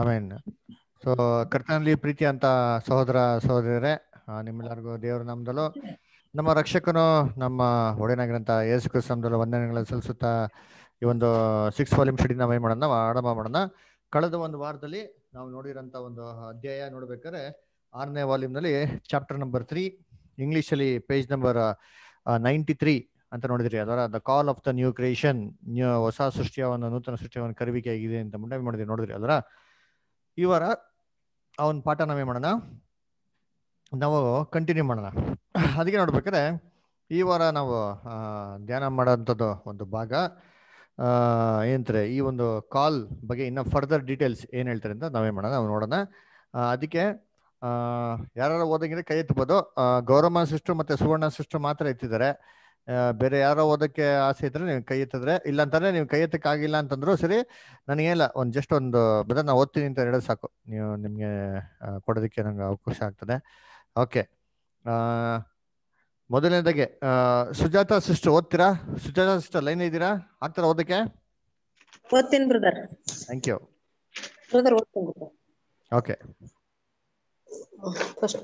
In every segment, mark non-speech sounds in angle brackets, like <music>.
ಆಮೇನ್ so ಕರ್ತನಲ್ಲಿ ಪ್ರೀತಿ ಅಂತ ಸಹೋದರ ಸಹೋದರರೇ ನಿಮ್ಮೆಲ್ಲರಿಗೂ ದೇವರು ನಮ್ದಲು ನಮ್ಮ ರಕ್ಷಕನು ನಮ್ಮ ಒಡೆಯನಾಗಿರಂತ ಯೇಸು ಕ್ರಿಸ್ತಂದಲು ವಂದನೆಗಳನ್ನು ಸಲ್ಲಿಸುತ್ತಾ ಈ ಒಂದು ಸಿಕ್ಸ್ ವಾಲ್ಯೂಮ್ ಶೆಡಿ ನಾವು ಏನು ಮಾಡೋಣ ಆರಂಭ ಮಾಡೋಣ ಕಳೆದ ಒಂದು ವಾರದಲ್ಲಿ ನಾವು ನೋಡಿರೋಂಥ ಒಂದು ಅಧ್ಯಾಯ ನೋಡ್ಬೇಕಾದ್ರೆ ಆರನೇ ವಾಲ್ಯೂಮ್ನಲ್ಲಿ ಚಾಪ್ಟರ್ ನಂಬರ್ ತ್ರೀ ಇಂಗ್ಲೀಷಲ್ಲಿ ಪೇಜ್ ನಂಬರ್ ನೈಂಟಿ ತ್ರೀ ಅಂತ ನೋಡಿದ್ರಿ ಅದರ the call of the new creation ಹೊಸ ಸೃಷ್ಟಿಯ ಒಂದು ನೂತನ ಸೃಷ್ಟಿಯ ಒಂದು ಕರುವಿಕೆ ಆಗಿದೆ ಅಂತ ಮುಂದೆ ಮಾಡಿದೆ ನೋಡಿದ್ರಿ ಅದರ ಈ ವಾರ ಅವನ ಪಾಠ ನಾವೇ ಮಾಡೋಣ ನಾವು ಕಂಟಿನ್ಯೂ ಮಾಡೋಣ ಅದಕ್ಕೆ ನೋಡ್ಬೇಕಾದ್ರೆ ಈ ವಾರ ನಾವು ಧ್ಯಾನ ಮಾಡೋಂಥದ್ದು ಒಂದು ಭಾಗ ಏನಂತಾರೆ ಈ ಒಂದು ಕಾಲ್ ಬಗ್ಗೆ ಇನ್ನು ಫರ್ದರ್ ಡೀಟೇಲ್ಸ್ ಏನು ಹೇಳ್ತಾರೆ ಅಂತ ನಾವೇ ಮಾಡೋಣ ನಾವು ನೋಡೋಣ ಅದಕ್ಕೆ ಯಾರು ಓದಂಗಿದ್ರೆ ಕೈ ಎತ್ತಬೋದು ಗೌರವ ಸಿಸ್ಟರ್ ಮತ್ತು ಸುವರ್ಣ ಸಿಸ್ಟರ್ ಮಾತ್ರ ಎತ್ತಿದ್ದಾರೆ ಬೇರೆ ಯಾರೋ ಓದಕ್ಕೆ ಆಸೆ ಇದ್ರೆ ನೀವು ಕೈ ಎತ್ತಿದ್ರೆ ಇಲ್ಲ ಅಂತಂದ್ರೆ ನೀವು ಕೈ ಆಗಿಲ್ಲ ಅಂತಂದ್ರು ಸರಿ ಇಲ್ಲ ಒಂದ್ ಜಸ್ಟ್ ಒಂದು ಬ್ರದರ್ ನಾ ಓದ್ತೀನಿ ಅಂತ ಹೇಳೋದು ಸಾಕು ನೀವು ನಿಮ್ಗೆ ಕೊಡೋದಕ್ಕೆ ನಂಗೆ ಅವಕಾಶ ಆಗ್ತದೆ ಓಕೆ ಆ ಮೊದಲನೇದಾಗೆ ಸುಜಾತ ಸಿಸ್ಟರ್ ಓದ್ತೀರಾ ಸುಜಾತ ಸಿಸ್ಟರ್ ಲೈನ್ ಇದ್ದೀರಾ ಆಗ್ತಾರ ಓದಕ್ಕೆ ಓದ್ತೀನಿ ಬ್ರದರ್ ಥ್ಯಾಂಕ್ ಯು ಬ್ರದರ್ ಓದ್ತೀನಿ ಓಕೆ ಫಸ್ಟ್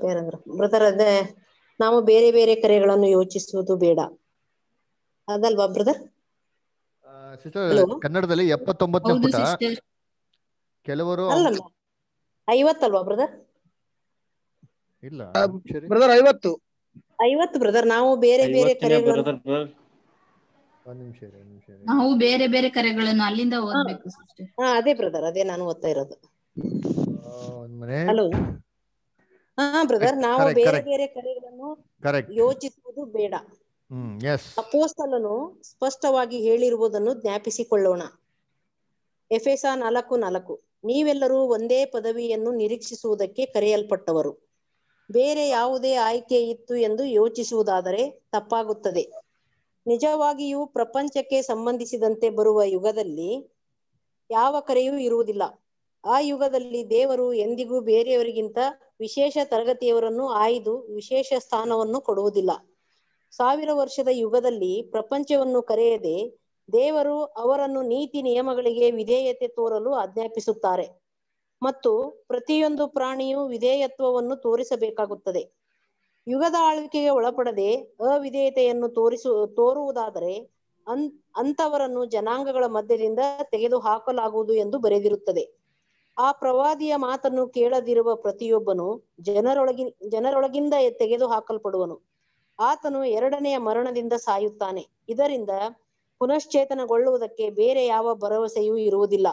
ಬ್ರದರ್ ಅದೇ ನಾವು ಬೇರೆ ಬೇರೆ ಕರೆಗಳನ್ನು ಯೋಚಿಸುವುದು ಬೇಡ ಅದಲ್ವಾ ಕನ್ನಡದಲ್ಲಿ ಕೆಲವರು ಐವತ್ತಲ್ವಾ ಇಲ್ಲ ನಾವು ಬೇರೆ ಬೇರೆ ನಾವು ಬೇರೆ ಬೇರೆ ಕರೆಗಳನ್ನು ಅಲ್ಲಿಂದ ಹಾ ಅದೇ ಅದೇ ನಾನು ಓದ್ತಾ ಇರೋದು ಹಾ ಬ್ರದರ್ ನಾವು ಬೇರೆ ಬೇರೆ ಕರೆಗಳನ್ನು ಯೋಚಿಸುವುದು ಬೇಡ ಅಪೋಸ್ತಲನು ಸ್ಪಷ್ಟವಾಗಿ ಹೇಳಿರುವುದನ್ನು ಜ್ಞಾಪಿಸಿಕೊಳ್ಳೋಣ ಎಫೆಸ ನಾಲ್ಕು ನಾಲ್ಕು ನೀವೆಲ್ಲರೂ ಒಂದೇ ಪದವಿಯನ್ನು ನಿರೀಕ್ಷಿಸುವುದಕ್ಕೆ ಕರೆಯಲ್ಪಟ್ಟವರು ಬೇರೆ ಯಾವುದೇ ಆಯ್ಕೆ ಇತ್ತು ಎಂದು ಯೋಚಿಸುವುದಾದರೆ ತಪ್ಪಾಗುತ್ತದೆ ನಿಜವಾಗಿಯೂ ಪ್ರಪಂಚಕ್ಕೆ ಸಂಬಂಧಿಸಿದಂತೆ ಬರುವ ಯುಗದಲ್ಲಿ ಯಾವ ಕರೆಯೂ ಇರುವುದಿಲ್ಲ ಆ ಯುಗದಲ್ಲಿ ದೇವರು ಎಂದಿಗೂ ಬೇರೆಯವರಿಗಿಂತ ವಿಶೇಷ ತರಗತಿಯವರನ್ನು ಆಯ್ದು ವಿಶೇಷ ಸ್ಥಾನವನ್ನು ಕೊಡುವುದಿಲ್ಲ ಸಾವಿರ ವರ್ಷದ ಯುಗದಲ್ಲಿ ಪ್ರಪಂಚವನ್ನು ಕರೆಯದೆ ದೇವರು ಅವರನ್ನು ನೀತಿ ನಿಯಮಗಳಿಗೆ ವಿಧೇಯತೆ ತೋರಲು ಆಜ್ಞಾಪಿಸುತ್ತಾರೆ ಮತ್ತು ಪ್ರತಿಯೊಂದು ಪ್ರಾಣಿಯು ವಿಧೇಯತ್ವವನ್ನು ತೋರಿಸಬೇಕಾಗುತ್ತದೆ ಯುಗದ ಆಳ್ವಿಕೆಗೆ ಒಳಪಡದೆ ಅವಿಧೇಯತೆಯನ್ನು ತೋರಿಸು ತೋರುವುದಾದರೆ ಅನ್ ಅಂತವರನ್ನು ಜನಾಂಗಗಳ ಮಧ್ಯದಿಂದ ತೆಗೆದು ಹಾಕಲಾಗುವುದು ಎಂದು ಬರೆದಿರುತ್ತದೆ ಆ ಪ್ರವಾದಿಯ ಮಾತನ್ನು ಕೇಳದಿರುವ ಪ್ರತಿಯೊಬ್ಬನು ಜನರೊಳಗಿನ ಜನರೊಳಗಿಂದ ತೆಗೆದು ಹಾಕಲ್ಪಡುವನು ಆತನು ಎರಡನೆಯ ಮರಣದಿಂದ ಸಾಯುತ್ತಾನೆ ಇದರಿಂದ ಪುನಶ್ಚೇತನಗೊಳ್ಳುವುದಕ್ಕೆ ಬೇರೆ ಯಾವ ಭರವಸೆಯೂ ಇರುವುದಿಲ್ಲ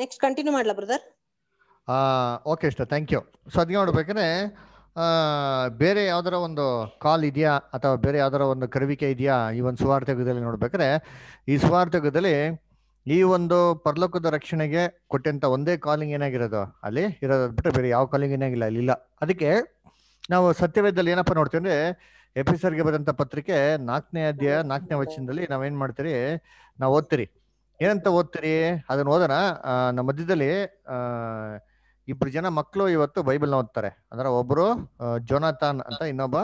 ನೆಕ್ಸ್ಟ್ ಕಂಟಿನ್ಯೂ ಮಾಡ್ಲಾ ಬ್ರದರ್ ಓಕೆ ಇಷ್ಟ ಥ್ಯಾಂಕ್ ಯು ಸೊ ಅದಕ್ಕೆ ನೋಡ್ಬೇಕಂದ್ರೆ ಬೇರೆ ಯಾವ್ದಾರ ಒಂದು ಕಾಲ್ ಇದೆಯಾ ಅಥವಾ ಬೇರೆ ಯಾವ್ದಾರ ಒಂದು ಕರುವಿಕೆ ಇದೆಯಾ ಈ ಒಂದು ಸುವಾರ್ಥದಲ್ಲಿ ನೋಡ್ಬೇಕಾದ್ರೆ ಈ ಸುವಾರ್ಥದಲ್ಲಿ ಈ ಒಂದು ಪರ್ಲೋಕದ ರಕ್ಷಣೆಗೆ ಕೊಟ್ಟಂತ ಒಂದೇ ಕಾಲಿಂಗ್ ಏನಾಗಿರೋದು ಅಲ್ಲಿ ಇರೋದ್ ಬಿಟ್ಟರೆ ಬೇರೆ ಯಾವ ಕಾಲಿಂಗ್ ಏನಾಗಿಲ್ಲ ಅಲ್ಲಿಲ್ಲ ಅದಕ್ಕೆ ನಾವು ಸತ್ಯವೇದದಲ್ಲಿ ಏನಪ್ಪ ನೋಡ್ತೀವಿ ಅಂದ್ರೆ ಎಫಿಸರ್ಗೆ ಬರೆದಂತ ಪತ್ರಿಕೆ ನಾಲ್ಕನೇ ಅಧ್ಯಾಯ ನಾಲ್ಕನೇ ವಚನದಲ್ಲಿ ನಾವೇನ್ ಮಾಡ್ತೀರಿ ನಾವು ಓದ್ತೀರಿ ಏನಂತ ಓದ್ತೀರಿ ಅದನ್ನ ಓದೋಣ ನಮ್ಮ ಮಧ್ಯದಲ್ಲಿ ಇಬ್ರು ಜನ ಮಕ್ಕಳು ಇವತ್ತು ಬೈಬಲ್ನ ಓದ್ತಾರೆ ಅಂದ್ರೆ ಒಬ್ರು ಜೋನಾಥಾನ್ ಅಂತ ಇನ್ನೊಬ್ಬ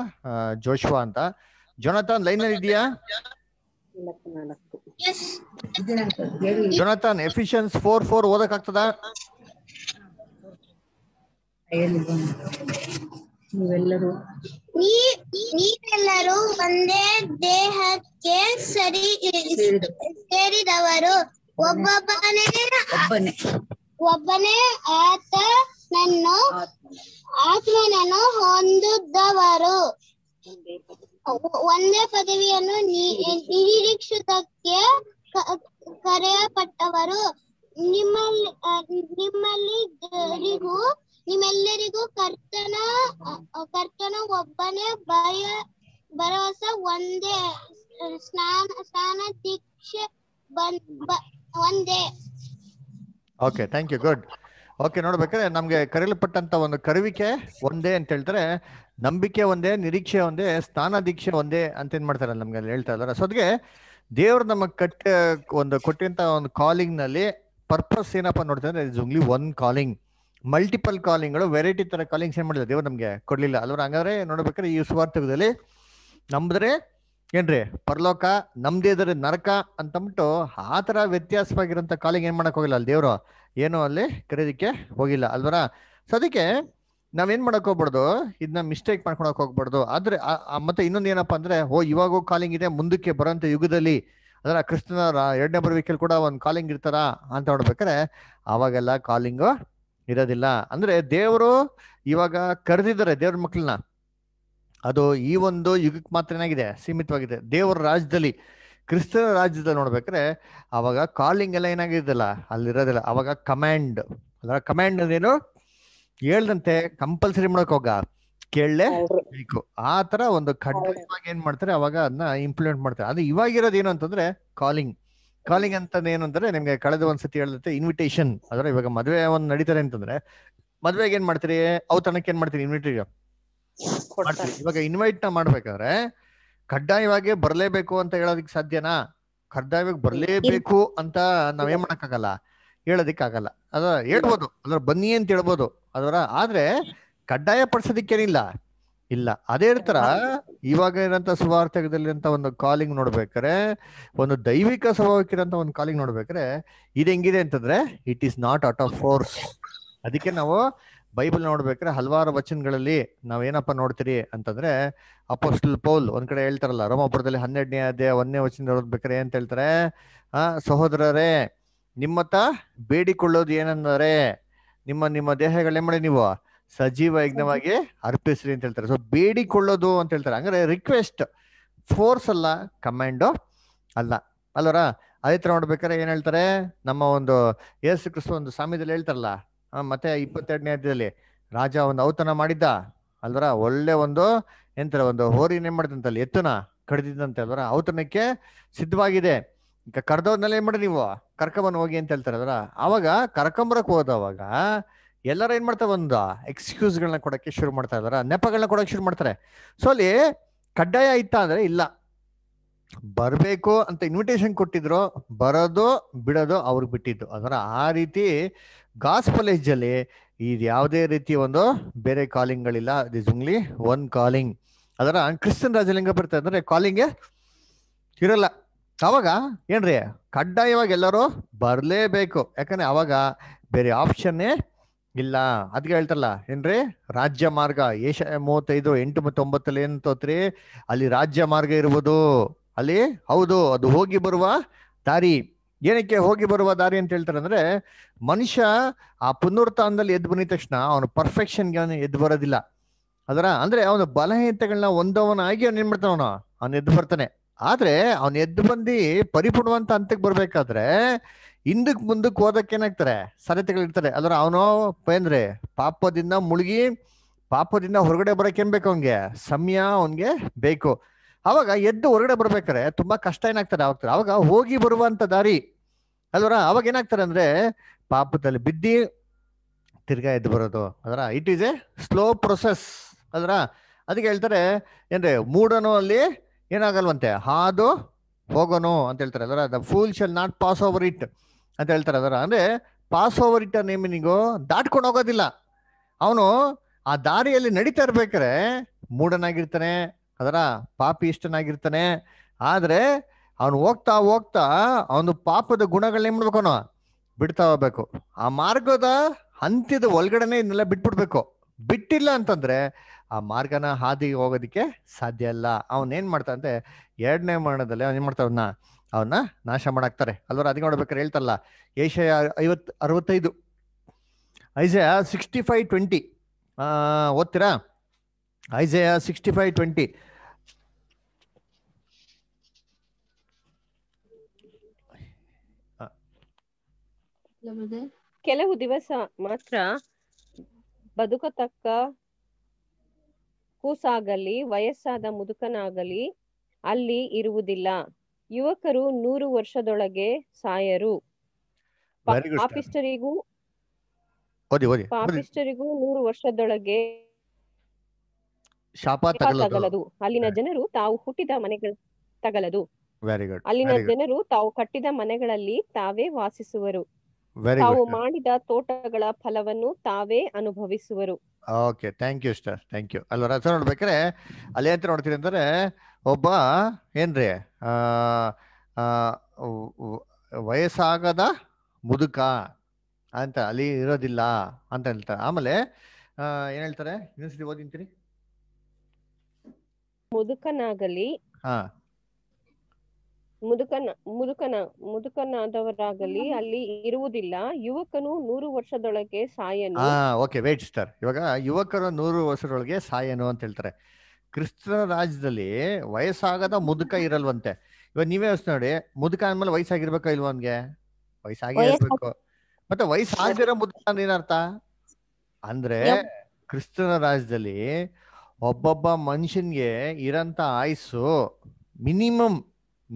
ಜೋಶ್ವಾ ಅಂತ ಜೋನಾಥಾನ್ ಲೈನ್ ಅಲ್ಲಿ ಇದೆಯಾ ಜೋನಾಥಾನ್ ಎಫಿಷಿಯನ್ಸ್ ಫೋರ್ ಫೋರ್ ಓದಕ್ ಆಗ್ತದ ನೀವೆಲ್ಲರೂ ನೀವೆಲ್ಲರೂ ಒಂದೇ ದೇಹಕ್ಕೆ ಸರಿ ಸೇರಿದವರು ಒಬ್ಬೊಬ್ಬನೇ ಒಬ್ಬನೇ ಒಬ್ಬನೇ ಆತನನ್ನು ಆತ್ಮನನ್ನು ಹೊಂದಿದ್ದವರು ಒಂದೇ ಪದವಿಯನ್ನು ನಿರೀಕ್ಷಿತಕ್ಕೆ ಕರೆಯಪಟ್ಟವರು ನಿಮ್ಮಲ್ಲಿ ನಿಮ್ಮಲ್ಲಿಗೂ ನಿಮ್ಮೆಲ್ಲರಿಗೂ ಕರ್ತನ ಕರ್ತನ ಒಬ್ಬನೇ ಭಯ ಭರವಸೆ ಒಂದೇ ಸ್ನಾನ ಸ್ನಾನ ದೀಕ್ಷೆ ಒಂದೇ okay thank you good okay ನೋಡ್ಬೇಕಾದ್ರೆ ನಮ್ಗೆ ಕರೆಯಲ್ಪಟ್ಟಂತ ಒಂದು ಕರುವಿಕೆ ಒಂದೇ ಅಂತ ಹೇಳ್ತಾರೆ ನಂಬಿಕೆ ಒಂದೇ ನಿರೀಕ್ಷೆ ಒಂದೇ ಸ್ಥಾನ ದೀಕ್ಷೆ ಒಂದೇ ಅಂತ ಏನ್ ಮಾಡ್ತಾರೆ ನಮ್ಗೆ ಅಲ್ಲಿ ಹೇಳ್ತಾ ಇದಾರೆ ಸೊ ಅದ್ಗೆ ದೇವ್ರು ನಮಗೆ ಕಟ್ಟ ಒಂದು ಕೊಟ್ಟಿಂತ ಒಂದು ಕಾಲಿಂಗ್ ನಲ್ಲಿ ಪರ್ಪಸ್ ಏನಪ್ಪಾ ನೋಡ್ತಾರೆ it's only one calling multiple ಕಾಲಿಂಗ್ಗಳು ವೆರೈಟಿ ತರ ಕಾಲಿಂಗ್ಸ್ ಸೆಂಡ್ ಮಾಡಿದ ದೇವ್ರು ನಮಗೆ ಕೊಡ್ಲಿಲ್ಲ ಅಲ್ವ ಹಂಗಾದ್ರೆ ನೋಡ್ಬೇಕಾದ್ರೆ ಈ ಸುವಾರ್ಥದಲ್ಲಿ ನಂಬಿದ್ರೆ ಏನ್ರಿ ಪರಲೋಕ ನಮ್ದೇ ಇದ್ರೆ ನರಕ ಅಂತಂಬಿಟ್ಟು ಆ ತರ ವ್ಯತ್ಯಾಸವಾಗಿರೋಂಥ ಕಾಲಿಂಗ್ ಏನ್ ಮಾಡಕ್ ಹೋಗಿಲ್ಲ ಅಲ್ಲಿ ದೇವ್ರು ಏನೋ ಅಲ್ಲಿ ಕರೀದಿಕ್ಕೆ ಹೋಗಿಲ್ಲ ಅಲ್ವರ ಸೊ ಅದಕ್ಕೆ ನಾವೇನ್ ಮಾಡಕ್ ಹೋಗ್ಬಾರ್ದು ಇದನ್ನ ಮಿಸ್ಟೇಕ್ ಮಾಡ್ಕೊಳಕ್ ಹೋಗ್ಬಾರ್ದು ಆದ್ರೆ ಮತ್ತೆ ಇನ್ನೊಂದು ಏನಪ್ಪಾ ಅಂದ್ರೆ ಓ ಇವಾಗೂ ಕಾಲಿಂಗ್ ಇದೆ ಮುಂದಕ್ಕೆ ಬರೋಂಥ ಯುಗದಲ್ಲಿ ಅದರ ಕ್ರಿಸ್ತನ ಎರಡನೇ ಬರುವಿಕೆಯಲ್ಲಿ ಕೂಡ ಒಂದು ಕಾಲಿಂಗ್ ಇರ್ತಾರ ಅಂತ ನೋಡ್ಬೇಕಾರೆ ಅವಾಗೆಲ್ಲ ಕಾಲಿಂಗು ಇರೋದಿಲ್ಲ ಅಂದ್ರೆ ದೇವರು ಇವಾಗ ಕರೆದಿದ್ದಾರೆ ದೇವ್ರ ಮಕ್ಕಳನ್ನ ಅದು ಈ ಒಂದು ಯುಗಕ್ಕೆ ಮಾತ್ರ ಏನಾಗಿದೆ ಸೀಮಿತವಾಗಿದೆ ದೇವರ ರಾಜ್ಯದಲ್ಲಿ ಕ್ರಿಸ್ತನ ರಾಜ್ಯದಲ್ಲಿ ನೋಡ್ಬೇಕಾದ್ರೆ ಅವಾಗ ಕಾಲಿಂಗ್ ಎಲ್ಲ ಏನಾಗಿದ್ದಲ್ಲ ಅಲ್ಲಿರೋದಿಲ್ಲ ಅವಾಗ ಕಮ್ಯಾಂಡ್ ಅಲ್ಲ ಕಮ್ಯಾಂಡ್ ಅಂದೇನು ಹೇಳ್ದಂತೆ ಕಂಪಲ್ಸರಿ ಮಾಡಕ್ ಹೋಗ ಕೇಳಲೇ ಬೇಕು ಆ ತರ ಒಂದು ಕಡ್ಡಾಯವಾಗಿ ಏನ್ ಮಾಡ್ತಾರೆ ಅವಾಗ ಅದನ್ನ ಇಂಪ್ಲಿಮೆಂಟ್ ಮಾಡ್ತಾರೆ ಅದು ಇವಾಗಿರೋದು ಏನು ಅಂತಂದ್ರೆ ಕಾಲಿಂಗ್ ಕಾಲಿಂಗ್ ಅಂತ ಏನಂದ್ರೆ ನಿಮ್ಗೆ ಕಳೆದ ಒಂದ್ಸತಿ ಹೇಳುತ್ತೆ ಇನ್ವಿಟೇಷನ್ ಅಂದ್ರೆ ಇವಾಗ ಮದುವೆ ಒಂದ್ ನಡೀತಾರೆ ಅಂತಂದ್ರೆ ಮದ್ವೆಗೆ ಏನ್ ಮಾಡ್ತೀರಿ ಔತಣಕ್ಕೆ ಏನ್ ಮಾಡ್ತೀರಿ ಇನ್ವಿಟೇಷನ್ ಇವಾಗ ಇನ್ವೈಟ್ ನ ಮಾಡ್ಬೇಕಾದ್ರೆ ಕಡ್ಡಾಯವಾಗಿ ಬರ್ಲೇಬೇಕು ಅಂತ ಹೇಳೋದಕ್ಕೆ ಸಾಧ್ಯನಾ ಕಡ್ಡಾಯವಾಗಿ ಬರ್ಲೇಬೇಕು ಅಂತ ನಾವೇನ್ ಮಾಡಕ್ಕಾಗಲ್ಲ ಆಗಲ್ಲ ಅದ ಹೇಳ್ಬೋದು ಅದ್ರ ಬನ್ನಿ ಅಂತ ಹೇಳ್ಬೋದು ಅದರ ಆದ್ರೆ ಕಡ್ಡಾಯ ಪಡಿಸೋದಿಕ್ಕೇನಿಲ್ಲ ಇಲ್ಲ ಅದೇ ತರ ಇವಾಗ ಇರೋಂಥ ಅಂತ ಒಂದು ಕಾಲಿಂಗ್ ನೋಡ್ಬೇಕಾರೆ ಒಂದು ದೈವಿಕ ಸ್ವಭಾವಕ್ಕಿರೋಂಥ ಒಂದು ಕಾಲಿಂಗ್ ನೋಡ್ಬೇಕಾರೆ ಇದು ಹೆಂಗಿದೆ ಅಂತಂದ್ರೆ it is not out of force ಅದಕ್ಕೆ ನಾವು ಬೈಬಲ್ ನೋಡ್ಬೇಕಾರೆ ಹಲವಾರು ವಚನಗಳಲ್ಲಿ ನಾವ್ ಏನಪ್ಪಾ ನೋಡ್ತೀರಿ ಅಂತಂದ್ರೆ ಅಪೋಸ್ಟಲ್ ಪೌಲ್ ಒಂದ್ ಕಡೆ ಹೇಳ್ತಾರಲ್ಲ ರೋಮಾಪುರದಲ್ಲಿ ಹನ್ನೆರಡನೇ ಅದೇ ಒಂದನೇ ವಚನ ಓದ್ಬೇಕಾರೆ ಅಂತ ಹೇಳ್ತಾರೆ ಆ ಸಹೋದರರೇ ನಿಮ್ಮತ್ತ ಬೇಡಿಕೊಳ್ಳೋದು ಏನಂದರೆ ನಿಮ್ಮ ನಿಮ್ಮ ದೇಹಗಳೇ ಮಾಡಿ ನೀವು ಸಜೀವ ಯಜ್ಞವಾಗಿ ಅರ್ಪಿಸ್ರಿ ಅಂತ ಹೇಳ್ತಾರೆ ಸೊ ಬೇಡಿಕೊಳ್ಳೋದು ಅಂತ ಹೇಳ್ತಾರೆ ಅಂದ್ರೆ ರಿಕ್ವೆಸ್ಟ್ ಫೋರ್ಸ್ ಅಲ್ಲ ಕಮ್ಯಾಂಡ್ ಅಲ್ಲ ಅಲ್ವರ ಅದೇ ತರ ನೋಡ್ಬೇಕಾದ್ರೆ ಏನ್ ಹೇಳ್ತಾರೆ ನಮ್ಮ ಒಂದು ಯೇಸು ಕ್ರಿಸ್ತು ಒಂದು ಸಾಮ್ಯದಲ್ಲಿ ಹೇಳ್ತಾರಲ್ಲ ಮತ್ತೆ ಇಪ್ಪತ್ತೆರಡನೇ ಅಧ್ಯದಲ್ಲಿ ರಾಜ ಒಂದು ಔತಣ ಮಾಡಿದ್ದ ಅಲ್ವರ ಒಳ್ಳೆ ಒಂದು ಎಂತರ ಒಂದು ಹೋರಿನ ಏನ್ ಮಾಡಿದಂತಲ್ಲಿ ಎತ್ತುನ ಕಡ್ದಿದ್ದಂತೆ ಅಲ್ವರ ಔತನಕ್ಕೆ ಸಿದ್ಧವಾಗಿದೆ ಈಗ ಕರೆದವ್ರನ್ನೆಲ್ಲ ಏನ್ ಮಾಡಿ ನೀವು ಕರ್ಕೊಂಬನ್ ಹೋಗಿ ಅಂತ ಹೇಳ್ತಾರೆ ಅಲ್ವರ ಅವಾಗ ಕರ್ಕಂಬರಕ್ ಹೋದವಾಗ ಎಲ್ಲರೂ ಏನ್ ಮಾಡ್ತಾರೆ ಒಂದು ಎಕ್ಸ್ಕ್ಯೂಸ್ಗಳನ್ನ ಕೊಡಕ್ಕೆ ಶುರು ಮಾಡ್ತಾ ಇದಾರೆ ನೆಪಗಳನ್ನ ಕೊಡಕ್ಕೆ ಶುರು ಮಾಡ್ತಾರೆ ಸೊ ಅಲ್ಲಿ ಕಡ್ಡಾಯ ಇತ್ತ ಅಂದ್ರೆ ಇಲ್ಲ ಬರಬೇಕು ಅಂತ ಇನ್ವಿಟೇಷನ್ ಕೊಟ್ಟಿದ್ರು ಬರೋದು ಬಿಡೋದು ಅವ್ರಿಗೆ ಬಿಟ್ಟಿದ್ದು ಅದರ ಆ ರೀತಿ ಗಾಸ್ ಅಲ್ಲಿ ಇದು ಯಾವುದೇ ರೀತಿ ಒಂದು ಬೇರೆ ಕಾಲಿಂಗ್ಗಳಿಲ್ಲ ದಿಸ್ ಓನ್ಲಿ ಒನ್ ಕಾಲಿಂಗ್ ಅದರ ಕ್ರಿಶ್ಚಿಯನ್ ರಾಜಲಿಂಗ ಬರ್ತಾ ಅಂದ್ರೆ ಕಾಲಿಂಗ್ ಇರಲ್ಲ ಅವಾಗ ಏನ್ರಿ ಕಡ್ಡಾಯವಾಗಿ ಎಲ್ಲರೂ ಬರಲೇಬೇಕು ಯಾಕಂದ್ರೆ ಅವಾಗ ಬೇರೆ ಆಪ್ಷನ್ನೇ ಇಲ್ಲ ಅದ್ಗೆ ಹೇಳ್ತಾರಲ್ಲ ಏನ್ರಿ ರಾಜ್ಯ ಮಾರ್ಗ ಏಷ ಮೂವತ್ತೈದು ಎಂಟು ಒಂಬತ್ತಲ್ಲಿ ಏನ್ ತೋತ್ರಿ ಅಲ್ಲಿ ರಾಜ್ಯ ಮಾರ್ಗ ಇರ್ಬೋದು ಅಲ್ಲಿ ಹೌದು ಅದು ಹೋಗಿ ಬರುವ ದಾರಿ ಏನಕ್ಕೆ ಹೋಗಿ ಬರುವ ದಾರಿ ಅಂತ ಹೇಳ್ತಾರೆ ಅಂದ್ರೆ ಮನುಷ್ಯ ಆ ಪುನರ್ತಾನದಲ್ಲಿ ಎದ್ದು ಬಂದಿದ ತಕ್ಷಣ ಅವನು ಪರ್ಫೆಕ್ಷನ್ಗೆ ಅವನು ಎದ್ದು ಬರೋದಿಲ್ಲ ಅದರ ಅಂದ್ರೆ ಅವನು ಬಲಹೀನತೆಗಳನ್ನ ಒಂದವನಾಗಿ ಅವನು ಏನ್ ಮಾಡ್ತಾನ ಅವನು ಎದ್ದು ಬರ್ತಾನೆ ಆದ್ರೆ ಅವನು ಎದ್ದು ಬಂದು ಪರಿಪೂರ್ಣವಂತ ಹಂತಕ್ಕೆ ಬರ್ಬೇಕಾದ್ರೆ ಹಿಂದಕ್ ಮುಂದಕ್ಕೆ ಹೋದಕ್ ಏನಾಗ್ತಾರೆ ಸಾಧ್ಯತೆಗಳಿರ್ತಾರೆ ಅದ್ರ ಅವನು ಏನ್ರಿ ಪಾಪದಿಂದ ಮುಳುಗಿ ಪಾಪದಿಂದ ಹೊರಗಡೆ ಏನ್ ಬೇಕು ಅವನ್ಗೆ ಸಮಯ ಅವನ್ಗೆ ಬೇಕು ಅವಾಗ ಎದ್ದು ಹೊರಗಡೆ ಬರ್ಬೇಕಾರೆ ತುಂಬಾ ಕಷ್ಟ ಏನಾಗ್ತಾರೆ ಆಗ್ತಾರೆ ಅವಾಗ ಹೋಗಿ ಬರುವಂತ ದಾರಿ ಅದರ ಅವಾಗ ಏನಾಗ್ತಾರೆ ಅಂದ್ರೆ ಪಾಪದಲ್ಲಿ ಬಿದ್ದಿ ತಿರ್ಗಾ ಎದ್ದು ಬರೋದು ಅದರ it is a slow process ಅದರ ಅದಕ್ಕೆ ಹೇಳ್ತಾರೆ ಏನ್ರಿ ಮೂಡನು ಅಲ್ಲಿ ಏನಾಗಲ್ವಂತೆ ಹಾದು ಹೋಗೋನು ಅಂತ ಹೇಳ್ತಾರೆ ಅದರ the fool shall not pass over it ಅಂತ ಹೇಳ್ತಾರೆ ಅದರ ಅಂದ್ರೆ ಪಾಸ್ ಓವರ್ ಇಟ್ಟ ನೇಮಿನಿಗೂ ದಾಟ್ಕೊಂಡು ಹೋಗೋದಿಲ್ಲ ಅವನು ಆ ದಾರಿಯಲ್ಲಿ ನಡೀತಾ ಇರ್ಬೇಕಾರೆ ಮೂಢನಾಗಿರ್ತಾನೆ ಅದರ ಪಾಪಿ ಇಷ್ಟನಾಗಿರ್ತಾನೆ ಆದ್ರೆ ಅವನು ಹೋಗ್ತಾ ಹೋಗ್ತಾ ಅವನು ಪಾಪದ ಗುಣಗಳನ್ನ ಮಾಡ್ಬೇಕು ಅವನು ಬಿಡ್ತಾ ಹೋಗ್ಬೇಕು ಆ ಮಾರ್ಗದ ಅಂತ್ಯದ ಒಳಗಡೆನೆ ಇದನ್ನೆಲ್ಲ ಬಿಟ್ಬಿಡ್ಬೇಕು ಬಿಟ್ಟಿಲ್ಲ ಅಂತಂದ್ರೆ ಆ ಮಾರ್ಗನ ಹಾದಿ ಹೋಗೋದಿಕ್ಕೆ ಸಾಧ್ಯ ಇಲ್ಲ ಅವನ್ ಏನ್ ಮಾಡ್ತಾನೆ ಎರಡನೇ ಮರಣದಲ್ಲಿ ಅವ್ನು ಏನ್ ಮಾಡ್ತಾವನ್ನ ಅವನ್ನ ನಾಶ ಮಾಡಾಕ್ತಾರೆ ಅಲ್ವರ ಅದಕ್ಕೆ ನೋಡ್ಬೇಕಾರೆ ಹೇಳ್ತಲ್ಲ ಏಷ್ಯಾ ಐವತ್ ಅರವತ್ತೈದು ಐಜಯ ಸಿಕ್ಸ್ಟಿ ಫೈವ್ ಟ್ವೆಂಟಿ ಓದ್ತೀರಾ ಐಜಯ ಸಿಕ್ಸ್ಟಿ ಫೈವ್ ಟ್ವೆಂಟಿ ಕೆಲವು ದಿವಸ ಮಾತ್ರ ಬದುಕತಕ್ಕ ಕೂಸಾಗಲಿ ವಯಸ್ಸಾದ ಮುದುಕನಾಗಲಿ ಅಲ್ಲಿ ಇರುವುದಿಲ್ಲ ಯುವಕರು ನೂರು ವರ್ಷದೊಳಗೆ ಸಾಯರು ಪಾಪಿಸ್ಟರಿಗೂ ಪಾಪಿಸ್ಟರಿಗೂ ನೂರು ವರ್ಷದೊಳಗೆ ಶಾಪ ತಗಲದು ಅಲ್ಲಿನ ಜನರು ತಾವು ಹುಟ್ಟಿದ ಮನೆಗಳ ತಗಲದು ಅಲ್ಲಿನ ಜನರು ತಾವು ಕಟ್ಟಿದ ಮನೆಗಳಲ್ಲಿ ತಾವೇ ವಾಸಿಸುವರು ತಾವು ಮಾಡಿದ ತೋಟಗಳ ಫಲವನ್ನು ತಾವೇ ಅನುಭವಿಸುವರು okay thank you sister thank you ಅಲ್ಲ ರಚನೆ ನೋಡ್ಬೇಕ್ರೆ ಅಲ್ಲಿ ಅಂತ ನೋಡ್ತೀರಿ ಅಂದ್ರೆ ಒಬ್ಬ ಏನ್ರಿ ವಯಸ್ಸಾಗದ ಮುದುಕ ಅಂತ ಅಲ್ಲಿ ಇರೋದಿಲ್ಲ ಅಂತ ಹೇಳ್ತಾರೆ ಆಮೇಲೆ ಏನ್ ಹೇಳ್ತಾರೆ ಇನ್ನೊಂದ್ಸತಿ ಓದಿಂತೀರಿ ಮುದುಕನಾಗಲಿ ಮುದುಕನ ಮುದುಕನ ಮುದುಕನಾದವರಾಗಲಿ ಅಲ್ಲಿ ಇರುವುದಿಲ್ಲ ಯುವಕನು ನೂರು ವರ್ಷದೊಳಗೆ ಸಾಯನು ಓಕೆ ವೇಟ್ ಸ್ಟಾರ್ ಇವಾಗ ಯುವಕರು ನೂರು ವರ್ಷದೊಳಗೆ ಸಾಯನು ಅಂತ ಹೇಳ್ತಾರೆ ಕ್ರಿಸ್ತನ ರಾಜ್ಯದಲ್ಲಿ ವಯಸ್ಸಾಗದ ಮುದುಕ ಇರಲ್ವಂತೆ ಇವಾಗ ನೀವೇ ಯೋಚನೆ ನೋಡಿ ಮುದುಕ ಅಂದ್ಮೇಲೆ ವಯಸ್ಸಾಗಿರ್ಬೇಕಾ ಇಲ್ವಾ ಅವ್ನ್ಗೆ ವಯಸ್ಸಾಗಿ ಇರ್ಬೇಕು ಮತ್ತೆ ವಯಸ್ಸಾಗಿರೋ ಮುದುಕ ಏನರ್ಥ ಅಂದ್ರೆ ಕ್ರಿಸ್ತನ ರಾಜ್ಯದಲ್ಲಿ ಒಬ್ಬೊಬ್ಬ ಮನುಷ್ಯನ್ಗೆ ಇರಂತ ಆಯಸ್ಸು ಮಿನಿಮಮ್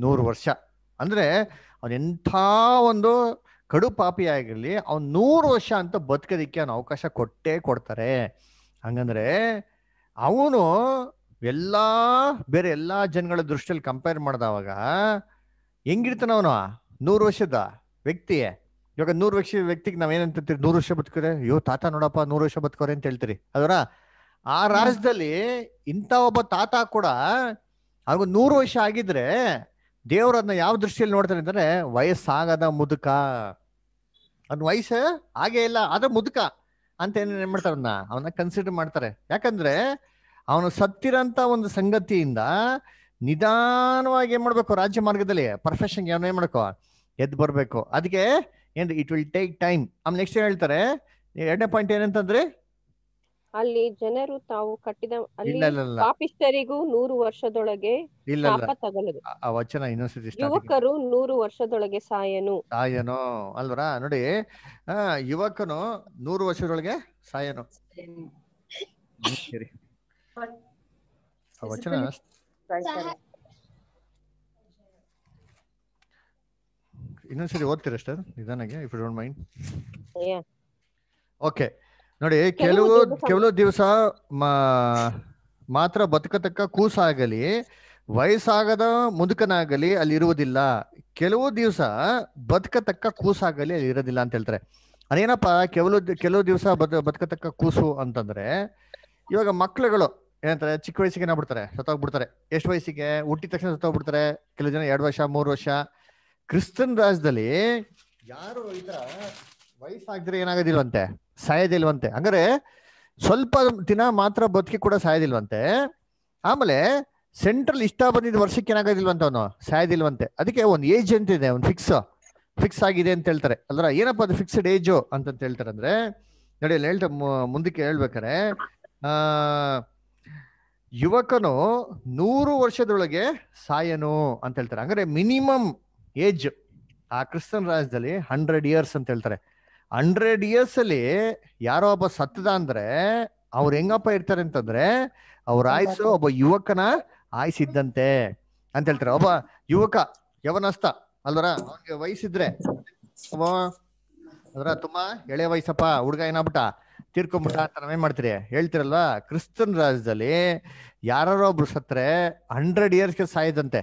ನೂರು ವರ್ಷ ಅಂದರೆ ಎಂಥ ಒಂದು ಕಡು ಪಾಪಿ ಆಗಿರಲಿ ಅವ್ನು ನೂರು ವರ್ಷ ಅಂತ ಬದುಕೋದಕ್ಕೆ ಅವನು ಅವಕಾಶ ಕೊಟ್ಟೇ ಕೊಡ್ತಾರೆ ಹಂಗಂದ್ರೆ ಅವನು ಎಲ್ಲ ಬೇರೆ ಎಲ್ಲ ಜನಗಳ ದೃಷ್ಟಿಯಲ್ಲಿ ಕಂಪೇರ್ ಮಾಡಿದವಾಗ ಹೆಂಗಿರ್ತಾನ ಅವನು ನೂರು ವರ್ಷದ ವ್ಯಕ್ತಿ ಇವಾಗ ನೂರು ವರ್ಷ ವ್ಯಕ್ತಿಗೆ ನಾವೇನಂತೀರಿ ನೂರು ವರ್ಷ ಬದುಕೋರೆ ಅಯ್ಯೋ ತಾತ ನೋಡಪ್ಪ ನೂರು ವರ್ಷ ಬದುಕೋರೆ ಅಂತ ಹೇಳ್ತೀರಿ ಅದರ ಆ ರಾಜ್ಯದಲ್ಲಿ ಇಂಥ ಒಬ್ಬ ತಾತ ಕೂಡ ಅವ್ರಿಗೆ ನೂರು ವರ್ಷ ಆಗಿದ್ರೆ ದೇವರು ಅದನ್ನ ಯಾವ ದೃಷ್ಟಿಯಲ್ಲಿ ನೋಡ್ತಾರೆ ಅಂದ್ರೆ ವಯಸ್ಸಾಗದ ಮುದುಕ ಅದ್ ವಯಸ್ಸು ಹಾಗೆ ಇಲ್ಲ ಅದ ಮುದುಕ ಅಂತ ಏನ್ ಮಾಡ್ತಾರೆ ಅವನ ಅವನ್ನ ಕನ್ಸಿಡರ್ ಮಾಡ್ತಾರೆ ಯಾಕಂದ್ರೆ ಅವನು ಸತ್ತಿರಂತ ಒಂದು ಸಂಗತಿಯಿಂದ ನಿಧಾನವಾಗಿ ಏನ್ ಮಾಡ್ಬೇಕು ರಾಜ್ಯ ಮಾರ್ಗದಲ್ಲಿ ಪ್ರೊಫೆಷನ್ ಏನ್ ಮಾಡ್ಕೋ ಎದ್ದು ಬರ್ಬೇಕು ಅದಕ್ಕೆ ಏನ್ it will take time um next ಹೇಳ್ತಾರೆ ಎರಡನೇ ಪಾಯಿಂಟ್ ಏನಂತಂದ್ರೆ ಅಲ್ಲಿ ಜನರು ತಾವು ಕಟ್ಟಿದ ಅಲ್ಲಿ ನೂರು ವರ್ಷದೊಳಗೆ ಆ ವಚನ ಇನ್ನೊಂದ್ಸತಿ ಯುವಕರು ನೂರು ವರ್ಷದೊಳಗೆ ಸಾಯನು ಸಾಯನು ಅಲ್ವರಾ ನೋಡಿ ಆ ಯುವಕನು ನೂರು ವರ್ಷದೊಳಗೆ ಸಾಯನು ವಚನ ಇನ್ನೊಂದ್ಸರಿ ಓದ್ತೀರಾ ಸ್ಟರ್ ನಿಧಾನಗೆ ಇಫ್ ಡೋಂಟ್ ಮೈಂಡ್ ಓಕೆ ನೋಡಿ ಕೆಲವು ಕೆಲವು ದಿವಸ ಮಾತ್ರ ಬದುಕತಕ್ಕ ಕೂಸಾಗಲಿ ವಯಸ್ಸಾಗದ ಮುದುಕನಾಗಲಿ ಅಲ್ಲಿ ಇರುವುದಿಲ್ಲ ಕೆಲವು ದಿವಸ ಬದುಕತಕ್ಕ ಕೂಸಾಗಲಿ ಅಲ್ಲಿ ಇರೋದಿಲ್ಲ ಅಂತ ಹೇಳ್ತಾರೆ ಅದೇನಪ್ಪ ಕೆಲವು ಕೆಲವು ದಿವಸ ಬದ್ ಬದುಕತಕ್ಕ ಕೂಸು ಅಂತಂದ್ರೆ ಇವಾಗ ಮಕ್ಳುಗಳು ಏನಂತಾರೆ ಚಿಕ್ಕ ವಯಸ್ಸಿಗೆ ಏನಾಗ್ಬಿಡ್ತಾರೆ ಸತ್ತೋಗ್ಬಿಡ್ತಾರೆ ಎಷ್ಟು ವಯಸ್ಸಿಗೆ ಹುಟ್ಟಿದ ತಕ್ಷಣ ಸತ್ತೋಗ್ಬಿಡ್ತಾರೆ ಕೆಲವು ಜನ ಎರಡು ವರ್ಷ ಮೂರು ವರ್ಷ ಕ್ರಿಸ್ತನ್ ರಾಜ್ಯದಲ್ಲಿ ಯಾರು ಈ ತರ ವಯಸ್ಸಾಗಿದ್ರೆ ಏನಾಗೋದಿಲ್ವಂತೆ ಸಾಯೋದಿಲ್ವಂತೆ ಅಂದರೆ ಸ್ವಲ್ಪ ದಿನ ಮಾತ್ರ ಬದುಕಿ ಕೂಡ ಸಾಯೋದಿಲ್ವಂತೆ ಆಮೇಲೆ ಸೆಂಟ್ರಲ್ ಇಷ್ಟ ಬಂದಿದ್ದ ವರ್ಷಕ್ಕೆ ಏನಾಗೋದಿಲ್ವಂತ ಅವನು ಸಾಯೋದಿಲ್ವಂತೆ ಅದಕ್ಕೆ ಒಂದು ಏಜ್ ಅಂತ ಇದೆ ಒಂದು ಫಿಕ್ಸ್ ಫಿಕ್ಸ್ ಆಗಿದೆ ಅಂತ ಹೇಳ್ತಾರೆ ಅಲ್ದ್ರ ಏನಪ್ಪ ಅದು ಫಿಕ್ಸ್ಡ್ ಏಜು ಅಂತ ಹೇಳ್ತಾರೆ ಅಂದ್ರೆ ನೋಡಿ ಅಲ್ಲಿ ಹೇಳ್ತಾ ಮುಂದಕ್ಕೆ ಹೇಳ್ಬೇಕಾರೆ ಆ ಯುವಕನು ನೂರು ವರ್ಷದೊಳಗೆ ಸಾಯನು ಅಂತ ಹೇಳ್ತಾರೆ ಅಂದ್ರೆ ಮಿನಿಮಮ್ ಏಜ್ ಆ ಕ್ರಿಸ್ತನ್ ರಾಜ್ಯದಲ್ಲಿ ಹಂಡ್ರೆಡ್ ಇಯರ್ಸ್ ಅಂತ ಹೇಳ್ತಾರೆ ಹಂಡ್ರೆಡ್ ಇಯರ್ಸ್ ಅಲ್ಲಿ ಯಾರೋ ಒಬ್ಬ ಸತ್ತದ ಅಂದ್ರೆ ಅವ್ರು ಹೆಂಗಪ್ಪ ಇರ್ತಾರೆ ಅಂತಂದ್ರೆ ಅವ್ರ ಆಯ್ಸು ಒಬ್ಬ ಯುವಕನ ಆಯ್ಸಿದ್ದಂತೆ ಅಂತ ಹೇಳ್ತಾರೆ ಒಬ್ಬ ಯುವಕ ಯವನಸ್ತ ಅಲ್ವರ ಅವನಿಗೆ ವಯಸ್ಸಿದ್ರೆ ಅದರ ತುಂಬಾ ಎಳೆ ವಯಸ್ಸಪ್ಪ ಹುಡುಗ ಏನಾಗ್ಬಿಟ್ಟ ತೀರ್ಕೊಂಬಿಟ್ಟ ಅಂತ ನಾವೇನ್ ಮಾಡ್ತೀರಿ ಹೇಳ್ತಿರಲ್ವಾ ಕ್ರಿಸ್ತನ್ ರಾಜ್ಯದಲ್ಲಿ ಯಾರೋ ಒಬ್ರು ಸತ್ರೆ ಹಂಡ್ರೆಡ್ ಇಯರ್ಸ್ಗೆ ಸಾಯದಂತೆ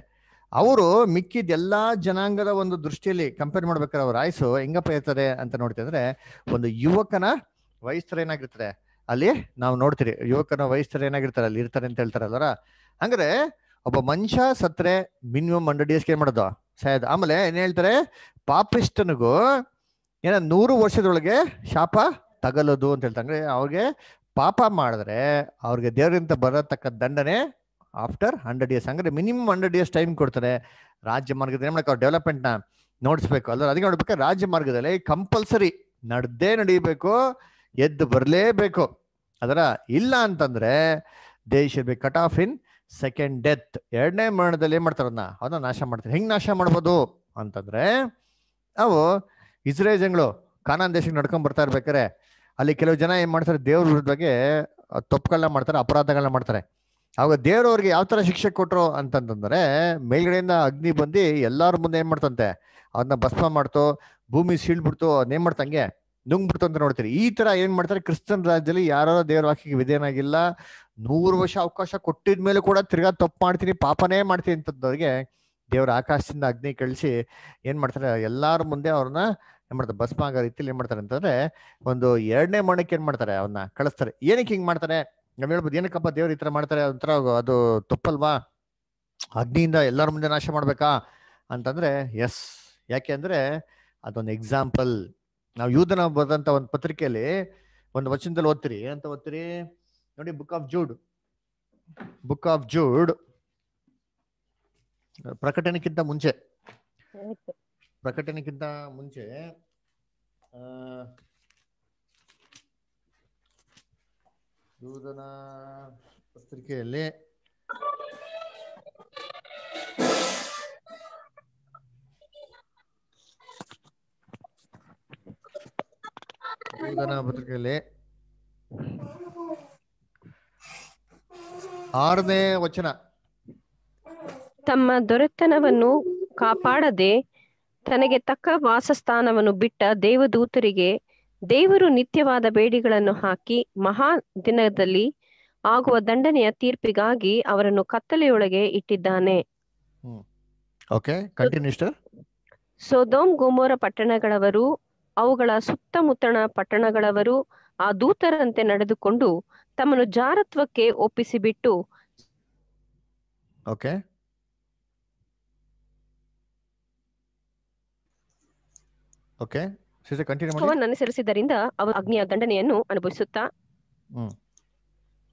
ಅವರು ಮಿಕ್ಕಿದ ಎಲ್ಲಾ ಜನಾಂಗದ ಒಂದು ದೃಷ್ಟಿಯಲ್ಲಿ ಕಂಪೇರ್ ಮಾಡ್ಬೇಕಾದ್ರೆ ಅವ್ರ ಆಯಸ್ಸು ಹೆಂಗಪ್ಪ ಇರ್ತದೆ ಅಂತ ನೋಡ್ತಿದ್ರೆ ಒಂದು ಯುವಕನ ವಯಸ್ಸರ ಏನಾಗಿರ್ತಾರೆ ಅಲ್ಲಿ ನಾವು ನೋಡ್ತೀರಿ ಯುವಕನ ವಯಸ್ಸರ ಏನಾಗಿರ್ತಾರೆ ಅಲ್ಲಿ ಇರ್ತಾರೆ ಅಂತ ಹೇಳ್ತಾರಲ್ಲರ ಹಂಗ್ರೆ ಒಬ್ಬ ಮನುಷ್ಯ ಸತ್ರೆ ಮಿನಿಮಮ್ ಹಂಡ್ರೆಡ್ ಇಯರ್ಸ್ಗೆ ಏನ್ ಮಾಡೋದು ಸಾಯದ್ ಆಮೇಲೆ ಏನ್ ಹೇಳ್ತಾರೆ ಪಾಪಿಷ್ಟನಿಗೂ ಏನ ನೂರು ವರ್ಷದೊಳಗೆ ಶಾಪ ತಗಲೋದು ಅಂತ ಹೇಳ್ತಾರೆ ಅಂದ್ರೆ ಅವ್ರಿಗೆ ಪಾಪ ಮಾಡಿದ್ರೆ ಅವ್ರಿಗೆ ದೇವರಿಂದ ಬರತಕ್ಕ ದಂಡನೆ ಆಫ್ಟರ್ ಹಂಡ್ರೆಡ್ ಇಯರ್ಸ್ ಅಂದ್ರೆ ಮಿನಿಮಮ್ ಹಂಡ್ರೆಡ್ ಇಯರ್ಸ್ ಟೈಮ್ ಕೊಡ್ತಾರೆ ರಾಜ್ಯ ಮಾರ್ಗದಲ್ಲಿ ಮಾಡಕ್ಕೆ ಡೆವಲಪ್ಮೆಂಟ್ ಡೆವಲಪ್ಮೆಂಟ್ನ ನೋಡಿಸ್ಬೇಕು ಅಲ್ಲ ಅದಕ್ಕೆ ನೋಡ್ಬೇಕು ರಾಜ್ಯ ಮಾರ್ಗದಲ್ಲಿ ಕಂಪಲ್ಸರಿ ನಡೆದೇ ನಡೀಬೇಕು ಎದ್ದು ಬರಲೇಬೇಕು ಅದರ ಇಲ್ಲ ಅಂತಂದ್ರೆ ದೇಶ be cut off in second death ಎರಡನೇ ಮರಣದಲ್ಲಿ ಏನು ಮಾಡ್ತಾರ ಅದನ್ನ ನಾಶ ಮಾಡ್ತಾರೆ ಹೆಂಗ್ ನಾಶ ಮಾಡ್ಬೋದು ಅಂತಂದ್ರೆ ಅವು ಇಸ್ರೇಲ್ ಜನಗಳು ಕಾನಾನ್ ದೇಶಕ್ಕೆ ನಡ್ಕೊಂಡ್ ಬರ್ತಾ ಇರ್ಬೇಕಾರೆ ಅಲ್ಲಿ ಕೆಲವು ಜನ ಏನ್ ಮಾಡ್ತಾರೆ ದೇವ್ರ ಬಗ್ಗೆ ತಪ್ಪುಗಳನ್ನ ಮಾಡ್ತಾರೆ ಅಪರಾಧಗಳನ್ನ ಮಾಡ್ತಾರೆ ಅವಾಗ ದೇವ್ರವ್ರಿಗೆ ಯಾವ ತರ ಶಿಕ್ಷೆ ಕೊಟ್ರು ಅಂತಂತಂದ್ರೆ ಮೇಲ್ಗಡೆಯಿಂದ ಅಗ್ನಿ ಬಂದು ಎಲ್ಲಾರ ಮುಂದೆ ಏನ್ ಮಾಡ್ತಂತೆ ಅದನ್ನ ಭಸ್ಮ ಮಾಡ್ತು ಭೂಮಿ ಸೀಳ್ಬಿಡ್ತು ಏನ್ ಮಾಡ್ತಂಗೆ ನುಂಗ್ಬಿಡ್ತು ಅಂತ ನೋಡ್ತೀರಿ ಈ ತರ ಏನ್ ಮಾಡ್ತಾರೆ ಕ್ರಿಸ್ತನ್ ರಾಜ್ಯದಲ್ಲಿ ಯಾರೋ ದೇವ್ರ ವಾಕ್ಯಕ್ಕೆ ವಿಧೇನಾಗಿಲ್ಲ ನೂರು ವರ್ಷ ಅವಕಾಶ ಕೊಟ್ಟಿದ್ಮೇಲೆ ಕೂಡ ತಿರ್ಗಾ ತಪ್ಪು ಮಾಡ್ತೀನಿ ಪಾಪನೇ ಮಾಡ್ತೀನಿ ಅಂತಂದವ್ರಿಗೆ ದೇವ್ರ ಆಕಾಶದಿಂದ ಅಗ್ನಿ ಕಳಿಸಿ ಏನ್ ಮಾಡ್ತಾರೆ ಎಲ್ಲಾರ ಮುಂದೆ ಅವ್ರನ್ನ ಏನ್ ಮಾಡ್ತಾರೆ ಭಸ್ಮ ಆಗೋ ರೀತಿಯಲ್ಲಿ ಏನ್ ಮಾಡ್ತಾರೆ ಅಂತಂದ್ರೆ ಒಂದು ಎರಡನೇ ಮಣಕ್ಕೆ ಏನ್ ಮಾಡ್ತಾರೆ ಅವನ್ನ ಕಳಿಸ್ತಾರೆ ಏನಕ್ಕೆ ಹಿಂಗ್ ಮಾಡ್ತಾರೆ ನಾವ್ ಹೇಳ್ಬೋದು ಏನಕ್ಕಪ್ಪ ದೇವ್ರು ಈ ತರ ಮಾಡ್ತಾರೆ ಒಂಥರ ಅದು ತಪ್ಪಲ್ವಾ ಅಗ್ನಿಯಿಂದ ಎಲ್ಲರ ಮುಂದೆ ನಾಶ ಮಾಡ್ಬೇಕಾ ಅಂತಂದ್ರೆ ಎಸ್ ಯಾಕೆ ಅಂದ್ರೆ ಅದೊಂದು ಎಕ್ಸಾಂಪಲ್ ನಾವು ಯೂದನ ಬರೆದಂತ ಒಂದು ಪತ್ರಿಕೆಯಲ್ಲಿ ಒಂದು ವಚನದಲ್ಲಿ ಓದ್ತೀರಿ ಏನಂತ ಓದ್ತೀರಿ ನೋಡಿ book of Jude book of Jude ಪ್ರಕಟಣೆಗಿಂತ ಮುಂಚೆ ಪ್ರಕಟಣೆಗಿಂತ ಮುಂಚೆ ಆ ದೂದನ ಪತ್ರಿಕೆಯಲ್ಲಿ ದೂದನ ಪತ್ರಿಕೆಯಲ್ಲಿ ಆರನೇ ವಚನ ತಮ್ಮ ದೊರೆತನವನ್ನು ಕಾಪಾಡದೆ ತನಗೆ ತಕ್ಕ ವಾಸಸ್ಥಾನವನ್ನು ಬಿಟ್ಟ ದೇವದೂತರಿಗೆ ದೇವರು ನಿತ್ಯವಾದ ಬೇಡಿಗಳನ್ನು ಹಾಕಿ ಮಹಾ ದಿನದಲ್ಲಿ ಆಗುವ ದಂಡನೆಯ ತೀರ್ಪಿಗಾಗಿ ಅವರನ್ನು ಕತ್ತಲೆಯೊಳಗೆ ಇಟ್ಟಿದ್ದಾನೆ ಓಕೆ ದೋಮ್ ಗೋಮೋರ ಪಟ್ಟಣಗಳವರು ಅವುಗಳ ಸುತ್ತಮುತ್ತಣ ಪಟ್ಟಣಗಳವರು ಆ ದೂತರಂತೆ ನಡೆದುಕೊಂಡು ತಮ್ಮನ್ನು ಜಾರತ್ವಕ್ಕೆ ಒಪ್ಪಿಸಿಬಿಟ್ಟು ಓಕೆ ಓಕೆ ಸಿಸ್ಟರ್ ಅನುಸರಿಸಿದ್ದರಿಂದ ಅವರು ಅಗ್ನಿಯ ದಂಡನೆಯನ್ನು ಅನುಭವಿಸುತ್ತಾ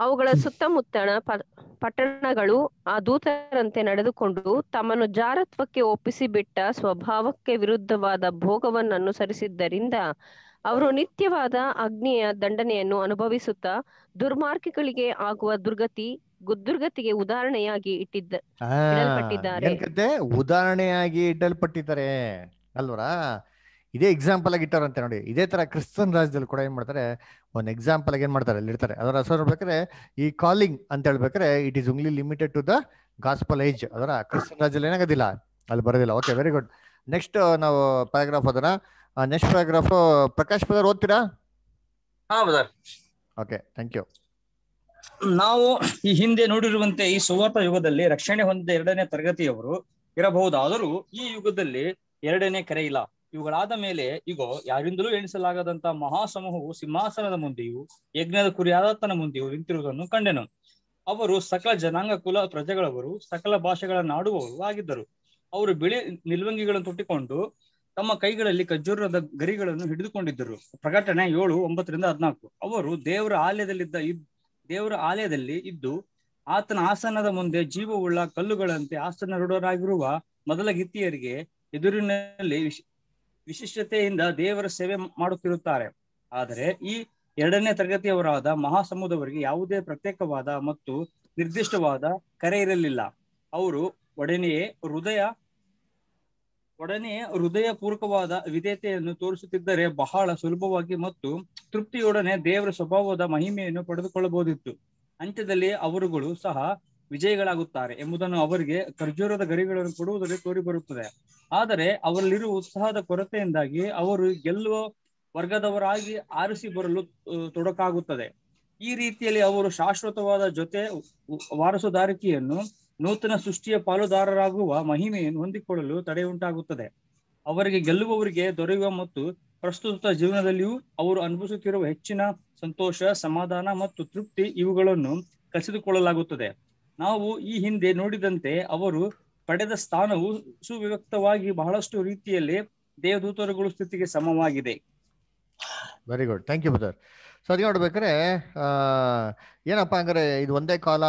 ಅವುಗಳ ಸುತ್ತಮುತ್ತಣ ಪಟ್ಟಣಗಳು ಆ ದೂತರಂತೆ ನಡೆದುಕೊಂಡು ತಮ್ಮನ್ನು ಜಾರತ್ವಕ್ಕೆ ಬಿಟ್ಟ ಸ್ವಭಾವಕ್ಕೆ ವಿರುದ್ಧವಾದ ಭೋಗವನ್ನು ಅನುಸರಿಸಿದ್ದರಿಂದ ಅವರು ನಿತ್ಯವಾದ ಅಗ್ನಿಯ ದಂಡನೆಯನ್ನು ಅನುಭವಿಸುತ್ತಾ ದುರ್ಮಾರ್ಗಿಗಳಿಗೆ ಆಗುವ ದುರ್ಗತಿ ದುರ್ಗತಿಗೆ ಉದಾಹರಣೆಯಾಗಿ ಇಟ್ಟಿದ್ದ ಉದಾಹರಣೆಯಾಗಿ ಇಡಲ್ಪಟ್ಟಿದ್ದಾರೆ ಅಲ್ವರಾ ಇದೇ ಎಕ್ಸಾಂಪಲ್ ಆಗಿ ಇಟ್ಟವ್ರಂತೆ ನೋಡಿ ಇದೇ ತರ ಕ್ರಿಸ್ತನ್ ರಾಜ್ಯದಲ್ಲಿ ಕೂಡ ಏನ್ ಮಾಡ್ತಾರೆ ಒಂದು ಎಕ್ಸಾಂಪಲ್ ಆಗಿ ಏನ್ ಮಾಡ್ತಾರೆ ಅಲ್ಲಿ ಇರ್ತಾರೆ ಅದರ ಹೆಸರು ಹೇಳ್ಬೇಕಾದ್ರೆ ಈ ಕಾಲಿಂಗ್ ಅಂತ ಹೇಳ್ಬೇಕಾರೆ it is only limited to the gospel age ಅದರ ಕ್ರಿಸ್ತನ್ ರಾಜ್ಯದಲ್ಲಿ ಏನಾಗೋದಿಲ್ಲ ಅಲ್ಲಿ ಬರೋದಿಲ್ಲ ಓಕೆ ವೆರಿ ಗುಡ್ ನೆಕ್ಸ್ಟ್ ನಾವು ಪ್ಯಾರಾಗ್ರಾಫ್ ಅದನ್ನ ನೆಕ್ಸ್ಟ್ ಪ್ಯಾರಾಗ್ರಾಫ್ ಪ್ರಕಾಶ್ ಪದರ್ ಓದ್ತೀರಾ ಓಕೆ ಥ್ಯಾಂಕ್ ಯು ನಾವು ಈ ಹಿಂದೆ ನೋಡಿರುವಂತೆ ಈ ಸುವಾರ್ಥ ಯುಗದಲ್ಲಿ ರಕ್ಷಣೆ ಹೊಂದಿದ ಎರಡನೇ ತರಗತಿಯವರು ಇರಬಹುದಾದರೂ ಈ ಯುಗದಲ್ಲಿ ಎರಡನೇ ಕರೆ ಇಲ್ಲ ಇವುಗಳಾದ ಮೇಲೆ ಇಗೋ ಯಾರಿಂದಲೂ ಎಣಿಸಲಾಗದಂತ ಮಹಾಸಮೂಹವು ಸಿಂಹಾಸನದ ಮುಂದೆಯೂ ಯಜ್ಞದ ಕುರಿಯಾದತನ ಮುಂದೆಯೂ ನಿಂತಿರುವುದನ್ನು ಕಂಡೆನು ಅವರು ಸಕಲ ಜನಾಂಗ ಕುಲ ಪ್ರಜೆಗಳವರು ಸಕಲ ಭಾಷೆಗಳ ನಾಡುವವರು ಆಗಿದ್ದರು ಅವರು ಬಿಳಿ ನಿಲ್ವಂಗಿಗಳನ್ನು ತೊಟ್ಟಿಕೊಂಡು ತಮ್ಮ ಕೈಗಳಲ್ಲಿ ಖಜ್ಜೂರದ ಗರಿಗಳನ್ನು ಹಿಡಿದುಕೊಂಡಿದ್ದರು ಪ್ರಕಟಣೆ ಏಳು ಒಂಬತ್ತರಿಂದ ಹದಿನಾಲ್ಕು ಅವರು ದೇವರ ಆಲಯದಲ್ಲಿದ್ದ ದೇವರ ಆಲಯದಲ್ಲಿ ಇದ್ದು ಆತನ ಆಸನದ ಮುಂದೆ ಜೀವವುಳ್ಳ ಕಲ್ಲುಗಳಂತೆ ಆಸನ ರೂಢರಾಗಿರುವ ಮೊದಲ ಗಿತ್ತಿಯರಿಗೆ ಎದುರಿನಲ್ಲಿ ವಿಶಿಷ್ಟತೆಯಿಂದ ದೇವರ ಸೇವೆ ಮಾಡುತ್ತಿರುತ್ತಾರೆ ಆದರೆ ಈ ಎರಡನೇ ತರಗತಿಯವರಾದ ಮಹಾಸಮುದವರಿಗೆ ಯಾವುದೇ ಪ್ರತ್ಯೇಕವಾದ ಮತ್ತು ನಿರ್ದಿಷ್ಟವಾದ ಕರೆ ಇರಲಿಲ್ಲ ಅವರು ಒಡನೆಯೇ ಹೃದಯ ಒಡನೆಯೇ ಹೃದಯ ಪೂರ್ವಕವಾದ ವಿಧೇಯತೆಯನ್ನು ತೋರಿಸುತ್ತಿದ್ದರೆ ಬಹಳ ಸುಲಭವಾಗಿ ಮತ್ತು ತೃಪ್ತಿಯೊಡನೆ ದೇವರ ಸ್ವಭಾವದ ಮಹಿಮೆಯನ್ನು ಪಡೆದುಕೊಳ್ಳಬಹುದಿತ್ತು ಅಂತ್ಯದಲ್ಲಿ ಅವರುಗಳು ಸಹ ವಿಜಯಗಳಾಗುತ್ತಾರೆ ಎಂಬುದನ್ನು ಅವರಿಗೆ ಖರ್ಜೂರದ ಗರಿಗಳನ್ನು ಕೊಡುವುದರಲ್ಲಿ ಬರುತ್ತದೆ ಆದರೆ ಅವರಲ್ಲಿರುವ ಉತ್ಸಾಹದ ಕೊರತೆಯಿಂದಾಗಿ ಅವರು ಗೆಲ್ಲುವ ವರ್ಗದವರಾಗಿ ಆರಿಸಿ ಬರಲು ತೊಡಕಾಗುತ್ತದೆ ಈ ರೀತಿಯಲ್ಲಿ ಅವರು ಶಾಶ್ವತವಾದ ಜೊತೆ ವಾರಸುದಾರಿಕೆಯನ್ನು ನೂತನ ಸೃಷ್ಟಿಯ ಪಾಲುದಾರರಾಗುವ ಮಹಿಮೆಯನ್ನು ಹೊಂದಿಕೊಳ್ಳಲು ತಡೆ ಉಂಟಾಗುತ್ತದೆ ಅವರಿಗೆ ಗೆಲ್ಲುವವರಿಗೆ ದೊರೆಯುವ ಮತ್ತು ಪ್ರಸ್ತುತ ಜೀವನದಲ್ಲಿಯೂ ಅವರು ಅನುಭವಿಸುತ್ತಿರುವ ಹೆಚ್ಚಿನ ಸಂತೋಷ ಸಮಾಧಾನ ಮತ್ತು ತೃಪ್ತಿ ಇವುಗಳನ್ನು ಕಸಿದುಕೊಳ್ಳಲಾಗುತ್ತದೆ ನಾವು ಈ ಹಿಂದೆ ನೋಡಿದಂತೆ ಅವರು ಪಡೆದ ಸ್ಥಾನವು ಸುವ್ಯಕ್ತವಾಗಿ ಬಹಳಷ್ಟು ರೀತಿಯಲ್ಲಿ ದೇವದೂತರುಗಳು ಸ್ಥಿತಿಗೆ ಸಮವಾಗಿದೆ very good thank you brother so ಅದೇ ನೋಡ್ಬೇಕಾದ್ರೆ ಏನಪ್ಪ ಅಂದ್ರೆ ಇದು ಒಂದೇ ಕಾಲ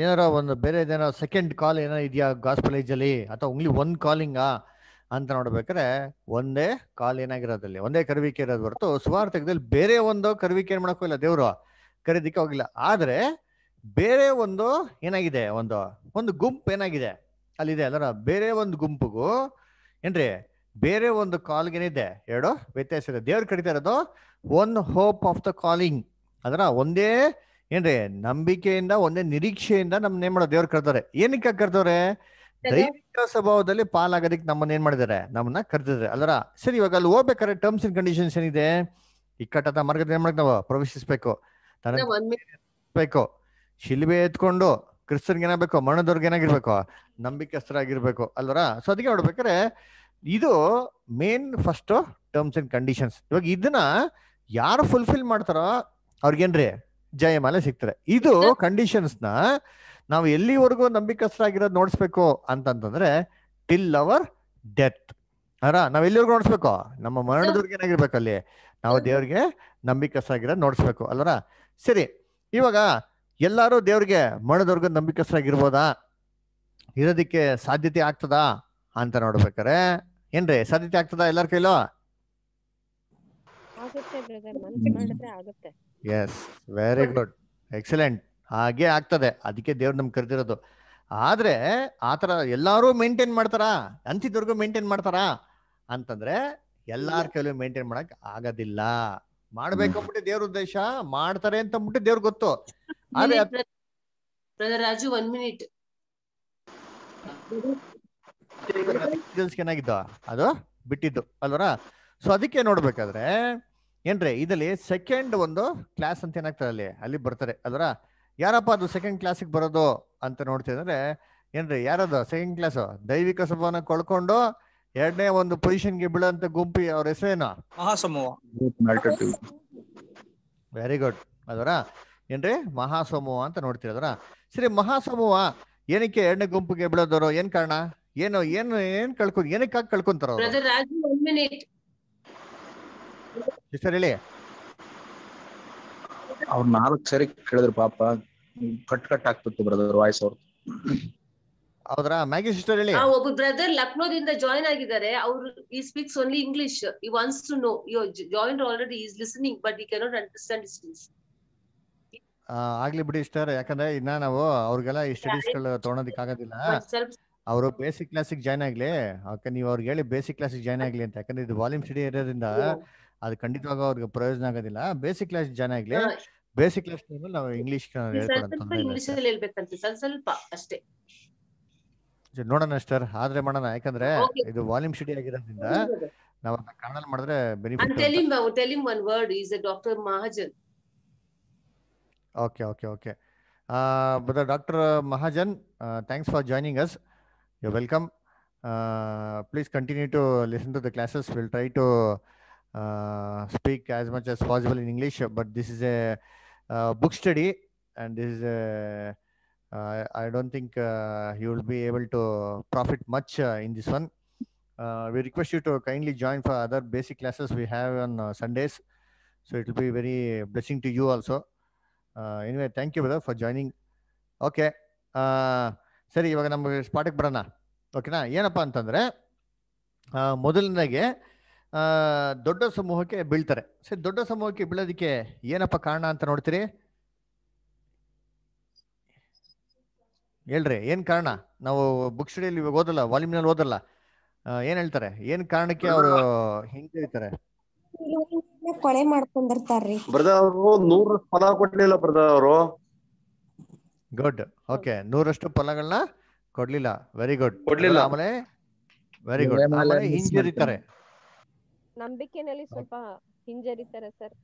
ಏನಾರ ಒಂದು ಬೇರೆ ಏನಾರ ಸೆಕೆಂಡ್ ಕಾಲ್ ಏನೋ ಇದೆಯಾ ಅಲ್ಲಿ ಅಥವಾ ಉಂಗ್ಲಿ ಒನ್ ಕಾಲಿಂಗಾ ಅಂತ ನೋಡ್ಬೇಕಾದ್ರೆ ಒಂದೇ ಕಾಲ್ ಏನಾಗಿರೋದಲ್ಲಿ ಒಂದೇ ಕರವಿಕೆ ಇರೋದು ಹೊರತು ಸುವಾರ್ಥಕದಲ್ಲಿ ಬೇರೆ ಒಂದು ಕರವಿಕೆ ಏನು ಮಾಡೋಕ್ಕೂ ಇಲ್ಲ ದೇವರು ಕರೀದಿಕ್ಕೆ ಹೋಗಿಲ್ಲ ಆದ್ರೆ ಬೇರೆ ಒಂದು ಏನಾಗಿದೆ ಒಂದು ಒಂದು ಗುಂಪು ಏನಾಗಿದೆ ಅಲ್ಲಿದೆ ಅದರ ಬೇರೆ ಒಂದು ಗುಂಪುಗೂ ಏನ್ರಿ ಬೇರೆ ಒಂದು ಕಾಲ್ಗೇನಿದೆ ಎರಡು ವ್ಯತ್ಯಾಸ ಇದೆ ದೇವ್ರು ಕರಿತಾ ಇರೋದು one hope of the calling ಅದರ ಒಂದೇ ಏನ್ರಿ ನಂಬಿಕೆಯಿಂದ ಒಂದೇ ನಿರೀಕ್ಷೆಯಿಂದ ನಮ್ ಏನ್ ಮಾಡೋ ದೇವ್ರು ಕರ್ತಾರೆ ಏನಕ್ಕೆ ಕರ್ತವ್ರೆ ದೈವಿಕ ಸ್ವಭಾವದಲ್ಲಿ ಪಾಲಾಗೋದಕ್ಕೆ ನಮ್ಮನ್ನ ಏನ್ ಮಾಡಿದ್ದಾರೆ ನಮ್ಮನ್ನ ಕರ್ತಿದ್ರೆ ಅಲ್ಲರ ಸರಿ ಇವಾಗ ಅಲ್ಲಿ ಹೋಗ್ಬೇಕಾದ್ರೆ ಟರ್ಮ್ಸ್ ಅಂಡ್ ಕಂಡೀಷನ್ಸ್ ಏನಿದೆ ಇಕ್ಕಟ್ಟದ ಮಾರ್ಗದ ಏನ್ ಮಾಡಕ್ ನಾವು ಪ್ರವೇಶಿಸ್ಬೇಕು ಬೇಕು ಶಿಲ್ಬೆ ಎತ್ಕೊಂಡು ನಂಬಿಕೆ ನಂಬಿಕೆ ಆಗಿರ್ಬೇಕು ಅಲ್ವರಾ ಸೊ ಅದಕ್ಕೆ ನೋಡ್ಬೇಕಾರೆ ಇದು main first terms and conditions ಇವಾಗ ಇದನ್ನ ಯಾರು ಫುಲ್ಫಿಲ್ ಮಾಡ್ತಾರೋ ಅವ್ರಿಗೇನ್ರಿ ಜಯಮಾಲೆ ಸಿಗ್ತಾರೆ ಇದು ಕಂಡೀಷನ್ಸ್ ನಾವು ಎಲ್ಲಿವರೆಗೂ ಆಗಿರೋದು ನೋಡಿಸ್ಬೇಕು ಅಂತಂತಂದ್ರೆ ಟಿಲ್ ಅವರ್ ಡೆತ್ ಅರ ನಾವು ಎಲ್ಲಿವರೆಗೂ ನೋಡ್ಸ್ಬೇಕು ನಮ್ಮ ಮರಣದವ್ರಿಗೆ ಏನಾಗಿರ್ಬೇಕು ಅಲ್ಲಿ ನಾವು ದೇವ್ರಿಗೆ ಆಗಿರೋದು ನೋಡ್ಸ್ಬೇಕು ಅಲ್ವರ ಸರಿ ಇವಾಗ ಎಲ್ಲರೂ ದೇವ್ರಿಗೆ ಮಣದವ್ರಿಗೂ ನಂಬಿಕಸ್ಥರಾಗಿರ್ಬೋದಾ ಇರೋದಿಕ್ಕೆ ಸಾಧ್ಯತೆ ಆಗ್ತದಾ ಅಂತ ನೋಡ್ಬೇಕಾರೆ ಏನ್ರಿ ಸಾಧ್ಯತೆ ಆಗ್ತದಾ ಎಲ್ಲರ ಕೈಲೋ ಎಸ್ ವೆರಿ ಗುಡ್ ಎಕ್ಸಲೆಂಟ್ ಹಾಗೆ ಆಗ್ತದೆ ಅದಕ್ಕೆ ದೇವ್ರು ನಮ್ಗೆ ಕರೆದಿರೋದು ಆದ್ರೆ ಆತರ ಎಲ್ಲಾರು ಮೇಂಟೈನ್ ಮಾಡ್ತಾರಾ ಅಂತಿದ್ರಿಗೂ ಮೇಂಟೈನ್ ಮಾಡ್ತಾರಾ ಅಂತಂದ್ರೆ ಎಲ್ಲಾರ ಕೈಲೂ ಮೇಂಟೈನ್ ಮಾಡಕ್ ಆಗೋದಿಲ್ಲ ಅಂದ್ಬಿಟ್ಟು ದೇವ್ರ ಉದ್ದೇಶ ಮಾಡ್ತಾರೆ ಅಂತ ಅಂದ್ಬಿಟ್ಟು ದೇವ್ರಿಗೆ ಗೊತ್ತು Minute, ಅದು ಬಿಟ್ಟಿದ್ದು ಅಲ್ವರ ಸೊ ಅದಕ್ಕೆ ನೋಡ್ಬೇಕಾದ್ರೆ ಏನ್ರಿ ಇದಲ್ಲಿ ಸೆಕೆಂಡ್ ಒಂದು ಕ್ಲಾಸ್ ಅಂತ ಏನಾಗ್ತದೆ ಅಲ್ಲಿ ಅಲ್ಲಿ ಬರ್ತಾರೆ ಅಲ್ವರ ಯಾರಪ್ಪ ಅದು ಸೆಕೆಂಡ್ ಕ್ಲಾಸಿಗೆ ಬರೋದು ಅಂತ ನೋಡ್ತಿದ್ರೆ ಏನ್ರಿ ಯಾರದು ಸೆಕೆಂಡ್ ಕ್ಲಾಸ್ ದೈವಿಕ ಸ್ವಭಾವನ ಕಳ್ಕೊಂಡು ಎರಡನೇ ಒಂದು ಪೊಸಿಷನ್ಗೆ ಬೀಳಂತ ಗುಂಪಿ ಅವ್ರ ಹೆಸರೇನು ಮಹಾಸಮೂಹ ವೆರಿ ಗುಡ್ ಅದರ ಏನ್ರಿ ಮಹಾಸಮೂಹ ಅಂತ ನೋಡ್ತಿರೋದ್ರ ಸರಿ ಮಹಾಸಮೂಹ ಏನಕ್ಕೆ ಎಣ್ಣೆ ಗುಂಪಿಗೆ ಬೀಳೋದವರು ಏನ್ ಕಾರಣ ಏನು ಏನು ಏನ್ ಕಳ್ಕೊಂಡ್ ಏನಕ್ಕಾಗಿ ಕಳ್ಕೊಂತಾರ ಸಿಸ್ಟರ್ ಹೇಳಿ ಅವ್ರ ನಾಲ್ಕು ಸರಿ ಕೇಳಿದ್ರು ಪಾಪ ಕಟ್ ಕಟ್ ಆಗ್ತಿತ್ತು ಬ್ರದರ್ ವಾಯ್ಸ್ ಅವ್ರು ಹೌದ್ರಾ ಮ್ಯಾಗಿ ಸಿಸ್ಟರ್ ಹೇಳಿ ಒಬ್ಬ ಬ್ರದರ್ ಲಕ್ನೋದಿಂದ ಜಾಯಿನ್ ಆಗಿದ್ದಾರೆ ಅವರು he speaks only English he wants to know you join already is listening but he cannot understand is ಆಗ್ಲಿ ಬಿಡಿ ಸ್ಟಾರ್ ಯಾಕಂದ್ರೆ ಇನ್ನ ನಾವು ಅವ್ರಿಗೆಲ್ಲ ಈ ಸ್ಟಡೀಸ್ ತಗೊಳೋದಿಕ್ ಆಗೋದಿಲ್ಲ ಅವರು ಬೇಸಿಕ್ ಕ್ಲಾಸಿಗೆ ಜಾಯ್ನ್ ಆಗ್ಲಿ ಓಕೆ ನೀವು ಅವ್ರಿಗೆ ಹೇಳಿ ಬೇಸಿಕ್ ಕ್ಲಾಸಿಗೆ ಜಾಯ್ನ್ ಆಗ್ಲಿ ಅಂತ ಯಾಕಂದ್ರೆ ಇದು ವಾಲ್ಯೂಮ್ ಸ್ಟಡಿ ಇರೋದ್ರಿಂದ ಅದು ಖಂಡಿತವಾಗ ಅವ್ರಿಗೆ ಪ್ರಯೋಜನ ಆಗೋದಿಲ್ಲ ಬೇಸಿಕ್ ಕ್ಲಾಸ್ ಜಾಯ್ನ್ ಆಗ್ಲಿ ಬೇಸಿಕ್ ಕ್ಲಾಸ್ ನಾವು ಇಂಗ್ಲಿಷ್ ಸ್ವಲ್ಪ ಅಷ್ಟೇ ನೋಡೋಣ ಸ್ಟರ್ ಆದ್ರೆ ಮಾಡೋಣ ಯಾಕಂದ್ರೆ ಇದು ವಾಲ್ಯೂಮ್ ಸ್ಟಡಿ ಆಗಿರೋದ್ರಿಂದ ನಾವು ಕನ್ನಡ ಮಾಡಿದ್ರೆ benefit telling telling one word a doctor Mahajan Okay, okay, okay. Uh, Brother Dr. Mahajan, uh, thanks for joining us. You're welcome. Uh, please continue to listen to the classes. We'll try to uh, speak as much as possible in English, but this is a, uh, book study, and this is a, uh, I don't think uh, you will be able to profit much uh, in this one. we request you to kindly join for other basic classes we have on Sundays. So it will be very blessing to you also. Anyway thank you brother for joining okay ಸರಿ ಇವಾಗ ನಮಗೆ ಸ್ಪಾಟಕ್ಕೆ ಬರೋಣ ಓಕೆನಾ ಏನಪ್ಪ ಅಂತಂದರೆ ಮೊದಲನೇಗೆ ದೊಡ್ಡ ಸಮೂಹಕ್ಕೆ ಬೀಳ್ತಾರೆ ಸರಿ ದೊಡ್ಡ ಸಮೂಹಕ್ಕೆ ಬೀಳೋದಕ್ಕೆ ಏನಪ್ಪ ಕಾರಣ ಅಂತ ನೋಡ್ತೀರಿ ಹೇಳ್ರಿ ಏನು ಕಾರಣ ನಾವು ಬುಕ್ ಸ್ಟಡಿಯಲ್ಲಿ ಇವಾಗ ಓದಲ್ಲ ವಾಲ್ಯೂಮ್ನಲ್ಲಿ ಓದಲ್ಲ ಏನು ಹೇಳ್ತಾರೆ ಏನು ಕಾರಣಕ್ಕೆ ಅವರು ಹೆಂಗೆ ಹೇಳ್ತಾರೆ ಕೊಳೆ ಮಾಡ್ಕೊಂಡಿರ್ತಾರ್ರಿ ಬ್ರದರ್ ಅವರು ನೂರಷ್ಟು ಫಲ ಕೊಡ್ಲಿಲ್ಲ ಬ್ರದರ್ ಅವರು ಗುಡ್ ಓಕೆ ನೂರಷ್ಟು ಫಲಗಳನ್ನ ಕೊಡ್ಲಿಲ್ಲ ವೆರಿ ಗುಡ್ ಕೊಡ್ಲಿಲ್ಲ ಆಮೇಲೆ ವೆರಿ ಗುಡ್ ಆಮೇಲೆ ಹಿಂಜರಿತಾರೆ ನಂಬಿಕೆನಲ್ಲಿ ಸ್ವಲ್ಪ ಹಿಂಜರಿತಾರೆ ಸರ್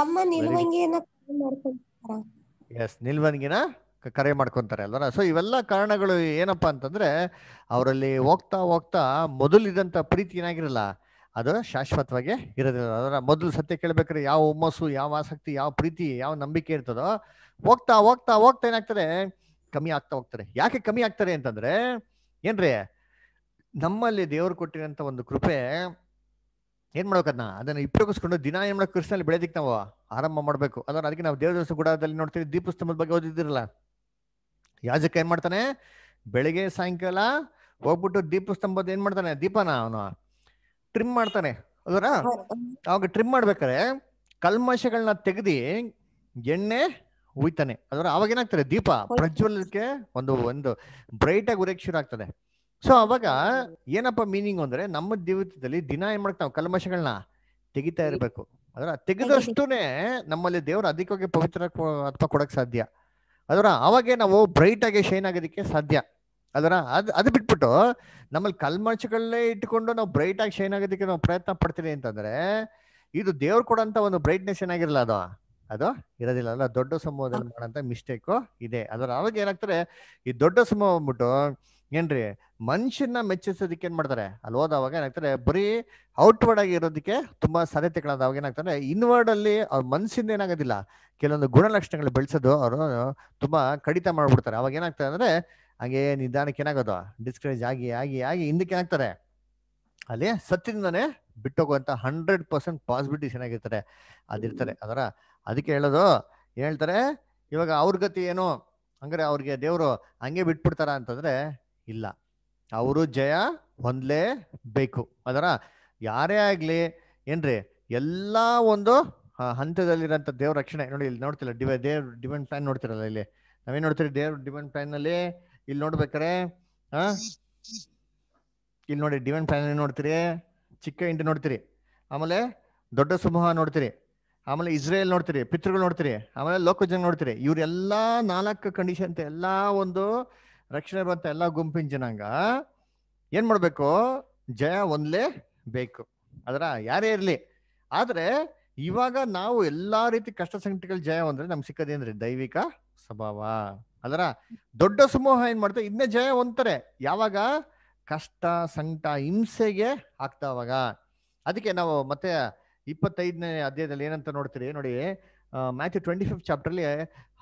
ತಮ್ಮ ನಿಲ್ವಂಗಿನ ಎಸ್ ನಿಲ್ವನ್ಗಿನ ಕರೆ ಮಾಡ್ಕೊಂತಾರೆ ಅಲ್ವಾ ಸೊ ಇವೆಲ್ಲ ಕಾರಣಗಳು ಏನಪ್ಪಾ ಅಂತಂದ್ರೆ ಅವರಲ್ಲಿ ಹೋಗ್ತಾ ಹೋಗ್ತಾ ಮೊದಲಿದ್ದಂತ ಪ್ರೀತಿ ಏನಾಗಿರಲ್ಲ ಅದು ಶಾಶ್ವತವಾಗಿ ಇರೋದಿಲ್ಲ ಅದರ ಮೊದಲು ಸತ್ಯ ಕೇಳಬೇಕಾದ್ರೆ ಯಾವ ಹುಮ್ಮಸ್ಸು ಯಾವ ಆಸಕ್ತಿ ಯಾವ ಪ್ರೀತಿ ಯಾವ ನಂಬಿಕೆ ಇರ್ತದೋ ಹೋಗ್ತಾ ಹೋಗ್ತಾ ಹೋಗ್ತಾ ಏನಾಗ್ತಾರೆ ಕಮ್ಮಿ ಆಗ್ತಾ ಹೋಗ್ತಾರೆ ಯಾಕೆ ಕಮ್ಮಿ ಆಗ್ತಾರೆ ಅಂತಂದ್ರೆ ಏನ್ರಿ ನಮ್ಮಲ್ಲಿ ದೇವರು ಕೊಟ್ಟಿರೋಂಥ ಒಂದು ಕೃಪೆ ಏನ್ ಮಾಡ್ಬೇಕದನ್ನ ಅದನ್ನ ಉಪಯೋಗಿಸ್ಕೊಂಡು ದಿನ ಏನು ಮಾಡೋ ಕೃಷ್ಣಲ್ಲಿ ಬೆಳೆದಿಕ್ ನಾವು ಆರಂಭ ಮಾಡಬೇಕು ಅದನ್ನ ಅದಕ್ಕೆ ನಾವು ದೇವ್ರ ದಿವಸ ಗುಡದಲ್ಲಿ ನೋಡ್ತೀವಿ ದೀಪಸ್ತಂಭದ ಬಗ್ಗೆ ಓದಿದಿರಲ್ಲ ಯಾಜಕ ಏನ್ ಮಾಡ್ತಾನೆ ಬೆಳಿಗ್ಗೆ ಸಾಯಂಕಾಲ ಹೋಗ್ಬಿಟ್ಟು ದೀಪಸ್ತಂಭದ ಏನ್ ಮಾಡ್ತಾನೆ ದೀಪನ ಅವನು ಟ್ರಿಮ್ ಮಾಡ್ತಾನೆ ಅದರ ಅವಾಗ ಟ್ರಿಮ್ ಮಾಡ್ಬೇಕಾದ್ರೆ ಕಲ್ಮಶಗಳನ್ನ ತೆಗ್ದಿ ಎಣ್ಣೆ ಉಯ್ತಾನೆ ಅದರ ಅವಾಗ ಏನಾಗ್ತದೆ ದೀಪ ಪ್ರಜ್ವಲಕ್ಕೆ ಒಂದು ಒಂದು ಬ್ರೈಟ್ ಆಗಿ ಉರಿಯಕ್ಕೆ ಶುರು ಆಗ್ತದೆ ಸೊ ಅವಾಗ ಏನಪ್ಪ ಮೀನಿಂಗ್ ಅಂದ್ರೆ ನಮ್ಮ ಜೀವಿತದಲ್ಲಿ ದಿನ ಏನ್ ಮಾಡ್ತಾವ ಕಲ್ಮಶಗಳನ್ನ ತೆಗಿತಾ ಇರಬೇಕು ಅದರ ತೆಗೆದಷ್ಟುನೇ ನಮ್ಮಲ್ಲಿ ದೇವರು ಅಧಿಕವಾಗಿ ಪವಿತ್ರ ಅಥವಾ ಕೊಡಕ್ ಸಾಧ್ಯ ಅದರ ಅವಾಗೆ ನಾವು ಬ್ರೈಟ್ ಆಗಿ ಶೈನ್ ಆಗೋದಿಕ್ಕೆ ಸಾಧ್ಯ ಅದರ ಅದು ಅದು ಬಿಟ್ಬಿಟ್ಟು ನಮ್ಮಲ್ಲಿ ಕಲ್ಮಂಚಗಳನ್ನೇ ಇಟ್ಕೊಂಡು ನಾವು ಬ್ರೈಟ್ ಆಗಿ ಶೈನ್ ಆಗೋದಕ್ಕೆ ನಾವು ಪ್ರಯತ್ನ ಪಡ್ತೀನಿ ಅಂತಂದ್ರೆ ಇದು ದೇವ್ರು ಕೊಡಂತ ಒಂದು ಬ್ರೈಟ್ನೆಸ್ ಏನಾಗಿರಲ್ಲ ಅದು ಅದು ಇರೋದಿಲ್ಲ ಅಲ್ಲ ದೊಡ್ಡ ಸಮೂಹದಲ್ಲಿ ಮಾಡೋಂಥ ಮಿಸ್ಟೇಕು ಇದೆ ಅದರ ಅವಾಗ ಏನಾಗ್ತಾರೆ ಈ ದೊಡ್ಡ ಸಮೂಹ ಅಂದ್ಬಿಟ್ಟು ಏನ್ರಿ ಮನುಷ್ಯನ ಮೆಚ್ಚಿಸೋದಕ್ಕೆ ಏನ್ ಮಾಡ್ತಾರೆ ಅಲ್ಲಿ ಹೋದವಾಗ ಏನಾಗ್ತಾರೆ ಬರೀ ಔಟ್ವರ್ಡ್ ಆಗಿ ಇರೋದಕ್ಕೆ ತುಂಬಾ ಸಾಧ್ಯತೆಗಳಾದವಾಗ ಏನಾಗ್ತಾರೆ ಇನ್ವರ್ಡ್ ಅಲ್ಲಿ ಅವ್ರ ಮನಸ್ಸಿಂದ ಏನಾಗೋದಿಲ್ಲ ಕೆಲವೊಂದು ಗುಣಲಕ್ಷಣಗಳು ಬೆಳೆಸೋದು ಅವರು ತುಂಬಾ ಕಡಿತ ಮಾಡ್ಬಿಡ್ತಾರೆ ಅವಾಗ ಏನಾಗ್ತದೆ ಅಂದ್ರೆ ಹಾಗೆ ನಿಧಾನಕ್ಕೆ ಏನಾಗೋದು ಡಿಸ್ಕರೇಜ್ ಆಗಿ ಆಗಿ ಆಗಿ ಹಿಂದಕ್ಕೆ ಏನಾಗ್ತಾರೆ ಅಲ್ಲಿ ಸತ್ತಿಂದನೇ ಬಿಟ್ಟೋಗುವಂತ ಹಂಡ್ರೆಡ್ ಪರ್ಸೆಂಟ್ ಪಾಸಿಬಿಲಿಟೀಸ್ ಏನಾಗಿರ್ತಾರೆ ಅದಿರ್ತಾರೆ ಅದರ ಅದಕ್ಕೆ ಹೇಳೋದು ಹೇಳ್ತಾರೆ ಇವಾಗ ಅವ್ರ ಗತಿ ಏನು ಹಂಗಾರೆ ಅವ್ರಿಗೆ ದೇವರು ಹಂಗೆ ಬಿಟ್ಬಿಡ್ತಾರ ಅಂತಂದ್ರೆ ಇಲ್ಲ ಅವರು ಜಯ ಬೇಕು ಅದರ ಯಾರೇ ಆಗಲಿ ಏನ್ರಿ ಎಲ್ಲ ಒಂದು ಹಂತದಲ್ಲಿರೋಂಥ ದೇವ್ರ ರಕ್ಷಣೆ ನೋಡಿ ಇಲ್ಲಿ ನೋಡ್ತಿಲ್ಲ ಡಿವೈ ದೇವ್ ಡಿವೈನ್ ಪ್ಲಾನ್ ನೋಡ್ತಿರಲ್ಲ ಇಲ್ಲಿ ನಾವೇನ್ ನೋಡ್ತೀರಿ ದೇವ್ರ ಡಿವೈನ್ ಪ್ಲಾನ್ ನಲ್ಲಿ ಇಲ್ಲಿ ನೋಡ್ಬೇಕಾರೆ ಇಲ್ಲಿ ನೋಡಿ ಡಿವೈನ್ ಫ್ಯಾಮಿಲಿ ನೋಡ್ತೀರಿ ಚಿಕ್ಕ ಇಂಡಿ ನೋಡ್ತೀರಿ ಆಮೇಲೆ ದೊಡ್ಡ ಸಮೂಹ ನೋಡ್ತೀರಿ ಆಮೇಲೆ ಇಸ್ರೇಲ್ ನೋಡ್ತೀರಿ ಪಿತೃಗಳು ನೋಡ್ತೀರಿ ಆಮೇಲೆ ಲೋಕಜನ ನೋಡ್ತೀರಿ ಇವರೆಲ್ಲ ನಾಲ್ಕು ಕಂಡೀಷನ್ ಎಲ್ಲ ಒಂದು ರಕ್ಷಣೆ ಬಂತ ಎಲ್ಲ ಗುಂಪಿನ ಜನಾಂಗ ಏನ್ ಮಾಡ್ಬೇಕು ಜಯ ಒಂದ್ಲೇ ಬೇಕು ಅದರ ಯಾರೇ ಇರಲಿ ಆದ್ರೆ ಇವಾಗ ನಾವು ಎಲ್ಲಾ ರೀತಿ ಕಷ್ಟ ಸಂಕಟಗಳ ಜಯ ಅಂದ್ರೆ ನಮ್ಗೆ ಸಿಕ್ಕದೇನ್ರಿ ದೈವಿಕ ಸ್ವಭಾವ ಅದರ ದೊಡ್ಡ ಸಮೂಹ ಏನ್ ಮಾಡ್ತಾರೆ ಇದನ್ನೇ ಜಯ ಹೊಂತಾರೆ ಯಾವಾಗ ಕಷ್ಟ ಸಂಕಟ ಹಿಂಸೆಗೆ ಆಗ್ತಾವಾಗ ಅದಕ್ಕೆ ನಾವು ಮತ್ತೆ ಇಪ್ಪತ್ತೈದನೇ ಅಧ್ಯಾಯದಲ್ಲಿ ಏನಂತ ನೋಡ್ತೀರಿ ನೋಡಿ ಮ್ಯಾಥ್ಯೂ ಟ್ವೆಂಟಿ ಫಿಫ್ತ್ ಅಲ್ಲಿ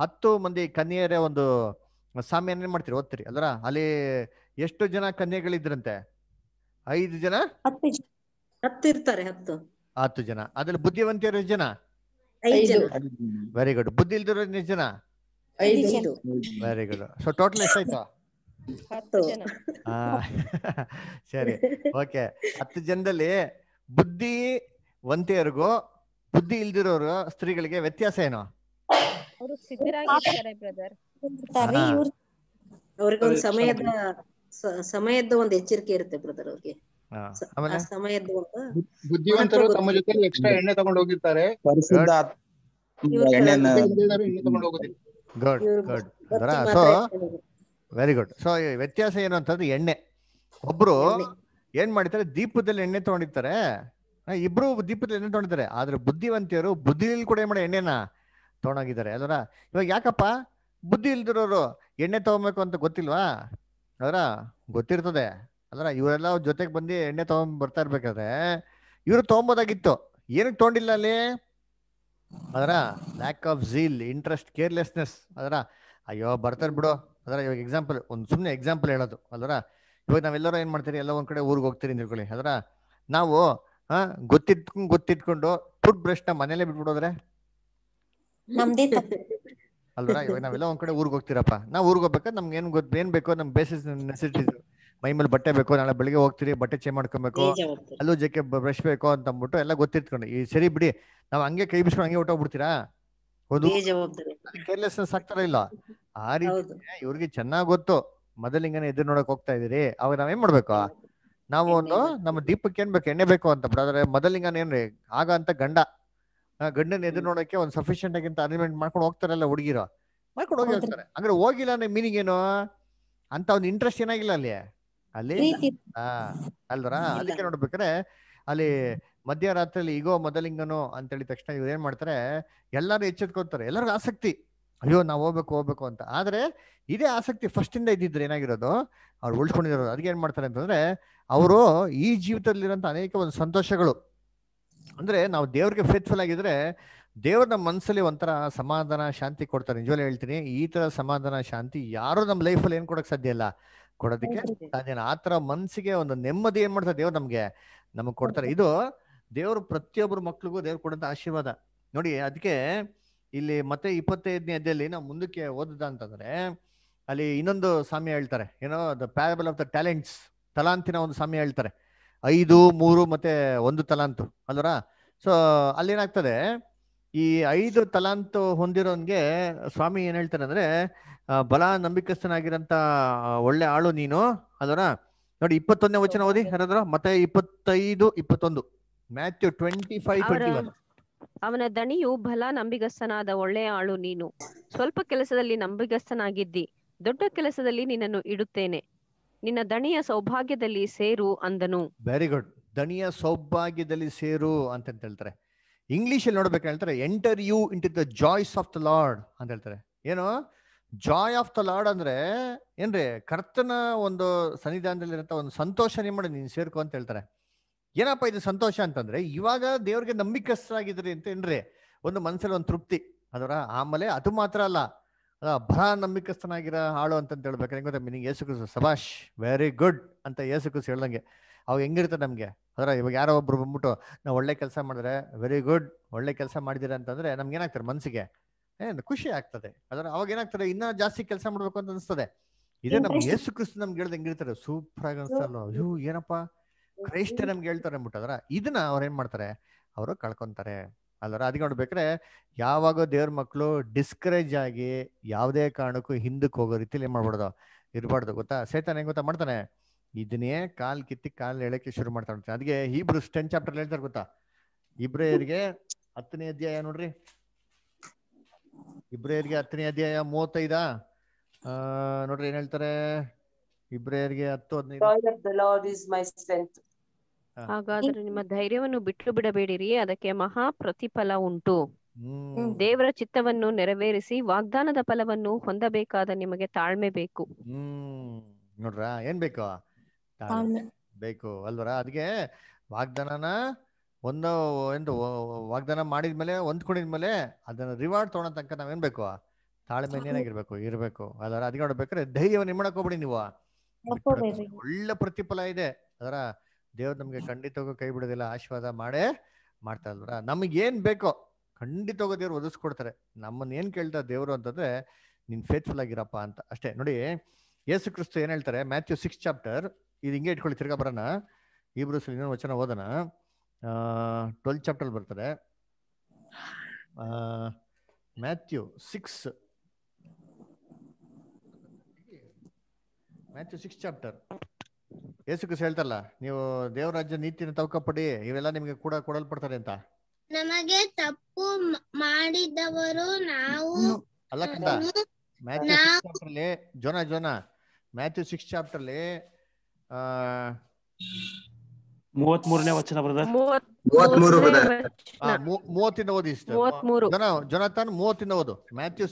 ಹತ್ತು ಮಂದಿ ಕನ್ಯೆಯರ ಒಂದು ಸಾಮ್ಯಾನ ಏನ್ ಮಾಡ್ತೀರಿ ಓದ್ತೀರಿ ಅದರ ಅಲ್ಲಿ ಎಷ್ಟು ಜನ ಕನ್ಯೆಗಳಿದ್ರಂತೆ ಐದು ಜನ ಇರ್ತಾರೆ ಹತ್ತು ಹತ್ತು ಜನ ಅದ್ರಲ್ಲಿ ಬುದ್ಧಿವಂತಿಯರು ಜನ ವೆರಿ ಗುಡ್ ಬುದ್ಧಿ ಇಲ್ದಿರೋ ಜನ ಐದು ವೆರಿ ಗುಡ್ ಸೊ ಟೋಟಲ್ ಎಷ್ಟಾಯ್ತು ಸರಿ ಓಕೆ ಹತ್ತು ಜನದಲ್ಲಿ ಬುದ್ಧಿ ವಂತೆಯರಿಗೂ ಬುದ್ಧಿ ಇಲ್ದಿರೋರು ಸ್ತ್ರೀಗಳಿಗೆ ವ್ಯತ್ಯಾಸ ಏನು ಒಂದು ಸಮಯದ ಸಮಯದ ಒಂದು ಎಚ್ಚರಿಕೆ ಇರುತ್ತೆ ಬ್ರದರ್ ಅವ್ರಿಗೆ ಸಮಯದ ಬುದ್ಧಿವಂತರು ತಮ್ಮ ಜೊತೆ ಎಕ್ಸ್ಟ್ರಾ ಎಣ್ಣೆ ತಗೊಂಡು ಹೋಗಿರ್ತಾರೆ ಎಣ್ಣೆ ತಗೊಂಡು ಹೋಗೋದಿಲ್ಲ good good so very good so ವ್ಯತ್ಯಾಸ ಏನು ಅಂತಂದ್ರೆ ಎಣ್ಣೆ ಒಬ್ರು ಏನ್ ಮಾಡಿರ್ತಾರೆ ದೀಪದಲ್ಲಿ ಎಣ್ಣೆ ತಗೊಂಡಿರ್ತಾರೆ ಇಬ್ರು ದೀಪದಲ್ಲಿ ಎಣ್ಣೆ ತಗೊಂಡಿರ್ತಾರೆ ಆದ್ರೆ ಬುದ್ಧಿವಂತಿಯರು ಬುದ್ಧಿಲಿ ಕೂಡ ಏನ್ ಮಾಡಿ ಎಣ್ಣೆನ ತಗೊಂಡೋಗಿದ್ದಾರೆ ಅದರ ಇವಾಗ ಯಾಕಪ್ಪ ಬುದ್ಧಿ ಇಲ್ದಿರೋರು ಎಣ್ಣೆ ತಗೊಬೇಕು ಅಂತ ಗೊತ್ತಿಲ್ವಾ ಅದರ ಗೊತ್ತಿರ್ತದೆ ಅದರ ಇವರೆಲ್ಲ ಜೊತೆಗೆ ಬಂದು ಎಣ್ಣೆ ತಗೊಂಡ್ ಬರ್ತಾ ಇರ್ಬೇಕಾದ್ರೆ ಇವರು ತಗೊಂಬೋದಾಗಿತ್ತು ಏನಕ್ಕೆ ತಗೊಂಡಿಲ್ಲ ಅಲ್ಲಿ ಅದರ lack of zeal interest carelessness ಅದರ ಅಯ್ಯೋ ಬರ್ತಾರೆ ಬಿಡೋ ಅದರ ಇವಾಗ ಎಕ್ಸಾಂಪಲ್ ಒಂದು ಸುಮ್ಮನೆ ಎಕ್ಸಾಂಪಲ್ ಹೇಳೋದು ಅದರ ಇವಾಗ ನಾವೆಲ್ಲರೂ ಏನು ಮಾಡ್ತೀರಿ ಎಲ್ಲ ಒಂದು ಕಡೆ ಊರಿಗೆ ಹೋಗ್ತೀರಿ ಅಂದಿರ್ಕೊಳ್ಳಿ ಅದರ ನಾವು ಹಾ ಗೊತ್ತಿಟ್ಕೊಂಡು ಗೊತ್ತಿಟ್ಕೊಂಡು ಫುಡ್ ಬ್ರಷ್ನ ಮನೇಲೆ ಬಿಟ್ಬಿಡೋದ್ರೆ ಅಲ್ರಾ ಇವಾಗ ನಾವೆಲ್ಲ ಒಂದ್ ಕಡೆ ಊರಿಗೆ ಹೋಗ್ತಿರಪ್ಪ ನಾವು ಊರಿಗೆ ಹೋಗ್ಬೇಕಾದ್ರೆ ನಮ್ಗೆ ಏನ್ ಗೊತ್ತ ಏನ್ ಬೇಕೋ ನಮ್ ಬೇಸಿಸ್ ನೆಸೆಸಿಟೀಸ್ ಮೈ ಮೇಲೆ ಬಟ್ಟೆ ಬೇಕು ನಾಳೆ ಬೆಳಿಗ್ಗೆ ಹೋಗ್ತೀರಿ ಬಟ್ಟೆ ಚೇಂಜ್ ಮಾಡ್ಕೊಬೇಕು ಅಲ್ಲೂ ಜಕ್ಕೆ ಬ್ರಷ್ ಬೇಕು ಅಂತ ಅಂದ್ಬಿಟ್ಟು ಎಲ್ಲ ಗೊತ್ತಿರ್ಕೊಂಡು ಈ ಸರಿ ಬಿಡಿ ನಾವ್ ಹಂಗೆ ಕೈ ಬಿಸ್ಕೊಂಡು ಹಂಗೆ ಬಿಡ್ತೀರಾ ಹೌದು ಕೇರ್ಲೆಸ್ನೆಸ್ ಆಗ್ತಾರ ಇಲ್ಲ ಆ ರೀತಿ ಇವ್ರಿಗೆ ಚೆನ್ನಾಗ್ ಗೊತ್ತು ಮೊದಲಿಂಗನ ಎದುರು ನೋಡಕ್ ಹೋಗ್ತಾ ಇದೀರಿ ಅವಾಗ ನಾವೇನ್ ಮಾಡ್ಬೇಕು ನಾವು ಒಂದು ನಮ್ಮ ದೀಪಕ್ಕೆ ಏನ್ ಬೇಕು ಎಣ್ಣೆ ಬೇಕು ಅಂತ ಆದ್ರೆ ಮೊದಲಿಂಗನ ಏನ್ರಿ ಆಗ ಅಂತ ಗಂಡ ಗಂಡನ ಎದುರು ನೋಡಕ್ಕೆ ಒಂದ್ ಸಫಿಶಿಯಂಟ್ ಆಗಿಂತ ಅರೇಂಜ್ಮೆಂಟ್ ಮಾಡ್ಕೊಂಡು ಹೋಗ್ತಾರಲ್ಲ ಹುಡುಗಿರೋ ಮಾಡ್ಕೊಂಡು ಹೋಗಿರ್ತಾರೆ ಅಂದ್ರೆ ಹೋಗಿಲ್ಲ ಅಂದ್ರೆ ಮೀನಿಂಗ್ ಏನು ಅಂತ ಒಂದ್ ಇಂಟ್ರೆಸ್ಟ್ ಏನಾಗಿಲ್ಲ ಅಲ್ಲಿ ಅಲ್ಲಿ ಹಾ ಅಲ್ದ್ರ ಅದಕ್ಕೆ ನೋಡ್ಬೇಕ್ರೆ ಅಲ್ಲಿ ಮಧ್ಯರಾತ್ರಿಯಲ್ಲಿ ಈಗೋ ಮೊದಲಿಂಗನು ಅಂತ ಹೇಳಿದ ತಕ್ಷಣ ಇವ್ರು ಏನ್ ಮಾಡ್ತಾರೆ ಎಲ್ಲಾರು ಎಚ್ಚೆತ್ಕೋತಾರೆ ಎಲ್ಲರಿಗೂ ಆಸಕ್ತಿ ಅಯ್ಯೋ ನಾವ್ ಹೋಗ್ಬೇಕು ಹೋಗ್ಬೇಕು ಅಂತ ಆದ್ರೆ ಇದೇ ಆಸಕ್ತಿ ಫಸ್ಟ್ ಇಂದ ಇದ್ದಿದ್ರೆ ಏನಾಗಿರೋದು ಅವ್ರು ಉಳ್ಕೊಂಡಿರೋದು ಅದಕ್ಕೆ ಏನ್ ಮಾಡ್ತಾರೆ ಅಂತಂದ್ರೆ ಅವರು ಈ ಜೀವಿತದಲ್ಲಿರೋಂಥ ಅನೇಕ ಒಂದು ಸಂತೋಷಗಳು ಅಂದ್ರೆ ನಾವು ದೇವ್ರಿಗೆ ಫೇತ್ಫುಲ್ ಆಗಿದ್ರೆ ದೇವ್ರ ನಮ್ಮ ಮನ್ಸಲ್ಲಿ ಒಂಥರ ಸಮಾಧಾನ ಶಾಂತಿ ಕೊಡ್ತಾರೆ ನಿಜವಾಗ್ಲೂ ಹೇಳ್ತೀನಿ ಈ ತರ ಸಮಾಧಾನ ಶಾಂತಿ ಯಾರು ನಮ್ಮ ಲೈಫಲ್ಲಿ ಏನ್ ಕೊಡಕ್ ಸಾಧ್ಯ ಇಲ್ಲ ಕೊಡೋದಕ್ಕೆ ಆ ಆತರ ಮನ್ಸಿಗೆ ಒಂದು ನೆಮ್ಮದಿ ಏನ್ ಮಾಡ್ತಾರೆ ದೇವ್ರು ನಮ್ಗೆ ನಮಗ್ ಕೊಡ್ತಾರೆ ಇದು ದೇವ್ರು ಪ್ರತಿಯೊಬ್ಬರು ಮಕ್ಳಿಗೂ ದೇವ್ರು ಕೊಡಂತ ಆಶೀರ್ವಾದ ನೋಡಿ ಅದಕ್ಕೆ ಇಲ್ಲಿ ಮತ್ತೆ ಇಪ್ಪತ್ತೈದನೇ ಅಧ್ಯಾಯಲ್ಲಿ ನಾವು ಮುಂದಕ್ಕೆ ಓದದ ಅಂತಂದ್ರೆ ಅಲ್ಲಿ ಇನ್ನೊಂದು ಸಾಮ್ಯ ಹೇಳ್ತಾರೆ ಏನೋ the parable of the talents ತಲಾಂತಿನ ಒಂದು ಸಾಮ್ಯ ಹೇಳ್ತಾರೆ ಐದು ಮೂರು ಮತ್ತೆ ಒಂದು ತಲಾಂತು ಅಲ್ವರ ಸೊ ಅಲ್ಲಿ ಏನಾಗ್ತದೆ ಈ ಐದು ತಲಾಂತು ಹೊಂದಿರೋನ್ಗೆ ಸ್ವಾಮಿ ಏನ್ ಹೇಳ್ತಾರೆ ಅಂದ್ರೆ ಬಲ ನಂಬಿಕಸ್ಥನಾಗಿರಂತ ಒಳ್ಳೆ ಆಳು ನೀನು ಅದರ ನೋಡಿ ಇಪ್ಪತ್ತೊಂದನೇ ವಚನ ಓದಿ ಯಾರಾದ್ರೂ ಮತ್ತೆ ಇಪ್ಪತ್ತೈದು ಇಪ್ಪತ್ತೊಂದು Matthew twenty five twenty one ಅವನ ದಣಿಯು ಬಲ ನಂಬಿಗಸ್ತನಾದ ಒಳ್ಳೆಯ ಆಳು ನೀನು ಸ್ವಲ್ಪ ಕೆಲಸದಲ್ಲಿ ನಂಬಿಗಸ್ತನಾಗಿದ್ದಿ ದೊಡ್ಡ ಕೆಲಸದಲ್ಲಿ ನಿನ್ನನ್ನು ಇಡುತ್ತೇನೆ ನಿನ್ನ ದಣಿಯ ಸೌಭಾಗ್ಯದಲ್ಲಿ ಸೇರು ಅಂದನು ವೆರಿ ಗುಡ್ ದಣಿಯ ಸೌಭಾಗ್ಯದಲ್ಲಿ ಸೇರು ಅಂತ ಹೇಳ್ತಾರೆ ಇಂಗ್ಲಿಷ್ ಅಲ್ಲಿ ನೋಡ್ಬೇಕು ಹೇಳ್ತಾರೆ enter you into the joys of the lord ಅಂತ ಹೇಳ್ತಾರೆ ಏನು ಜಾಯ್ ಆಫ್ ದ ಲಾರ್ಡ್ ಅಂದ್ರೆ ಏನ್ರಿ ಕರ್ತನ ಒಂದು ಸನ್ನಿಧಾನದಲ್ಲಿರಂತ ಒಂದು ಸಂತೋಷ ಮಾಡಿ ನೀನ್ ಸೇರ್ಕೋ ಅಂತ ಹೇಳ್ತಾರೆ ಏನಪ್ಪ ಇದು ಸಂತೋಷ ಅಂತಂದ್ರೆ ಇವಾಗ ದೇವ್ರಿಗೆ ನಂಬಿಕಸ್ತರಾಗಿದ್ರಿ ಅಂತ ಏನ್ರಿ ಒಂದು ಮನಸ್ಸಲ್ಲಿ ಒಂದು ತೃಪ್ತಿ ಅದರ ಆಮೇಲೆ ಅದು ಮಾತ್ರ ಅಲ್ಲ ಅದ ಬಹಳ ಹಾಳು ಅಂತ ಹೇಳ್ಬೇಕು ಹೆಂಗ್ ಗೊತ್ತಾ ನಿನಗೆ ಸಭಾಷ್ ವೆರಿ ಗುಡ್ ಅಂತ ಯೇಸು ಹೇಳ್ದಂಗೆ ಅವಾಗ ಹೆಂಗಿರುತ್ತೆ ನಮಗೆ ಅದರ ಇವಾಗ ಯಾರೋ ಒಬ್ರು ಬಂದ್ಬಿಟ್ಟು ನಾವು ಒಳ್ಳೆ ಕೆಲಸ ಮಾಡಿದ್ರೆ ವೆರಿ ಗುಡ್ ಒಳ್ಳೆ ಕೆಲಸ ಮಾಡಿದಿರ ಅಂತಂದ್ರೆ ನಮ್ಗೆ ಏನಾಗ್ತಾರೆ ಮನ್ಸಿಗೆ ಏನ್ ಖುಷಿ ಆಗ್ತದೆ ಅದರ ಅವಾಗ ಏನಾಗ್ತದೆ ಇನ್ನ ಜಾಸ್ತಿ ಕೆಲಸ ಮಾಡ್ಬೇಕು ಅಂತ ಅನಿಸ್ತದೆ ಇದೇ ನಮ್ಗೆ ಯೇಸು ಕ್ರಿಸ್ತು ನಮ್ಗೆ ಹೇಳ್ದಂಗೆ ಇರ್ತಾರೆ ಸೂಪರ್ ಆಗಿ ಅನ್ಸ್ತಲ್ಲ ಅಯ್ಯೋ ಏನಪ್ಪಾ ಕ್ರೈಸ್ತ ನಮ್ಗೆ ಹೇಳ್ತಾರೆ ಅದರ ಇದನ್ನ ಅವ್ರು ಏನ್ ಮಾಡ್ತಾರೆ ಅವರು ಕಳ್ಕೊಂತಾರೆ ಅಲ್ಲಾರ ಅದಕ್ಕೆ ನೋಡ್ಬೇಕ್ರೆ ಯಾವಾಗ ದೇವ್ರ ಮಕ್ಕಳು ಡಿಸ್ಕರೇಜ್ ಆಗಿ ಯಾವುದೇ ಕಾರಣಕ್ಕೂ ಹಿಂದಕ್ಕೆ ಹೋಗೋ ರೀತಿಲಿ ಏನ್ ಮಾಡ್ಬಾರ್ದು ಇರ್ಬಾರ್ದು ಗೊತ್ತಾ ಸೇತಾನ ಹೆಂಗ್ ಗೊತ್ತಾ ಮಾಡ್ತಾನೆ ಇದನ್ನೇ ಕಾಲ್ ಕಿತ್ತಿ ಕಾಲ್ ಹೇಳಕ್ಕೆ ಶುರು ಮಾಡ್ತಾ ಅದಕ್ಕೆ ಇಬ್ರು ಟೆನ್ ಚಾಪ್ಟರ್ ಹೇಳ್ತಾರೆ ಗೊತ್ತಾ ಇಬ್ರೇರಿಗೆ ಹತ್ತನೇ ಅಧ್ಯಾಯ ನೋಡ್ರಿ ಇಬ್ರಿಯರಿಗೆ ಹತ್ತನೇ ಅಧ್ಯಾಯ ಆ ನೋಡ್ರಿ ಏನ್ ಹೇಳ್ತಾರೆ ಇಬ್ರಿಯರಿಗೆ ಹತ್ತು ಹದಿನೈದು ಹಾಗಾದ್ರೆ ನಿಮ್ಮ ಧೈರ್ಯವನ್ನು ಬಿಟ್ಟು ಬಿಡಬೇಡಿರಿ ಅದಕ್ಕೆ ಮಹಾ ಪ್ರತಿಫಲ ಉಂಟು ದೇವರ ಚಿತ್ತವನ್ನು ನೆರವೇರಿಸಿ ವಾಗ್ದಾನದ ಫಲವನ್ನು ಹೊಂದಬೇಕಾದ ನಿಮಗೆ ತಾಳ್ಮೆ ಬೇಕು ಹ್ಮ್ ನೋಡ್ರಾ ಏನ್ ಬೇಕು ಬೇಕು ಅಲ್ವರ ಅದಕ್ಕೆ ವಾಗ್ದಾನನ ಒಂದು ಎಂದು ವಾಗ್ದಾನ ಮಾಡಿದ್ಮೇಲೆ ಹೊಂದ್ಕೊಂಡಿದ್ಮೇಲೆ ಅದನ್ನ ರಿವಾರ್ಡ್ ತೊಗೊಳೋ ತನಕ ನಾವೇನ್ ಬೇಕು ತಾಳ್ಮೆ ಏನಾಗಿರ್ಬೇಕು ಇರ್ಬೇಕು ಅದರ ಅದಕ್ಕೆ ನೋಡ್ಬೇಕಾದ್ರೆ ಧೈರ್ಯ ನಿಮ್ಮಕ್ ಹೋಗ್ಬಿಡಿ ನೀವು ಒಳ್ಳೆ ಪ್ರತಿಫಲ ಇದೆ ಅದರ ದೇವ್ರು ನಮ್ಗೆ ಖಂಡಿತವಾಗ ಕೈ ಬಿಡೋದಿಲ್ಲ ಆಶೀರ್ವಾದ ಮಾಡೇ ಮಾಡ್ತಾ ಇಲ್ವ ನಮಗೆ ಏನ್ ಬೇಕೋ ಖಂಡಿತವಾಗ ದೇವ್ರು ಒದಿಸ್ಕೊಡ್ತಾರೆ ನಮ್ಮನ್ನ ಏನ್ ಕೇಳ್ತಾ ದೇವ್ರು ಅಂತಂದ್ರೆ ನೀನ್ ಫೇತ್ಫುಲ್ ಆಗಿರಪ್ಪ ಅಂತ ಅಷ್ಟೇ ನೋಡಿ ಯೇಸು ಕ್ರಿಸ್ತು ಏನ್ ಹೇಳ್ತಾರೆ ಮ್ಯಾಥ್ಯೂ ಸಿಕ್ಸ್ ಚಾಪ್ಟರ್ ಇದು ಹಿಂಗೆ ಇಟ್ಕೊಳ್ಳಿ ತಿರ್ಗಾ ಬರೋಣ ಇಬ್ರು ಇನ್ನೊಂದು ವಚನ ಓದೋಣ ಟ್ವೆಲ್ ಚಾಪ್ಟರ್ ಬರ್ತಾರೆ Matthew six Matthew six chapter ಯೇಸುಕ್ರಿಸ್ ಹೇಳ್ತಲ್ಲ ನೀವು ದೇವರಾಜ್ಯ ನೀತಿನ ತವಕಪಡಿ ಇವೆಲ್ಲ ನಿಮಗೆ ಕೂಡ ಕೊಡಲ್ಪಡ್ತಾರೆ ಅಂತ ನಮಗೆ ತಪ್ಪು ಮಾಡಿದವರು ನಾವು ಅಲ್ಲ ಕಂದ ಮ್ಯಾಥ್ಯೂ ಸಿಕ್ಸ್ ಚಾಪ್ಟರ್ಲಿ ಜೋನ ಜೋನ ಮ್ಯಾಥ್ಯೂ ಸಿಕ್ಸ್ ಚಾಪ್ಟರ್ಲಿ ಮೂವತ್ ವಚನ ಬ್ರದರ್ ಓದು ಮ್ಯಾಥ್ಯೂ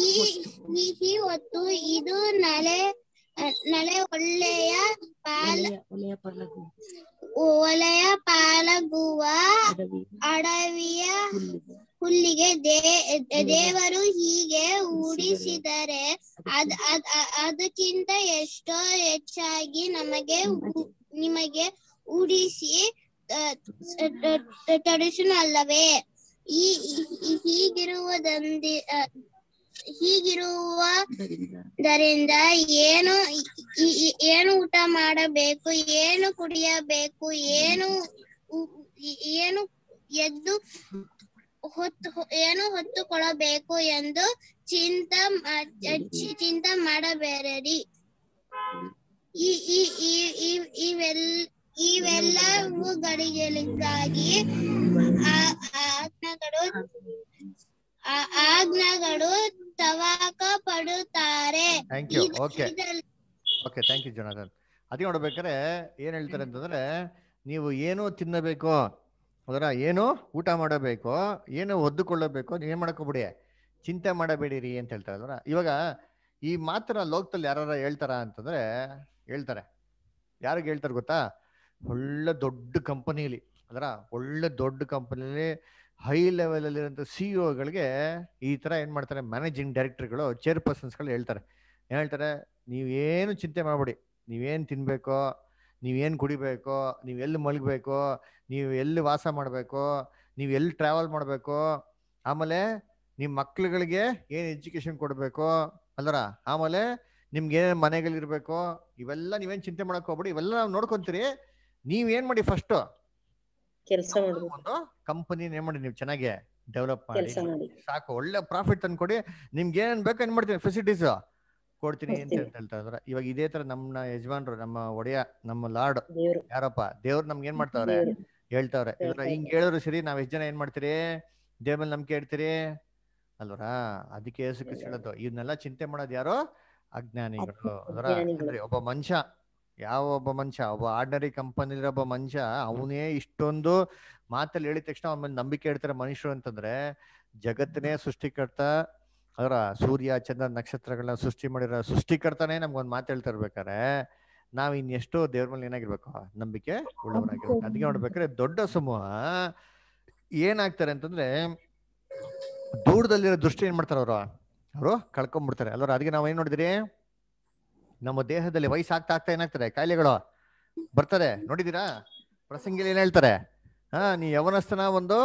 ಈ ಹೊತ್ತು ಇದು ನಲೆ ನಲೆ ಒಳ್ಳೆಯ ಒಲೆಯ ಪಾಲಗುವ ಅಡವಿಯ ಹುಲ್ಲಿಗೆ ದೇವರು ಹೀಗೆ ಉಡಿಸಿದರೆ ಅದ್ ಅದ್ ಅದಕ್ಕಿಂತ ಎಷ್ಟೋ ಹೆಚ್ಚಾಗಿ ನಮಗೆ ನಿಮಗೆ ಉಡಿಸಿ ಅಲ್ಲವೇ ಈ ಹೀಗಿರುವುದಂದಿ ಹೀಗಿರುವುದರಿಂದ ಏನು ಏನು ಊಟ ಮಾಡಬೇಕು ಏನು ಕುಡಿಯಬೇಕು ಏನು ಏನು ಎದ್ದು ಹೊತ್ತು ಏನು ಹೊತ್ತುಕೊಳ್ಳಬೇಕು ಎಂದು ಚಿಂತ ಚಿಂತ ಮಾಡಬೇಡಿ ಇವೆಲ್ಲವುಗಳಿಗಾಗಿ ಆಜ್ಞಗಳು ಆಜ್ಞಗಳು ತವಾಕ ಪಡುತ್ತಾರೆ ಓಕೆ ಥ್ಯಾಂಕ್ ಯು ಅದೇ ನೋಡ್ಬೇಕಾದ್ರೆ ಏನ್ ಹೇಳ್ತಾರೆ ಅಂತಂದ್ರೆ ನೀವು ಏನು ತಿನ್ನಬೇಕು ಅದರ ಏನು ಊಟ ಮಾಡಬೇಕೋ ಏನು ಒದ್ದುಕೊಳ್ಳಬೇಕೋ ಏನು ಮಾಡ್ಕೋಬಿಡಿ ಚಿಂತೆ ಮಾಡಬೇಡಿರಿ ಅಂತ ಹೇಳ್ತಾರೆ ಅದರ ಇವಾಗ ಈ ಮಾತ್ರ ಲೋಕದಲ್ಲಿ ಯಾರು ಹೇಳ್ತಾರ ಅಂತಂದ್ರೆ ಹೇಳ್ತಾರೆ ಯಾರಿಗೆ ಹೇಳ್ತಾರೆ ಗೊತ್ತಾ ಒಳ್ಳೆ ದೊಡ್ಡ ಕಂಪನಿಲಿ ಅದರ ಒಳ್ಳೆ ದೊಡ್ಡ ಕಂಪನಿಲಿ ಹೈ ಲೆವೆಲಲ್ಲಿರೋಂಥ ಸಿ ಒಗಳಿಗೆ e ಈ ಥರ ಏನು ಮಾಡ್ತಾರೆ ಮ್ಯಾನೇಜಿಂಗ್ ಡೈರೆಕ್ಟರ್ಗಳು ಚೇರ್ಪರ್ಸನ್ಸ್ಗಳು ಹೇಳ್ತಾರೆ ಏನು ಹೇಳ್ತಾರೆ ನೀವೇನು ಚಿಂತೆ ಮಾಡಬೇಡಿ ನೀವೇನು ತಿನ್ಬೇಕೋ ನೀವೇನು ಕುಡಿಬೇಕೋ ನೀವು ಎಲ್ಲಿ ಮಲಗಬೇಕೋ ನೀವು ಎಲ್ಲಿ ವಾಸ ಮಾಡಬೇಕು ನೀವು ಎಲ್ಲಿ ಟ್ರಾವೆಲ್ ಮಾಡಬೇಕು ಆಮೇಲೆ ನಿಮ್ಮ ಮಕ್ಳುಗಳಿಗೆ ಏನು ಎಜುಕೇಶನ್ ಕೊಡಬೇಕು ಅಲ್ಲರ ಆಮೇಲೆ ನಿಮ್ಗೆ ಏನೇನು ಮನೆಗಳಿರ್ಬೇಕು ಇವೆಲ್ಲ ನೀವೇನು ಚಿಂತೆ ಮಾಡಕ್ ಹೋಗ್ಬಿಡಿ ಇವೆಲ್ಲ ನಾವು ನೋಡ್ಕೊಂತೀರಿ ಏನ್ ಮಾಡಿ ಫಸ್ಟ್ ಕೆಲಸ ಒಂದು ಕಂಪನಿ ಏನ್ ಮಾಡಿ ನೀವು ಚೆನ್ನಾಗಿ ಡೆವಲಪ್ ಮಾಡಿ ಸಾಕು ಒಳ್ಳೆ ಪ್ರಾಫಿಟ್ ತಂದ್ಕೊಡಿ ನಿಮ್ಗೆ ಏನೇನು ಬೇಕು ಏನ್ ಮಾಡ್ತೀನಿ ಫೆಸಿಲಿಟೀಸ್ ಕೊಡ್ತೀನಿ ಅಂತ ಹೇಳ್ತಾರೆ ಇವಾಗ ಇದೇ ತರ ನಮ್ಮ ಯಜಮಾನ್ರು ನಮ್ಮ ಒಡೆಯ ನಮ್ಮ ಲಾರ್ಡ್ ಯಾರಪ್ಪ ದೇವ್ರು ನಮ್ಗೆ ಏನ್ ಮಾಡ್ತಾವ್ರೆ ಹೇಳ್ತಾವ್ರೆ ಹಿಂಗ್ ಹೇಳಿದ್ರು ಸರಿ ನಾವ್ ಎಷ್ಟ್ ಜನ ಏನ್ ಮಾಡ್ತೀರಿ ದೇವ್ರ ಮೇಲೆ ನಂಬಿಕೆ ಇಡ್ತೀರಿ ಅಲ್ವರ ಅದಕ್ಕೆ ಕ್ರಿಸ್ತ ಹೇಳೋದು ಇದನ್ನೆಲ್ಲ ಚಿಂತೆ ಮಾಡೋದು ಯಾರು ಅಜ್ಞಾನಿಗಳು ಅಂದ್ರೆ ಒಬ್ಬ ಮನುಷ್ಯ ಯಾವ ಒಬ್ಬ ಮನುಷ್ಯ ಒಬ್ಬ ಆರ್ಡಿನರಿ ಕಂಪನಿ ಒಬ್ಬ ಮನುಷ್ಯ ಅವನೇ ಇಷ್ಟೊಂದು ಮಾತಲ್ಲಿ ಹೇಳಿದ ತಕ್ಷಣ ಅವನ ಮೇಲೆ ನಂಬಿಕೆ ಇಡ್ತಾರೆ ಮನುಷ್ಯರು ಅಂತಂದ್ರೆ ಜಗತ್ತನೇ ಸೃಷ್ಟಿಕರ್ತ ಅದರ ಸೂರ್ಯ ಚಂದ್ರ ನಕ್ಷತ್ರಗಳನ್ನ ಸೃಷ್ಟಿ ಮಾಡಿರೋ ಸೃಷ್ಟಿಕರ್ತಾನೆ ನಮ್ಗೊಂದು ಮಾತು ಹೇಳ್ತಾ ಇರ್ಬೇಕಾರೆ ನಾವ್ ಇನ್ನೆಷ್ಟೋ ದೇವ್ರ ಮೇಲೆ ಏನಾಗಿರ್ಬೇಕು ನಂಬಿಕೆ ಉಳ್ಳವರಾಗಿರ್ಬೇಕು ಅದಕ್ಕೆ ನೋಡ್ಬೇಕಾದ್ರೆ ದೊಡ್ಡ ಸಮೂಹ ಏನಾಗ್ತಾರೆ ಅಂತಂದ್ರೆ ದೂರದಲ್ಲಿರೋ ದೃಷ್ಟಿ ಏನ್ ಮಾಡ್ತಾರೆ ಅವರು ಅವರು ಕಳ್ಕೊಂಡ್ಬಿಡ್ತಾರೆ ಅಲ್ವರ ಅದಕ್ಕೆ ನಾವು ಏನ್ ನೋಡಿದಿರಿ ನಮ್ಮ ದೇಹದಲ್ಲಿ ವಯಸ್ಸಾಗ್ತಾ ಆಗ್ತಾ ಏನಾಗ್ತಾರೆ ಕಾಯಿಲೆಗಳು ಬರ್ತಾರೆ ನೋಡಿದೀರಾ ಪ್ರಸಂಗಿಲಿ ಏನ್ ಹೇಳ್ತಾರೆ ಹಾ ನೀ ಯವನಸ್ತನ ಒಂದು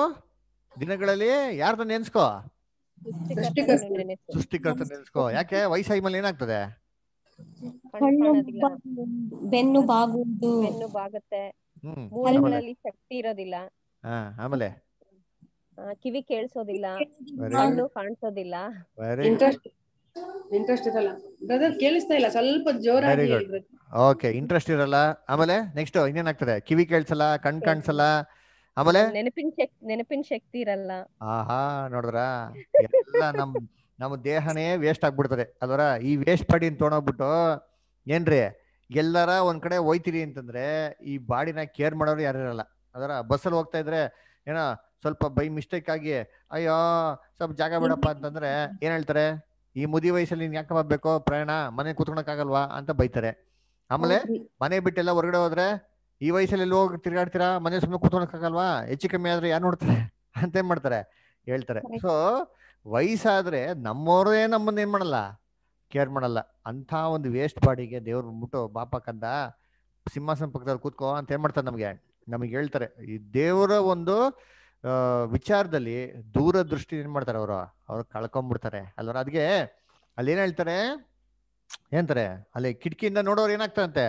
ದಿನಗಳಲ್ಲಿ ಯಾರ್ದ ನೆನ್ಸ್ಕೋ ಸೃಷ್ಟಿಕರ್ತ ನೆನೆಸ್ಕೋ ಯಾಕೆ ವಯಸ್ಸಾಗಿ ಮೇಲೆ ಏನಾಗ್ತದೆ ಬೆನ್ನು ಬಾಗುವುದು ಬೆನ್ನು ಬಾಗುತ್ತೆ ಮೂಳೆಗಳಲ್ಲಿ ಶಕ್ತಿ ಇರೋದಿಲ್ಲ ಆಮೇಲೆ ಕಿವಿ ಕೇಳಿಸೋದಿಲ್ಲ ಕಣ್ಣು ಕಾಣಿಸೋದಿಲ್ಲ ಇಂಟ್ರೆಸ್ಟ್ ಇಂಟ್ರೆಸ್ಟ್ ಇರಲ್ಲ ಬ್ರದರ್ ಕೇಳಿಸ್ತಾ ಇಲ್ಲ ಸ್ವಲ್ಪ ಜೋರಾಗಿ ಓಕೆ ಇಂಟ್ರೆಸ್ಟ್ ಇರಲ್ಲ ಆಮೇಲೆ ನೆಕ್ಸ್ಟ್ ಇನ್ನೇನಾಗ್ತದೆ ಕಿವಿ ಕೇಳಿಸಲ್ಲ ಕಣ್ಣು ಕಾಣಿಸಲ್ಲ ಆಮೇಲೆ ನೆನಪಿನ ಶಕ್ತಿ ನೆನಪಿನ ಶಕ್ತಿ ಇರಲ್ಲ ಆಹಾ ನೋಡಿದ್ರ <laughs> ಎಲ್ಲ ನಮ್ ನಮ್ಮ ದೇಹನೇ ವೇಸ್ಟ್ ಆಗ್ಬಿಡ್ತದೆ ಅದರ ಈ ವೇಸ್ಟ್ ಬಾಡಿನ ತೊಗೊಂಡೋಗ್ಬಿಟ್ಟು ಏನ್ರಿ ಎಲ್ಲರ ಒಂದ್ ಕಡೆ ಹೋಯ್ತಿರಿ ಅಂತಂದ್ರೆ ಈ ಬಾಡಿನ ಕೇರ್ ಮಾಡೋರು ಯಾರು ಇರಲ್ಲ ಅದರ ಬಸ್ಸಲ್ಲಿ ಹೋಗ್ತಾ ಇದ್ರೆ ಏನೋ ಸ್ವಲ್ಪ ಬೈ ಮಿಸ್ಟೇಕ್ ಆಗಿ ಅಯ್ಯೋ ಸ್ವಲ್ಪ ಜಾಗ ಬಿಡಪ್ಪ ಅಂತಂದ್ರೆ ಏನ್ ಹೇಳ್ತಾರೆ ಈ ಮುದಿ ವಯಸ್ಸಲ್ಲಿ ನೀನ್ ಯಾಕೆ ಬರ್ಬೇಕು ಪ್ರಯಾಣ ಮನೆ ಕುತ್ಕೊಳಕ್ ಆಗಲ್ವಾ ಅಂತ ಬೈತಾರೆ ಆಮೇಲೆ ಮನೆ ಬಿಟ್ಟೆಲ್ಲ ಹೊರಗಡೆ ಹೋದ್ರೆ ಈ ವಯಸ್ಸಲ್ಲಿ ಎಲ್ಲಿ ಹೋಗಿ ತಿರ್ಗಾಡ್ತೀರಾ ಮನೆ ಸುಮ್ಮನೆ ಕೂತ್ಕೊಳಕಾಗಲ್ವಾ ಹೆಚ್ಚು ಕಮ್ಮಿ ಆದ್ರೆ ಯಾರು ನೋಡ್ತಾರೆ <laughs> ಅಂತ ಏನ್ ಮಾಡ್ತಾರೆ ಹೇಳ್ತಾರೆ ಸೊ ವಯಸ್ಸಾದ್ರೆ ನಮ್ಮವ್ರೇ ನಮ್ಮನ್ನ ಏನ್ ಮಾಡಲ್ಲ ಕೇರ್ ಮಾಡಲ್ಲ ಅಂತ ಒಂದು ವೇಸ್ಟ್ ಬಾಡಿಗೆ ದೇವ್ರ ಮುಟ್ಟು ಬಾಪ ಕಂದ ಸಿಂಹಾಸನ ಪಕ್ಕದಲ್ಲಿ ಕೂತ್ಕೋ ಅಂತ ಏನ್ ಮಾಡ್ತಾರೆ ನಮ್ಗೆ ನಮಗೆ ಹೇಳ್ತಾರೆ ಈ ದೇವರ ಒಂದು ವಿಚಾರದಲ್ಲಿ ದೃಷ್ಟಿ ಏನ್ ಮಾಡ್ತಾರೆ ಅವರು ಅವ್ರು ಕಳ್ಕೊಂಡ್ಬಿಡ್ತಾರೆ ಅಲ್ವರ ಅದ್ಗೆ ಅಲ್ಲಿ ಏನ್ ಹೇಳ್ತಾರೆ ಏನ್ತಾರೆ ಅಲ್ಲಿ ಕಿಟಕಿಯಿಂದ ನೋಡೋರು ಏನಾಗ್ತಾರಂತೆ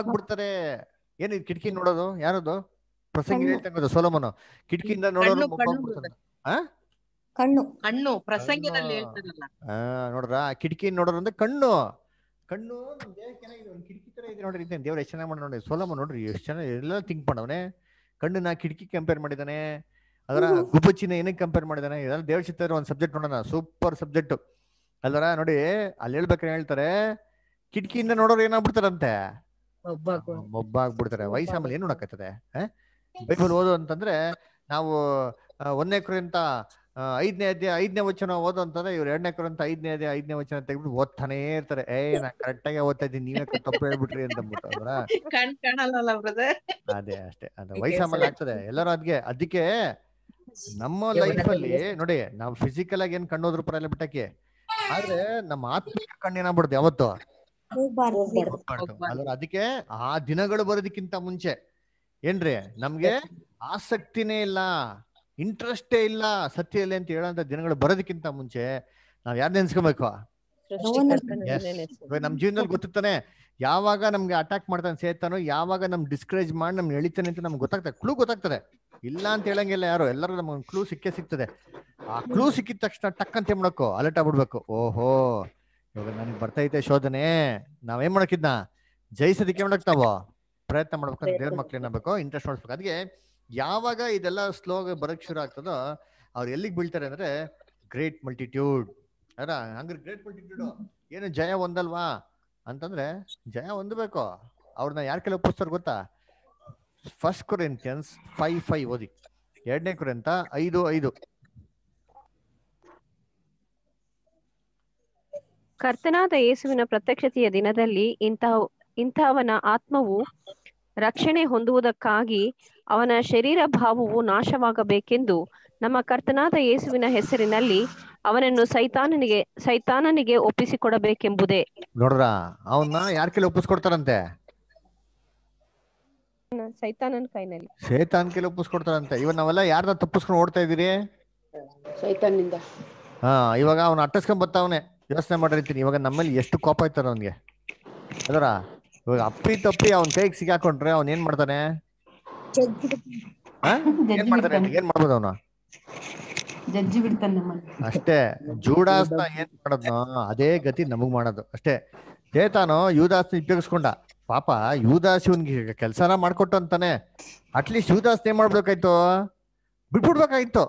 ಆಗ್ಬಿಡ್ತಾರೆ ಏನ್ ಇದು ಕಿಟಕಿ ನೋಡೋದು ಯಾರದು ಪ್ರಸಂಗಿ ಹೇಳ್ತಂಗದು ಸೋಲಮನು ಕಿಟಕಿಯಿಂದ ನೋಡೋರು ಕಣ್ಣು ಕಣ್ಣು ನೋಡ್ರ ಕಿಟಕಿ ನೋಡೋರು ಅಂದ್ರೆ ಕಣ್ಣು ಕಣ್ಣು ಕಿಟಕಿ ತರ ಇದೆ ನೋಡ್ರಿ ದೇವ್ರ ಎಷ್ಟು ಚೆನ್ನಾಗಿ ಮಾಡಿ ನೋಡಿ ಸೋಲಮ ನೋಡ್ರಿ ಎಷ್ಟು ಚೆನ್ನಾಗಿ ಎಲ್ಲ ಥಿಂಕ್ ಮಾಡವನೆ ಕಣ್ಣನ್ನ ಕಿಟಕಿ ಕಂಪೇರ್ ಮಾಡಿದಾನೆ ಅದರ ಗುಬ್ಬಚ್ಚಿನ ಏನಕ್ಕೆ ಕಂಪೇರ್ ಮಾಡಿದಾನೆ ಇದೆಲ್ಲ ದೇವ್ರ ಚಿತ್ರ ಒಂದು ಸಬ್ಜೆಕ್ಟ್ ನೋಡೋಣ ಸೂಪರ್ ಸಬ್ಜೆಕ್ಟ್ ಅಲ್ವರ ನೋಡಿ ಅಲ್ಲಿ ಹೇಳ್ಬೇಕಾರೆ ಹೇಳ್ತಾರೆ ಕಿಟಕಿಯಿಂದ ನೋಡೋರು ಏನಾಗ್ಬಿಡ್ತಾರಂತೆ ಮೊಬ್ಬಾಗ್ಬಿಡ್ತಾರೆ ವಯಸ್ಸಾಮಲ್ಲಿ ಏನ್ ನೋಡಕತ್ತದೆ ಬೈಬಲ್ ಓದು ಅಂತಂದ್ರೆ ನಾವು ಒಂದನೇ ಕುರಿಂತ ಐದನೇ ಅಧ್ಯಾಯ ಐದನೇ ವಚನ ಓದು ಅಂತಂದ್ರೆ ಇವ್ರು ಎರಡನೇ ಕುರಿಂತ ಐದನೇ ಅಧ್ಯಾಯ ಐದನೇ ವಚನ ತೆಗೆದು ಓದ್ತಾನೆ ಇರ್ತಾರೆ ಏ ನಾ ಕರೆಕ್ಟ್ ಆಗಿ ಓದ್ತಾ ಇದ್ದೀನಿ ನೀವೇ ತಪ್ಪು ಹೇಳ್ಬಿಟ್ರಿ ಅಂತ ಅಂದ್ಬಿಟ್ಟು ಅದೇ ಅಷ್ಟೇ ಅದ ವಯಸ್ಸಾಮಲ್ಲಿ ಆಗ್ತದೆ ಎಲ್ಲರೂ ಅದ್ಗೆ ಅದಕ್ಕೆ ನಮ್ಮ ಲೈಫ್ ಅಲ್ಲಿ ನೋಡಿ ನಾವು ಫಿಸಿಕಲ್ ಆಗಿ ಏನ್ ಕಣ್ಣೋದ್ರು ಪರಲ್ಲ ಬಿಟ್ಟಕ್ಕೆ ಆದ್ರೆ ನಮ್ಮ ಆತ್ಮಿಕ ಕಣ್ಣೇನಾಗ್ಬಿಡುದು ಯಾವತ್ತು ಅದಕ್ಕೆ ಆ ದಿನಗಳು ಬರೋದಕ್ಕಿಂತ ಮುಂಚೆ ಏನ್ರಿ ನಮ್ಗೆ ಆಸಕ್ತಿನೇ ಇಲ್ಲ ಇಂಟ್ರೆಸ್ಟೇ ಇಲ್ಲ ಸತ್ಯ ಇಲ್ಲ ಅಂತ ಹೇಳೋಂತ ದಿನಗಳು ಬರೋದಕ್ಕಿಂತ ಮುಂಚೆ ನಾವ್ ಯಾರು ನೆನ್ಸ್ಕೊಬೇಕು ನಮ್ ಜೀವನದಲ್ಲಿ ಗೊತ್ತಾನೆ ಯಾವಾಗ ನಮ್ಗೆ ಅಟ್ಯಾಕ್ ಮಾಡ್ತಾನೆ ಸೇತಾನೋ ಯಾವಾಗ ನಮ್ ಡಿಸ್ಕರೇಜ್ ಮಾಡಿ ನಮ್ಗೆ ಎಳಿತಾನೆ ಅಂತ ನಮ್ಗೆ ಗೊತ್ತಾಗ್ತದೆ ಕ್ಲೂ ಗೊತ್ತಾಗ್ತದೆ ಇಲ್ಲ ಅಂತ ಹೇಳಂಗಿಲ್ಲ ಯಾರು ಎಲ್ಲರೂ ನಮ್ಗೆ ಕ್ಲೂ ಸಿಕ್ಕೇ ಸಿಗ್ತದೆ ಆ ಕ್ಲೂ ಸಿಕ್ಕಿದ ತಕ್ಷಣ ಟಕ್ ಅಂತ ಮಾಡಕ್ಕೋ ಅಲರ್ಟ್ ಆಗ್ಬಿಡ್ಬೇಕು ಓಹೋ ಇವಾಗ ಬರ್ತಾ ಬರ್ತೈತೆ ಶೋಧನೆ ನಾವೇನ್ ಮಾಡಕಿದ್ನ ಜಯಿಸೋದಕ್ಕೆ ಮಾಡಕ್ ಪ್ರಯತ್ನ ಮಾಡ್ಬೇಕಂತ ದೇವ್ರ ಮಕ್ಳು ಏನಾಗಬೇಕು ಇಂಟ್ರೆಸ್ಟ್ ಮಾಡ್ಬೇಕು ಅದಕ್ಕೆ ಯಾವಾಗ ಇದೆಲ್ಲ ಸ್ಲೋ ಬರಕ್ ಶುರು ಆಗ್ತದೋ ಅವ್ರು ಎಲ್ಲಿಗೆ ಬೀಳ್ತಾರೆ ಅಂದ್ರೆ ಗ್ರೇಟ್ ಮಲ್ಟಿಟ್ಯೂಡ್ ಅಲ್ಲ ಹಂಗ್ರೆ ಗ್ರೇಟ್ ಮಲ್ಟಿಟ್ಯೂಡ್ ಏನು ಜಯ ಒಂದಲ್ವಾ ಅಂತಂದ್ರೆ ಜಯ ಹೊಂದಬೇಕು ಅವ್ರನ್ನ ಯಾರ ಕೆಲವು ಒಪ್ಪಿಸ್ತಾರೆ ಗೊತ್ತಾ ಫಸ್ಟ್ ಕೊರೆಂತಿಯನ್ಸ್ ಫೈವ್ ಫೈವ್ ಓದಿ ಎರಡನೇ ಕೊರೆಂತ ಐದು ಐದು ಕರ್ತನಾದ ಯೇಸುವಿನ ಪ್ರತ್ಯಕ್ಷತೆಯ ದಿನದಲ್ಲಿ ಇಂತಹ ಇಂತಹವನ ಆತ್ಮವು ರಕ್ಷಣೆ ಹೊಂದುವುದಕ್ಕಾಗಿ ಅವನ ಶರೀರ ಭಾವವು ನಾಶವಾಗಬೇಕೆಂದು ನಮ್ಮ ಕರ್ತನಾದ ಯೇಸುವಿನ ಹೆಸರಿನಲ್ಲಿ ಅವನನ್ನು ಸೈತಾನನಿಗೆ ಸೈತಾನನಿಗೆ ಒಪ್ಪಿಸಿಕೊಡಬೇಕೆಂಬುದೇ ನೋಡ್ರ ಅವನ್ನ ಯಾರ ಕೈಲಿ ಒಪ್ಪಿಸ್ಕೊಡ್ತಾರಂತೆ ಸೈತಾನನ ಕೈನಲ್ಲಿ ಸೈತಾನ್ ಕೈಲಿ ಒಪ್ಪಿಸ್ಕೊಡ್ತಾರಂತೆ ಇವಾಗ ನಾವೆಲ್ಲ ಯಾರ್ದ ತಪ್ಪಿಸ್ಕೊಂಡು ಓಡ್ತಾ ಇದೀರಿ ಹಾ ಇವಾಗ ಅವನ್ ಅಟ್ಟಿಸ್ಕೊಂಡ್ ಬರ್ತಾವನೆ ಯೋಚನೆ ಮಾಡಿರ್ತೀನಿ ಇವಾಗ ನಮ್ಮಲ್ಲಿ ಎಷ್ಟು ಕೋಪ ಆಯ್ತಾರ ಅವನ್ಗೆ ಅದರ ಇವಾಗ ಅಪ್ಪಿ ತಪ್ಪಿ ಅವನ್ ಕೈಗ್ ಸಿಗಾಕೊಂಡ್ರೆ ಅವ್ನ್ ಏನ್ ಮಾಡ್ತಾನೆ ಏನ್ ಮಾಡ್ಬೋದು ಅವನ ಅಷ್ಟೇ ಜೂಡಾಸ್ನ ಏನ್ ಮಾಡೋದ್ನ ಅದೇ ಗತಿ ನಮಗ್ ಮಾಡೋದು ಅಷ್ಟೇ ಚೇತಾನು ಯುವದಾಸ್ನ ಉಪಯೋಗಿಸ್ಕೊಂಡ ಪಾಪ ಯುವದಾಸ್ ಇವನ್ಗೆ ಕೆಲ್ಸನ ಮಾಡ್ಕೊಟ್ಟು ಅಂತಾನೆ ಅಟ್ಲೀಸ್ಟ್ ಯುವದಾಸ್ ಏನ್ ಮಾಡ್ಬೇಕಾಯ್ತು ಬಿಟ್ಬಿಡ್ಬೇಕಾಯ್ತು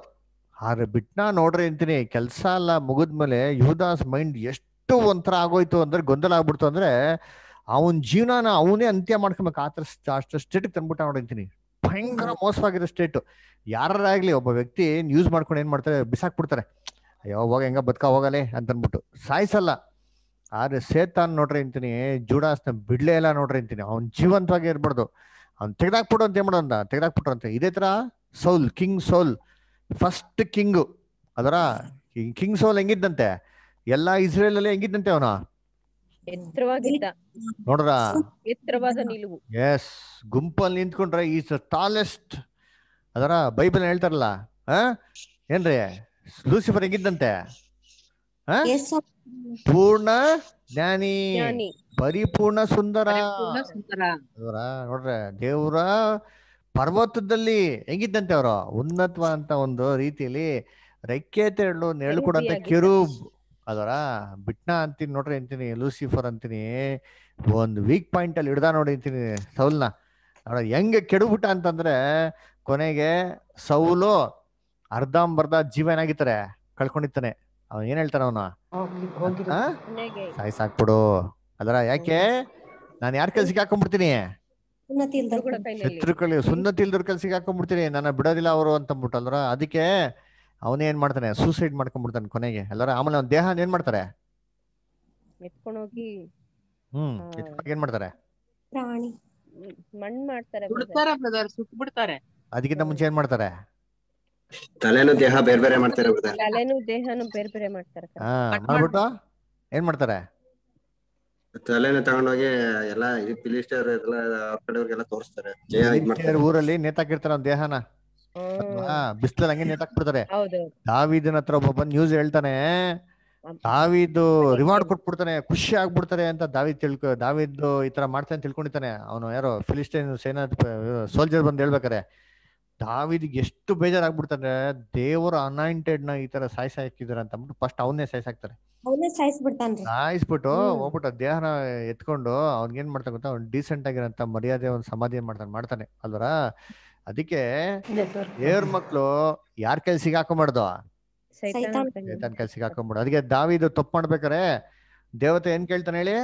ಆದ್ರೆ ಬಿಟ್ನಾ ನೋಡ್ರಿ ಅಂತೀನಿ ಕೆಲಸ ಎಲ್ಲ ಮುಗಿದ್ಮೇಲೆ ಯುವದಾಸ್ ಮೈಂಡ್ ಎಷ್ಟು ಒಂಥರ ಆಗೋಯ್ತು ಅಂದ್ರೆ ಗೊಂದಲ ಆಗ್ಬಿಡ್ತು ಅಂದ್ರೆ ಅವನ ಜೀವನನ ಅವನೇ ಅಂತ್ಯ ಮಾಡ್ಕೊಬೇಕು ಆತರ ಅಷ್ಟು ಸ್ಟೇಟಿಗೆ ತಂದ್ಬಿಟ್ಟ ಅಂತೀನಿ ಭಯಂಕರ ಮೋಸವಾಗಿದೆ ಸ್ಟೇಟು ಯಾರಾಗ್ಲಿ ಒಬ್ಬ ವ್ಯಕ್ತಿ ಯೂಸ್ ಮಾಡ್ಕೊಂಡು ಏನ್ ಮಾಡ್ತಾರೆ ಬಿಡ್ತಾರೆ ಅಯ್ಯೋ ಹೋಗ ಹೆಂಗ ಬದುಕ ಹೋಗಲೇ ಅಂತನ್ಬಿಟ್ಟು ಸಾಯಿಸಲ್ಲ ಆದ್ರೆ ಸೇತಾನ್ ನೋಡ್ರಿ ಅಂತೀನಿ ಜೂಡಾಸ್ನ ಬಿಡ್ಲೇ ಇಲ್ಲ ನೋಡ್ರಿ ಅಂತೀನಿ ಅವ್ನ ಜೀವಂತವಾಗಿ ಇರ್ಬಾರ್ದು ಅವ್ನು ತೆಗ್ದಾಕ್ಬಿಡು ಅಂತ ಏನ್ ಮಾಡೋದ ತೆಗ್ದಾಕ್ಬಿಟ್ರು ಅಂತ ಇದೇ ತರ Saul king Saul first king ಅದರ ಕಿಂಗ್ ಸೋಲ್ ಹೆಂಗಿದ್ದಂತೆ ಎಲ್ಲಾ ಇಸ್ರೇಲ್ ಅಲ್ಲಿ ಹೆಂಗಿದ್ದಂತೆ ಅವನ ನೋಡ್ರ ಎಸ್ ಗುಂಪಲ್ಲಿ ನಿಂತ್ಕೊಂಡ್ರೆ ಈಸ್ ಟಾಲೆಸ್ಟ್ ಅದರ ಬೈಬಲ್ ಹೇಳ್ತಾರಲ್ಲ ಏನ್ರಿ ಲೂಸಿಫರ್ ಹೆಂಗಿದ್ದಂತೆ ಪೂರ್ಣ ಜ್ಞಾನಿ ಪರಿಪೂರ್ಣ ಸುಂದರ ನೋಡ್ರೆ ದೇವ್ರ ಪರ್ವತದಲ್ಲಿ ಹೆಂಗಿದ್ದಂತೆ ಅವರು ಉನ್ನತ್ವ ಅಂತ ಒಂದು ರೀತಿಯಲ್ಲಿ ರೆಕ್ಕೆ ತೆರಳು ನೆರಳು ಕೊಡಂತ ಅದಾರ ಅದರ ಬಿಟ್ನ ಅಂತೀನಿ ನೋಡ್ರಿ ಅಂತೀನಿ ಲೂಸಿಫರ್ ಅಂತೀನಿ ಒಂದು ವೀಕ್ ಪಾಯಿಂಟ್ ಅಲ್ಲಿ ಹಿಡ್ದ ನೋಡಿ ಅಂತೀನಿ ಸೌಲ್ನ ನೋಡ ಹೆಂಗೆ ಕೆಡುಬಿಟ್ಟ ಅಂತಂದ್ರೆ ಕೊನೆಗೆ ಸೌಲು ಅರ್ಧಂಬರ್ಧ ಜೀವ ಏನಾಗಿತ್ತಾರೆ ಕಳ್ಕೊಂಡಿರ್ತಾನೆ ಅವ್ನು ಏನ್ ಹೇಳ್ತಾನ ಅವನು ಸಾಯ್ಸಾಕ್ಬಿಡು ಅದರ ಯಾಕೆ ನಾನು ಯಾರ್ ಕೆಲ್ಸಕ್ಕೆ ಹಾಕೊಂಡ್ಬಿಡ್ತೀನಿ ಶತ್ರುಗಳು ಸುನ್ನತಿ ಇಲ್ದ್ರ ಕೆಲ್ಸಿಗೆ ಹಾಕೊಂಡ್ಬಿಡ್ತೀನಿ ನಾನು ಬಿಡೋದಿಲ್ಲ ಅವರು ಅಂತ ಅಂದ್ಬಿಟ್ಟಲ್ರ ಅದಕ್ಕೆ ಅವನೇ ಏನ್ ಮಾಡ್ತಾನೆ ಸೂಸೈಡ್ ಮಾಡ್ಕೊಂಡ್ಬಿಡ್ತಾನೆ ಕೊನೆಗೆ ಎಲ್ಲರ ಆಮೇಲೆ ಅವ್ನ ದೇಹ ಏನ್ ಮಾಡ್ತಾರೆ ಹ್ಮ್ ಏನ್ ಮಾಡ್ತಾರೆ ಪ್ರಾಣಿ ಮಣ್ಣ್ ಮಾಡ್ತಾರೆ ಬ್ರದರ್ ಸುಟ್ಬಿಡ್ತಾರೆ ಅದಕ್ಕಿಂತ ಮುಂಚೆ ಏನ್ ಮಾಡ್ತಾರೆ ತಲೆನು ದೇಹ ಬೇರೆ ಬೇರೆ ಮಾಡ್ತಾರೆ ತಲೆನು ದೇಹನು ಬೇರೆ ಬೇರೆ ಮಾಡ್ತಾರೆ ಹಾ ಮಾಡ್ಬಿಟ್ಟು ಏನ್ ಮಾಡ್ತಾರೆ ತಲೆನೇ ತಗೊಂಡೋಗಿ ಎಲ್ಲಾ ಪಿಲಿಸ್ಟರ್ ಎಲ್ಲ ಅವ್ರ ಕಡೆಯವ್ರಿಗೆಲ್ಲ ತೋರಿಸ್ತಾರೆ ಊರಲ್ಲಿ ನೇತಾಕಿರ್ತಾರ ಅವ್ನ ದೇಹನ ಬಿಸ್ಲಲ್ಲಿ ಹಂಗೆ ಬಿಡ್ತಾರೆ ದಾವಿದನ ಹತ್ರ ಒಬ್ಬ ಬನ್ ನ್ಯೂಸ್ ಹೇಳ್ತಾನೆ ದಾವಿದು ರಿವಾರ್ಡ್ ಕೊಟ್ಬಿಡ್ತಾನೆ ಖುಷಿ ಆಗ್ಬಿಡ್ತಾರೆ ಅಂತ ದಾವಿದ್ ತಿಳ್ಕೊ ದಾವಿದ್ದು ಈ ತರ ಮಾಡ್ತಾನೆ ತಿಳ್ಕೊಂಡಿತಾನೆ ಅವನು ಯಾರೋ ಫಿಲಿಸ್ಟೈನ್ ಸೇನಾ ಸೋಲ್ಜರ್ ಬಂದ್ ಹೇಳ್ಬೇಕಾರೆ ದಾವಿದ್ಗೆ ಎಷ್ಟು ಬೇಜಾರಾಗ್ಬಿಡ್ತಾರೆ ದೇವರ ಅನಾಯಿಂಟೆಡ್ ನ ಈ ತರ ಸಾಯ್ಸ ಹಾಕಿದಾರೆ ಅಂತ ಅಂದ್ಬಿಟ್ಟು ಫಸ್ಟ್ ಅವನ್ನೇ ಸಾಯ್ಸಾಕ್ತಾರೆ ಸಾಯಿಸ್ಬಿಟ್ಟು ಹೋಗ್ಬಿಟ್ಟು ದೇಹನ ಎತ್ಕೊಂಡು ಅವ್ನಿಗೇನ್ ಮಾಡ್ತಾನೆ ಗೊತ್ತಾ ಅವ್ನು ಡೀಸೆಂಟ್ ಆಗಿರೋಂತ ಮರ್ಯಾದೆ ಒಂದ್ ಸಮಾಧಿ ಮಾಡ್ತಾನೆ ಮಾಡ್ತಾನೆ ಅಲ್ವರ ಅದಕ್ಕೆ ದೇವ್ರ ಮಕ್ಳು ಯಾರ್ ಕೆಲ್ಸಿಗೆ ಸಿಗಾಕೊಂಬಾರ್ದು ಸೈತಾನ್ ಕೆಲ್ಸಿಗೆ ಸಿಗಾಕೊಂಬಿಡು ಅದಕ್ಕೆ ದಾವಿದು ತಪ್ಪು ಮಾಡ್ಬೇಕಾರೆ ದೇವತೆ ಏನ್ ಕೇಳ್ತಾನೆ ಹೇಳಿ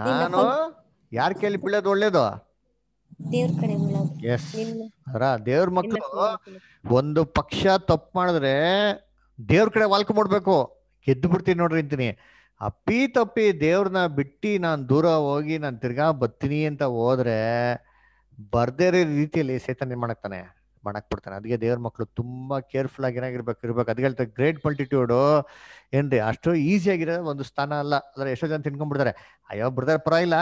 ನಾನು ಯಾರ್ ಕೈಲಿ ಬೀಳೋದು ಒಳ್ಳೇದು ಎಸ್ ಅರ ದೇವ್ರ ಮಕ್ಕಳು ಒಂದು ಪಕ್ಷ ತಪ್ಪು ಮಾಡಿದ್ರೆ ದೇವ್ರ ಕಡೆ ವಾಲ್ಕ್ ಮಾಡ್ಬೇಕು ಗೆದ್ದು ಬಿಡ್ತೀನಿ ನೋಡ್ರಿ ಅಂತೀನಿ ಅಪ್ಪಿ ತಪ್ಪಿ ದೇವ್ರನ್ನ ಬಿಟ್ಟು ನಾನು ದೂರ ಹೋಗಿ ನಾನು ತಿರ್ಗಾ ಬತ್ತೀನಿ ಅಂತ ಹೋದ್ರೆ ಬರ್ದೇ ಇರೋ ರೀತಿಯಲ್ಲಿ ಸೇತನ್ ಮಾಡಕ್ತಾನೆ ಮಾಡಕ್ ಬಿಡ್ತಾನೆ ಅದಕ್ಕೆ ದೇವ್ರ ಮಕ್ಕಳು ತುಂಬಾ ಕೇರ್ಫುಲ್ ಆಗಿ ಏನಾಗಿರ್ಬೇಕು ಇರ್ಬೇಕು ಅದಕ್ಕೆ ಹೇಳ್ತಾರೆ ಗ್ರೇಟ್ ಮಲ್ಟಿಟ್ಯೂಡು ಏನ್ರಿ ಅಷ್ಟು ಆಗಿರೋ ಒಂದು ಸ್ಥಾನ ಅಲ್ಲ ಅಂದ್ರೆ ಎಷ್ಟೋ ಜನ ತಿನ್ಕೊಂಡ್ಬಿಡ್ತಾರೆ ಅಯ್ಯೋ ಬಿಡ್ತಾರೆ ಪರ ಇಲ್ಲ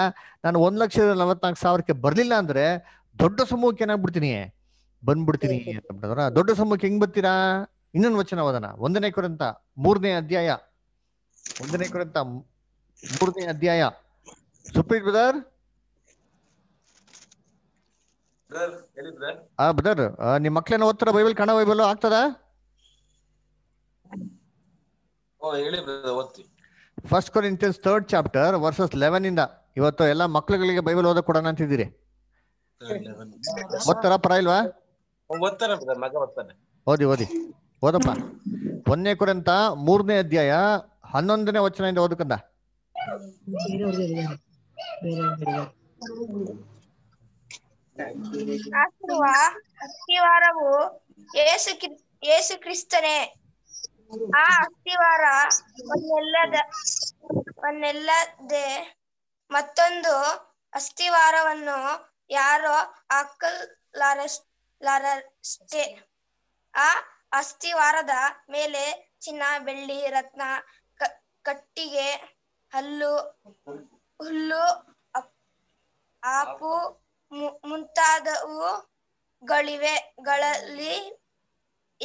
ನಾನು ಒಂದ್ ಲಕ್ಷ ನಲವತ್ನಾಲ್ಕು ಸಾವಿರಕ್ಕೆ ಬರ್ಲಿಲ್ಲ ಅಂದ್ರೆ ದೊಡ್ಡ ಸಮೂಹಕ್ಕೆ ಏನಾಗ್ಬಿಡ್ತೀನಿ ಬಂದ್ಬಿಡ್ತೀನಿ ದೊಡ್ಡ ಸಮೂಹಕ್ಕೆ ಹೆಂಗ್ ಬರ್ತೀರಾ ಇನ್ನೊಂದು ವಚನವಾದನ ಒಂದನೇ ಕುರಿತ ಮೂರನೇ ಅಧ್ಯಾಯ ಒಂದನೇ ಕುರಿತ ಮೂರನೇ ಅಧ್ಯಾಯ ಸುಪ್ರೀತ್ ಬ್ರದರ್ ಆ ಬ್ರದರ್ ನಿಮ್ ಮಕ್ಳೇನ ಓದ್ತಾರ ಬೈಬಲ್ ಕನ್ನಡ ಬೈಬಲ್ ಆಗ್ತದ first Corinthians third chapter verses eleven ಇಂದ ಇವತ್ತು ಎಲ್ಲ ಮಕ್ಳುಗಳಿಗೆ ಬೈಬಲ್ ಓದಕ್ ಕೊಡೋಣ ಅಂತಿದ್ದೀರಿ ಓದ್ತಾರ ಪರ ಇಲ್ವಾ ಓದಿ ಓದಿ ಓದಪ್ಪ ಒಂದನೇ ಕುರಂತ ಮೂರನೇ ಅಧ್ಯಾಯ ಹನ್ನೊಂದನೇ ವಚನದಿಂದ ಓದಕಂದ ಅಸ್ಥಿವಾರವು ಯೇಸು ಯೇಸು ಕ್ರಿಸ್ತನೇ ಆ ಅಸ್ಥಿವಾರ ಒಂದೆಲ್ಲದ ಒಂದೆಲ್ಲದೆ ಮತ್ತೊಂದು ಅಸ್ಥಿವಾರವನ್ನು ಯಾರೋ ಹಾಕಲಾರಷ್ಟೇ ಆ ಅಸ್ಥಿವಾರದ ಮೇಲೆ ಚಿನ್ನ ಬೆಳ್ಳಿ ರತ್ನ ಕಟ್ಟಿಗೆ ಹಲ್ಲು ಹುಲ್ಲು ಆಪು ಮುಂತಾದವುಗಳಿವೆ ಗಳಲ್ಲಿ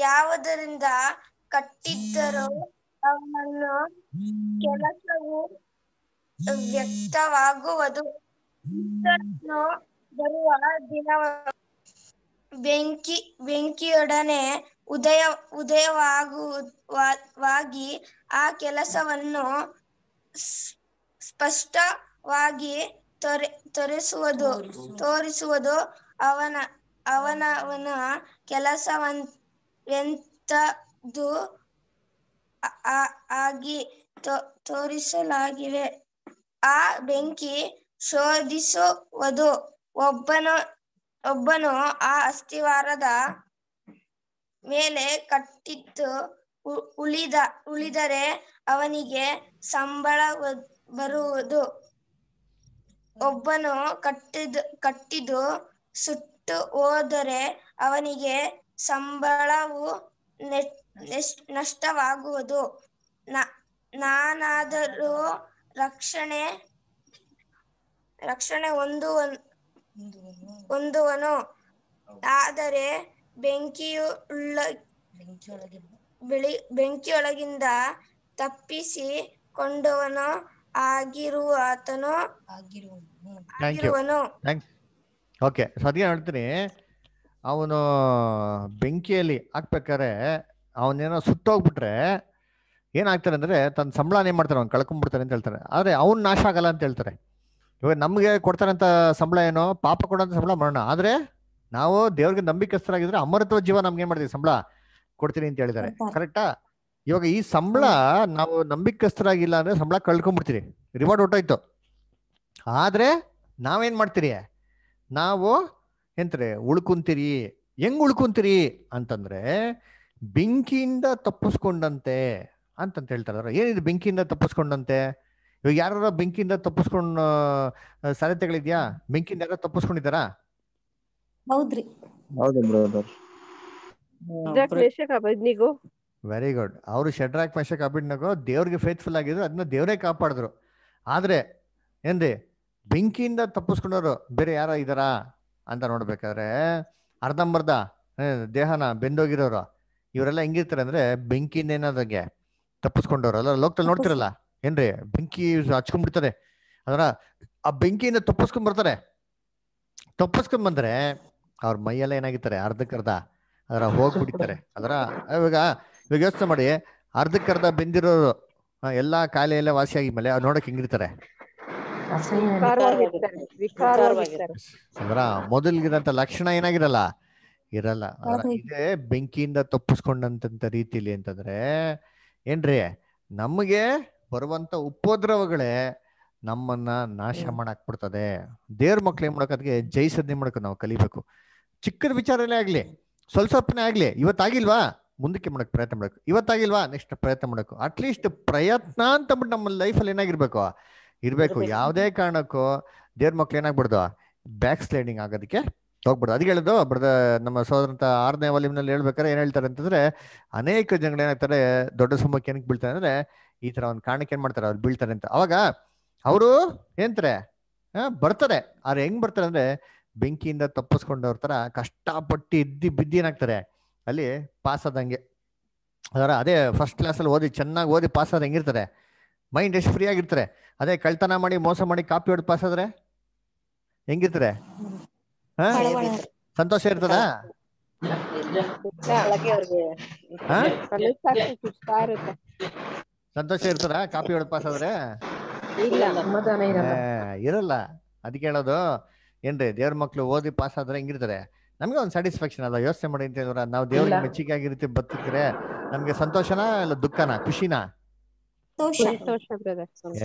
ಯಾವುದರಿಂದ ಕಟ್ಟಿದ್ದರೂ ಅವನನ್ನು ಕೆಲಸವು ವ್ಯಕ್ತವಾಗುವುದು ಬರುವ ದಿನ ಬೆಂಕಿ ಬೆಂಕಿಯೊಡನೆ ಉದಯ ಉದಯವಾಗುವಾಗಿ ಆ ಕೆಲಸವನ್ನು ಸ್ಪಷ್ಟವಾಗಿ ತೊರೆ ತೋರಿಸುವುದು ತೋರಿಸುವುದು ಅವನ ಅವನವನ ಕೆಲಸವಂತದ್ದು ಆಗಿ ತೋರಿಸಲಾಗಿವೆ ಆ ಬೆಂಕಿ ಶೋಧಿಸುವುದು ಒಬ್ಬನು ಒಬ್ಬನು ಆ ಅಸ್ತಿವಾರದ ಮೇಲೆ ಕಟ್ಟಿತ್ತು ಉಳಿದ ಉಳಿದರೆ ಅವನಿಗೆ ಸಂಬಳ ಬರುವುದು ಒಬ್ಬನು ಕಟ್ಟಿದ ಕಟ್ಟಿದು ಸುಟ್ಟು ಹೋದರೆ ಅವನಿಗೆ ಸಂಬಳವು ನಷ್ಟವಾಗುವುದು ನಾನಾದರೂ ರಕ್ಷಣೆ ರಕ್ಷಣೆ ಒಂದು ಹೊಂದುವನು ಆದರೆ ಬೆಂಕಿಯುಳ್ಳ ಬೆಳಿ ಬೆಂಕಿಯೊಳಗಿಂದ ತಪ್ಪಿಸಿ ಕೊಂಡವನು ಆಗಿರುವ ಆತನು ಓಕೆ ಸೊ ಹೇಳ್ತೀನಿ ಅವನು ಬೆಂಕಿಯಲ್ಲಿ ಹಾಕ್ಬೇಕಾರೆ ಅವನೇನೋ ಸುಟ್ಟೋಗ್ಬಿಟ್ರೆ ಏನಾಗ್ತಾರೆ ಅಂದ್ರೆ ತನ್ನ ಸಂಬಳನ ಮಾಡ್ತಾರೆ ಅವ್ನು ಕಳ್ಕೊಂಡ್ಬಿಡ್ತಾರೆ ಅಂತ ಹೇಳ್ತಾರೆ ಆದ್ರೆ ಅವ್ನು ನಾಶ ಆಗಲ್ಲ ಅಂತ ಹೇಳ್ತಾರೆ ಇವಾಗ ನಮಗೆ ಕೊಡ್ತಾರಂತ ಸಂಬಳ ಏನೋ ಪಾಪ ಕೊಡೋಂಥ ಸಂಬಳ ಮಾಡೋಣ ಆದ್ರೆ ನಾವು ದೇವ್ರಿಗೆ ನಂಬಿಕಸ್ಥರಾಗಿದ್ರೆ ಅಮರತ್ವ ಜೀವ ನಮ್ಗೆ ಏನ್ ಮಾಡ್ತೀವಿ ಸಂಬಳ ಕೊಡ್ತೀನಿ ಅಂತ ಹೇಳಿದಾರೆ ಕರೆಕ್ಟಾ ಇವಾಗ ಈ ಸಂಬಳ ನಾವು ನಂಬಿಕಸ್ಥರಾಗಿಲ್ಲ ಅಂದ್ರೆ ಸಂಬಳ ಕಳ್ಕೊಂಡ್ಬಿಡ್ತೀರಿ ರಿವಾರ್ಡ್ ಹೊಟ್ಟೋಯ್ತು ಆದ್ರೆ ನಾವೇನ್ ಮಾಡ್ತೀರಿ ನಾವು ಎಂತ್ರೆ ಉಳ್ಕೊಂತೀರಿ ಹೆಂಗ್ ಉಳ್ಕೊಂತೀರಿ ಅಂತಂದ್ರೆ ಬೆಂಕಿಯಿಂದ ತಪ್ಪಿಸ್ಕೊಂಡಂತೆ ಅಂತಂತ ಹೇಳ್ತಾರ ಏನಿದು ಬೆಂಕಿಯಿಂದ ತಪ್ಪಿಸ್ಕೊಂಡಂತೆ ಇವಾಗ ಯಾರು ಬೆಂಕಿಯಿಂದ ತಪ್ಪಿಸ್ಕೊಂಡ್ ಸಾಧ್ಯತೆಗಳಿದ್ಯಾ ಬೆಂಕಿಯಿಂದ ಯಾರು ತಪ್ಪಿಸ್ಕೊಂಡಿದ್ದಾರಾ ಹೌದ್ರಿ ವೆರಿ ಗುಡ್ ಅವರು ಶಡ್ರಾಕ್ ಮೇಷಕ್ ಅಭಿಡ್ನಗೋ ದೇವ್ರಿಗೆ ಫೇತ್ಫುಲ್ ಆಗಿದ್ರು ಅದನ್ನ ದೇವರೇ ಕಾಪಾಡಿದ್ರು ಆದ್ರೆ ಏನ್ರಿ ಬೆಂಕಿಯಿಂದ ತಪ್ಪಿಸ್ಕೊಂಡವ್ರು ಬೇರೆ ಯಾರ ಇದಾರ ಅಂತ ನೋಡ್ಬೇಕಾದ್ರೆ ಅರ್ಧಂಬರ್ಧ ದೇಹನ ಬೆಂದೋಗಿರೋರು ಇವರೆಲ್ಲ ಹೆಂಗಿರ್ತಾರೆ ಅಂದ್ರೆ ಬೆಂಕಿಯಿಂದ ಏನಾದ್ರಂಗೆ ತಪ್ಪಿಸ್ಕೊಂಡವ್ರು ಅಲ್ಲ ಲೋಕದಲ್ಲಿ ನೋಡ್ತಿರಲ್ಲ ಏನ್ರಿ ಬೆಂಕಿ ಹಚ್ಕೊಂಡ್ಬಿಡ್ತಾರೆ ಅದರ ಆ ಬೆಂಕಿಯಿಂದ ತಪ್ಪಿಸ್ಕೊಂಡ್ ಬರ್ತಾರೆ ತಪ್ಪಿಸ್ಕೊಂಡ್ ಬಂದ್ರೆ ಅವ್ರ ಮೈಯೆಲ್ಲ ಏನಾಗಿರ್ತಾರೆ ಅರ್ಧಕ್ಕರ್ಧ ಅದರ ಹೋಗ್ಬಿಡ್ತಾರೆ ಅದರ ಇವಾಗ ಇವಾಗ ಯೋಚನೆ ಮಾಡಿ ಅರ್ಧಕ್ಕರ್ಧ ಬೆಂದಿರೋರು ಎಲ್ಲಾ ಕಾಯಿಲೆ ಎಲ್ಲ ವಾಸಿ ಆಗಿ ಮೇಲೆ ನೋಡಕ್ ಹೆಂಗಿರ್ತಾರೆ ಅಂದ್ರ ಮೊದಲಿಗಿರಂತ ಲಕ್ಷಣ ಏನಾಗಿರಲ್ಲ ಇರಲ್ಲ ಇದೇ ಬೆಂಕಿಯಿಂದ ತಪ್ಪಿಸ್ಕೊಂಡಂತ ರೀತಿಲಿ ಅಂತಂದ್ರೆ ಏನ್ರಿ ನಮಗೆ ಬರುವಂತ ಉಪದ್ರವಗಳೇ ನಮ್ಮನ್ನ ನಾಶ ಬಿಡ್ತದೆ ದೇವ್ರ ಮಕ್ಳು ಏನ್ ಮಾಡೋಕೆ ಜಯಿಸದ್ನೆ ಮಾಡಕ್ ನಾವು ಕಲಿಬೇಕು ಚಿಕ್ಕದ ವಿಚಾರನೇ ಆಗ್ಲಿ ಸ್ವಲ್ಪ ಸ್ವಲ್ಪನೇ ಆಗ್ಲಿ ಇವತ್ತಾಗಿಲ್ವಾ ಮುಂದಕ್ಕೆ ಮಾಡಕ್ ಪ್ರಯತ್ನ ಮಾಡಕ್ ಇವತ್ತಾಗಿಲ್ವಾ ನೆಕ್ಸ್ಟ್ ಪ್ರಯತ್ನ ಮಾಡಕ್ ಅಟ್ಲೀಸ್ಟ್ ಪ್ರಯತ್ನ ಅಂತ ಬಿಟ್ಟು ನಮ್ಮ ಲೈಫಲ್ಲಿ ಏನಾಗಿರ್ಬೇಕು ಇರ್ಬೇಕು ಯಾವುದೇ ಕಾರಣಕ್ಕೂ ದೇವ್ರ ಮಕ್ಳು ಏನಾಗ್ಬಿಡ್ದು ಬ್ಯಾಕ್ ಸ್ಲೈಡಿಂಗ್ ಆಗೋದಕ್ಕೆ ಹೋಗ್ಬಿಡ್ದು ಅದಕ್ಕೆ ಹೇಳೋದು ಬಡದ ನಮ್ಮ ಸೋದರಂತ ಆರನೇ ವಾಲ್ಯೂಮ್ನಲ್ಲಿ ಹೇಳ್ಬೇಕಾದ್ರೆ ಏನ್ ಹೇಳ್ತಾರೆ ಅಂತಂದ್ರೆ ಅನೇಕ ಜನಗಳು ಏನಾಗ್ತಾರೆ ದೊಡ್ಡ ಸಮಕ್ಕೆ ಏನಕ್ಕೆ ಬೀಳ್ತಾರೆ ಅಂದ್ರೆ ಈ ತರ ಒಂದ್ ಕಾರಣಕ್ಕೆ ಏನ್ ಮಾಡ್ತಾರೆ ಅವ್ರು ಬೀಳ್ತಾರೆ ಅಂತ ಅವಾಗ ಅವರು ಏನ್ತಾರೆ ಬರ್ತಾರೆ ಅವ್ರು ಹೆಂಗ್ ಬರ್ತಾರೆ ಅಂದ್ರೆ ಬೆಂಕಿಯಿಂದ ತಪ್ಪಿಸ್ಕೊಂಡವ್ರ ತರ ಕಷ್ಟಪಟ್ಟು ಇದ್ದಿ ಬಿದ್ದಿ ಏನಾಗ್ತಾರೆ ಅಲ್ಲಿ ಪಾಸ್ ಆದಂಗೆ ಅದರ ಅದೇ ಫಸ್ಟ್ ಕ್ಲಾಸ್ ಅಲ್ಲಿ ಓದಿ ಚೆನ್ನಾಗಿ ಓದಿ ಪಾಸ್ ಆದ ಹೆಂಗಿರ್ತಾರೆ ಮೈಂಡ್ ಎಷ್ಟು ಫ್ರೀ ಆಗಿರ್ತಾರೆ ಅದೇ ಕಳ್ತನ ಮಾಡಿ ಮೋಸ ಮಾಡಿ ಕಾಪಿ ಹೊಡೆದು ಪಾಸ್ ಆದ್ರೆ ಹೆಂಗಿರ್ತಾರೆ ಹಾ ಸಂತೋಷ ಇರ್ತದ ಸಂತೋಷ ಇರ್ತಾರ ಕಾಪಿ ಹೊಡೆದ್ ಪಾಸ್ ಆದ್ರೆ ಇರಲ್ಲ ಅದಕ್ಕೆ ಹೇಳೋದು ಏನ್ರಿ ದೇವ್ರ ಮಕ್ಳು ಓದಿ ಪಾಸ್ ಆದ್ರೆ ಹೆಂಗಿರ್ತಾರೆ ನಮ್ಗೆ ಒಂದ್ ಸ್ಯಾಟಿಸ್ಫ್ಯಾಕ್ಷನ್ ಅಲ್ಲ ಯೋಚನೆ ಮಾಡಿ ಅಂತ ಹೇಳಿದ್ರೆ ನಾವು ದೇವ್ರಿಗೆ ಮೆಚ್ಚುಗೆ ಆಗಿರ್ತೀವಿ ಬತ್ತಿದ್ರೆ ನಮ್ಗೆ ಸಂತೋಷನಾ ಇಲ್ಲ ದುಃಖನ ಖುಷಿನಾ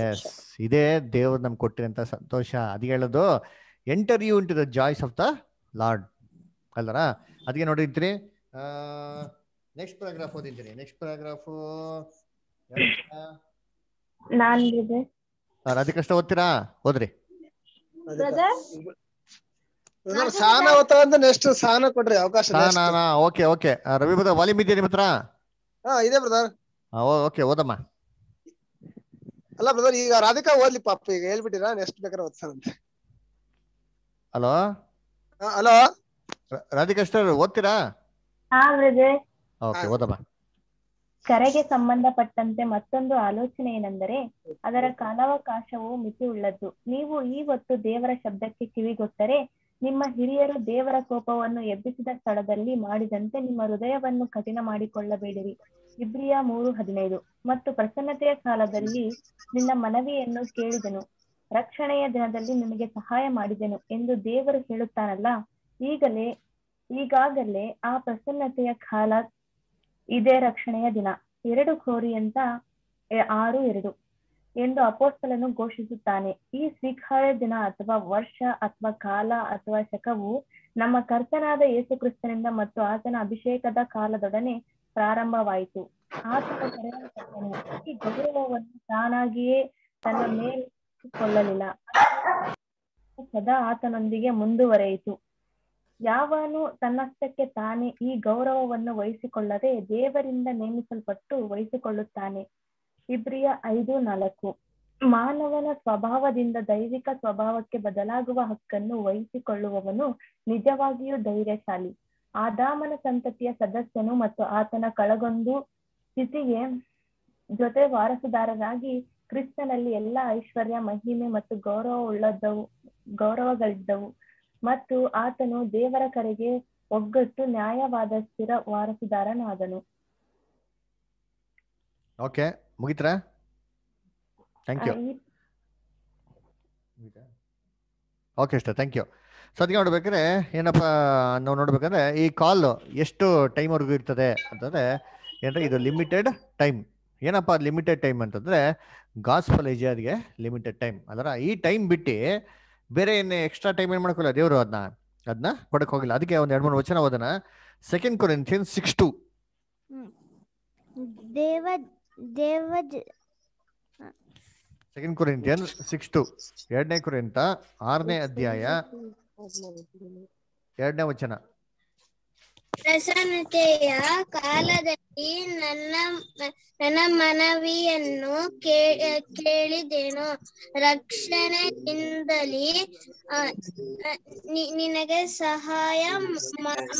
ಎಸ್ ಇದೇ ದೇವ್ರ ನಮ್ಗೆ ಕೊಟ್ಟಿರಂತ ಸಂತೋಷ ಅದ್ ಹೇಳೋದು enter you into the joys of the lord ಅಲ್ದಾರ ಅದಕ್ಕೆ ಆ ನೆಕ್ಸ್ಟ್ ಪ್ಯಾರಾಗ್ರಾಫ್ ಓದಿದ್ರಿ ನೆಕ್ಸ್ಟ್ ಪ್ಯಾರಾಗ್ರಾಫ್ ರಾಧಿಕೃಷ್ಣ ಕಷ್ಟ ಓದ್ತೀರಾ ಹೋದ್ರಿ ಸಾನ ಓದ್ತಾರಂತ ನೆಕ್ಸ್ಟ್ ಸಾನ ಕೊಡ್ರಿ ಅವಕಾಶ okay okay Ravi brother volume ಇದೆಯಾ ನಿಮ್ಮ ಹತ್ರ ಹಾ ಇದೆ ಬ್ರದರ್ ಓಕೆ ಓದಮ್ಮ ಅಲ್ಲ ಬ್ರದರ್ ಈಗ ರಾಧಿಕಾ ಓದ್ಲಿ ಪಾಪ ಈಗ ಹೇಳ್ಬಿಟ್ಟಿರಾ ನೆಕ್ಸ್ಟ್ ಬೇಕಾದ್ರೆ ಓದ್ತಾರಂತೆ ಹಲೋ ಹಲೋ ರಾಧಿಕಾ ಸ್ಟರ್ ಓದ್ತೀರಾ ಹಾ ಬ್ರದರ್ ಓಕೆ ಓದಮ್ಮ ಕರೆಗೆ ಸಂಬಂಧಪಟ್ಟಂತೆ ಮತ್ತೊಂದು ಆಲೋಚನೆ ಏನೆಂದರೆ ಅದರ ಕಾಲಾವಕಾಶವು ಉಳ್ಳದ್ದು ನೀವು ಈ ಹೊತ್ತು ದೇವರ ಶಬ್ದಕ್ಕೆ ಕಿವಿಗೊಟ್ಟರೆ ನಿಮ್ಮ ಹಿರಿಯರು ದೇವರ ಕೋಪವನ್ನು ಎಬ್ಬಿಸಿದ ಸ್ಥಳದಲ್ಲಿ ಮಾಡಿದಂತೆ ನಿಮ್ಮ ಹೃದಯವನ್ನು ಕಠಿಣ ಮಾಡಿಕೊಳ್ಳಬೇಡಿರಿ ಇಬ್ರಿಯ ಮೂರು ಹದಿನೈದು ಮತ್ತು ಪ್ರಸನ್ನತೆಯ ಕಾಲದಲ್ಲಿ ನಿನ್ನ ಮನವಿಯನ್ನು ಕೇಳಿದೆನು ರಕ್ಷಣೆಯ ದಿನದಲ್ಲಿ ನಿಮಗೆ ಸಹಾಯ ಮಾಡಿದೆನು ಎಂದು ದೇವರು ಹೇಳುತ್ತಾನಲ್ಲ ಈಗಲೇ ಈಗಾಗಲೇ ಆ ಪ್ರಸನ್ನತೆಯ ಕಾಲ ಇದೇ ರಕ್ಷಣೆಯ ದಿನ ಎರಡು ಕೋರಿ ಅಂತ ಆರು ಎರಡು ಎಂದು ಅಪೋಸ್ತಲನ್ನು ಘೋಷಿಸುತ್ತಾನೆ ಈ ಸ್ವೀಕಾರ ದಿನ ಅಥವಾ ವರ್ಷ ಅಥವಾ ಕಾಲ ಅಥವಾ ಶಕವು ನಮ್ಮ ಕರ್ತನಾದ ಯೇಸು ಕ್ರಿಸ್ತನಿಂದ ಮತ್ತು ಆತನ ಅಭಿಷೇಕದ ಕಾಲದೊಡನೆ ಪ್ರಾರಂಭವಾಯಿತು ಆತನ ಈ ಗೌರವವನ್ನು ತಾನಾಗಿಯೇ ತನ್ನ ಮೇಲೆ ಕೊಳ್ಳಲಿಲ್ಲ ಸದಾ ಆತನೊಂದಿಗೆ ಮುಂದುವರೆಯಿತು ಯಾವನು ತನ್ನಷ್ಟಕ್ಕೆ ತಾನೇ ಈ ಗೌರವವನ್ನು ವಹಿಸಿಕೊಳ್ಳದೆ ದೇವರಿಂದ ನೇಮಿಸಲ್ಪಟ್ಟು ವಹಿಸಿಕೊಳ್ಳುತ್ತಾನೆ ಇಬ್ರಿಯ ಐದು ನಾಲ್ಕು ಮಾನವನ ಸ್ವಭಾವದಿಂದ ದೈವಿಕ ಸ್ವಭಾವಕ್ಕೆ ಬದಲಾಗುವ ಹಕ್ಕನ್ನು ವಹಿಸಿಕೊಳ್ಳುವವನು ನಿಜವಾಗಿಯೂ ಧೈರ್ಯಶಾಲಿ ಆದಾಮನ ಸಂತತಿಯ ಸದಸ್ಯನು ಮತ್ತು ಆತನ ಕಳಗೊಂದು ಸ್ಥಿತಿಗೆ ಜೊತೆ ವಾರಸುದಾರರಾಗಿ ಕ್ರಿಸ್ತನಲ್ಲಿ ಎಲ್ಲಾ ಐಶ್ವರ್ಯ ಮಹಿಮೆ ಮತ್ತು ಗೌರವ ಗೌರವವುಳ್ಳದ್ದವು ಗೌರವಗಳಿದ್ದವು ಮತ್ತು ಆತನು ದೇವರ ಕಡೆಗೆ ಒಗ್ಗಟ್ಟು ನ್ಯಾಯವಾದ ಸ್ಥಿರ ವಾರಸುದಾರನಾದನು ಓಕೆ ಮುಗಿತ್ರ ಥ್ಯಾಂಕ್ ಯು ಓಕೆ ಇಷ್ಟ ಥ್ಯಾಂಕ್ ಯು ಸೊ ಅದಕ್ಕೆ ನೋಡ್ಬೇಕಾದ್ರೆ ಏನಪ್ಪ ನಾವು ನೋಡ್ಬೇಕಂದ್ರೆ ಈ ಕಾಲ್ ಎಷ್ಟು ಟೈಮ್ವರೆಗೂ ಇರ್ತದೆ ಅಂತಂದ್ರೆ ಏನಂದ್ರೆ ಇದು ಲಿಮಿಟೆಡ್ ಟೈಮ್ ಏನಪ್ಪ ಲಿಮಿಟೆಡ್ ಟೈಮ್ ಅಂತಂದ್ರೆ ಗಾಸ್ಪಲ್ ಲಿಮಿಟೆಡ್ ಟೈಮ್ ಅದರ ಈ ಟೈಮ್ ಬಿಟ್ಟು ಬೇರೆ ಏನೇ ಎಕ್ಸ್ಟ್ರಾ ಟೈಮ್ ಏನು ಮಾಡ್ಕೊಲ್ಲ ದೇವರು ಅದನ್ನ ಅದನ್ನ ಕೊಡಕ್ಕೆ ಹೋಗಿಲ್ಲ ಅದಕ್ಕೆ ಒಂದು ಎರಡು ಮೂರು ವಚನ ಓದನ ಸೆಕೆಂಡ್ ಕೊರಿಂಥಿಯನ್ ಸಿಕ್ಸ್ ಟು ದೇವ ದೇವ ಸೆಕೆಂಡ್ ಕೊರಿಂಥಿಯನ್ ಸಿಕ್ಸ್ ಟು ಎರಡನೇ ಕುರಿತ ಆರನೇ ಅಧ್ಯಾಯ ಎರಡನೇ ವಚನ ಪ್ರಸನ್ನತೆಯ ಕಾಲದಲ್ಲಿ ನನ್ನ ನನ್ನ ಮನವಿಯನ್ನು ಕೇಳಿದೇನು ರಕ್ಷಣೆಯಿಂದಲೇ ನಿನಗೆ ಸಹಾಯ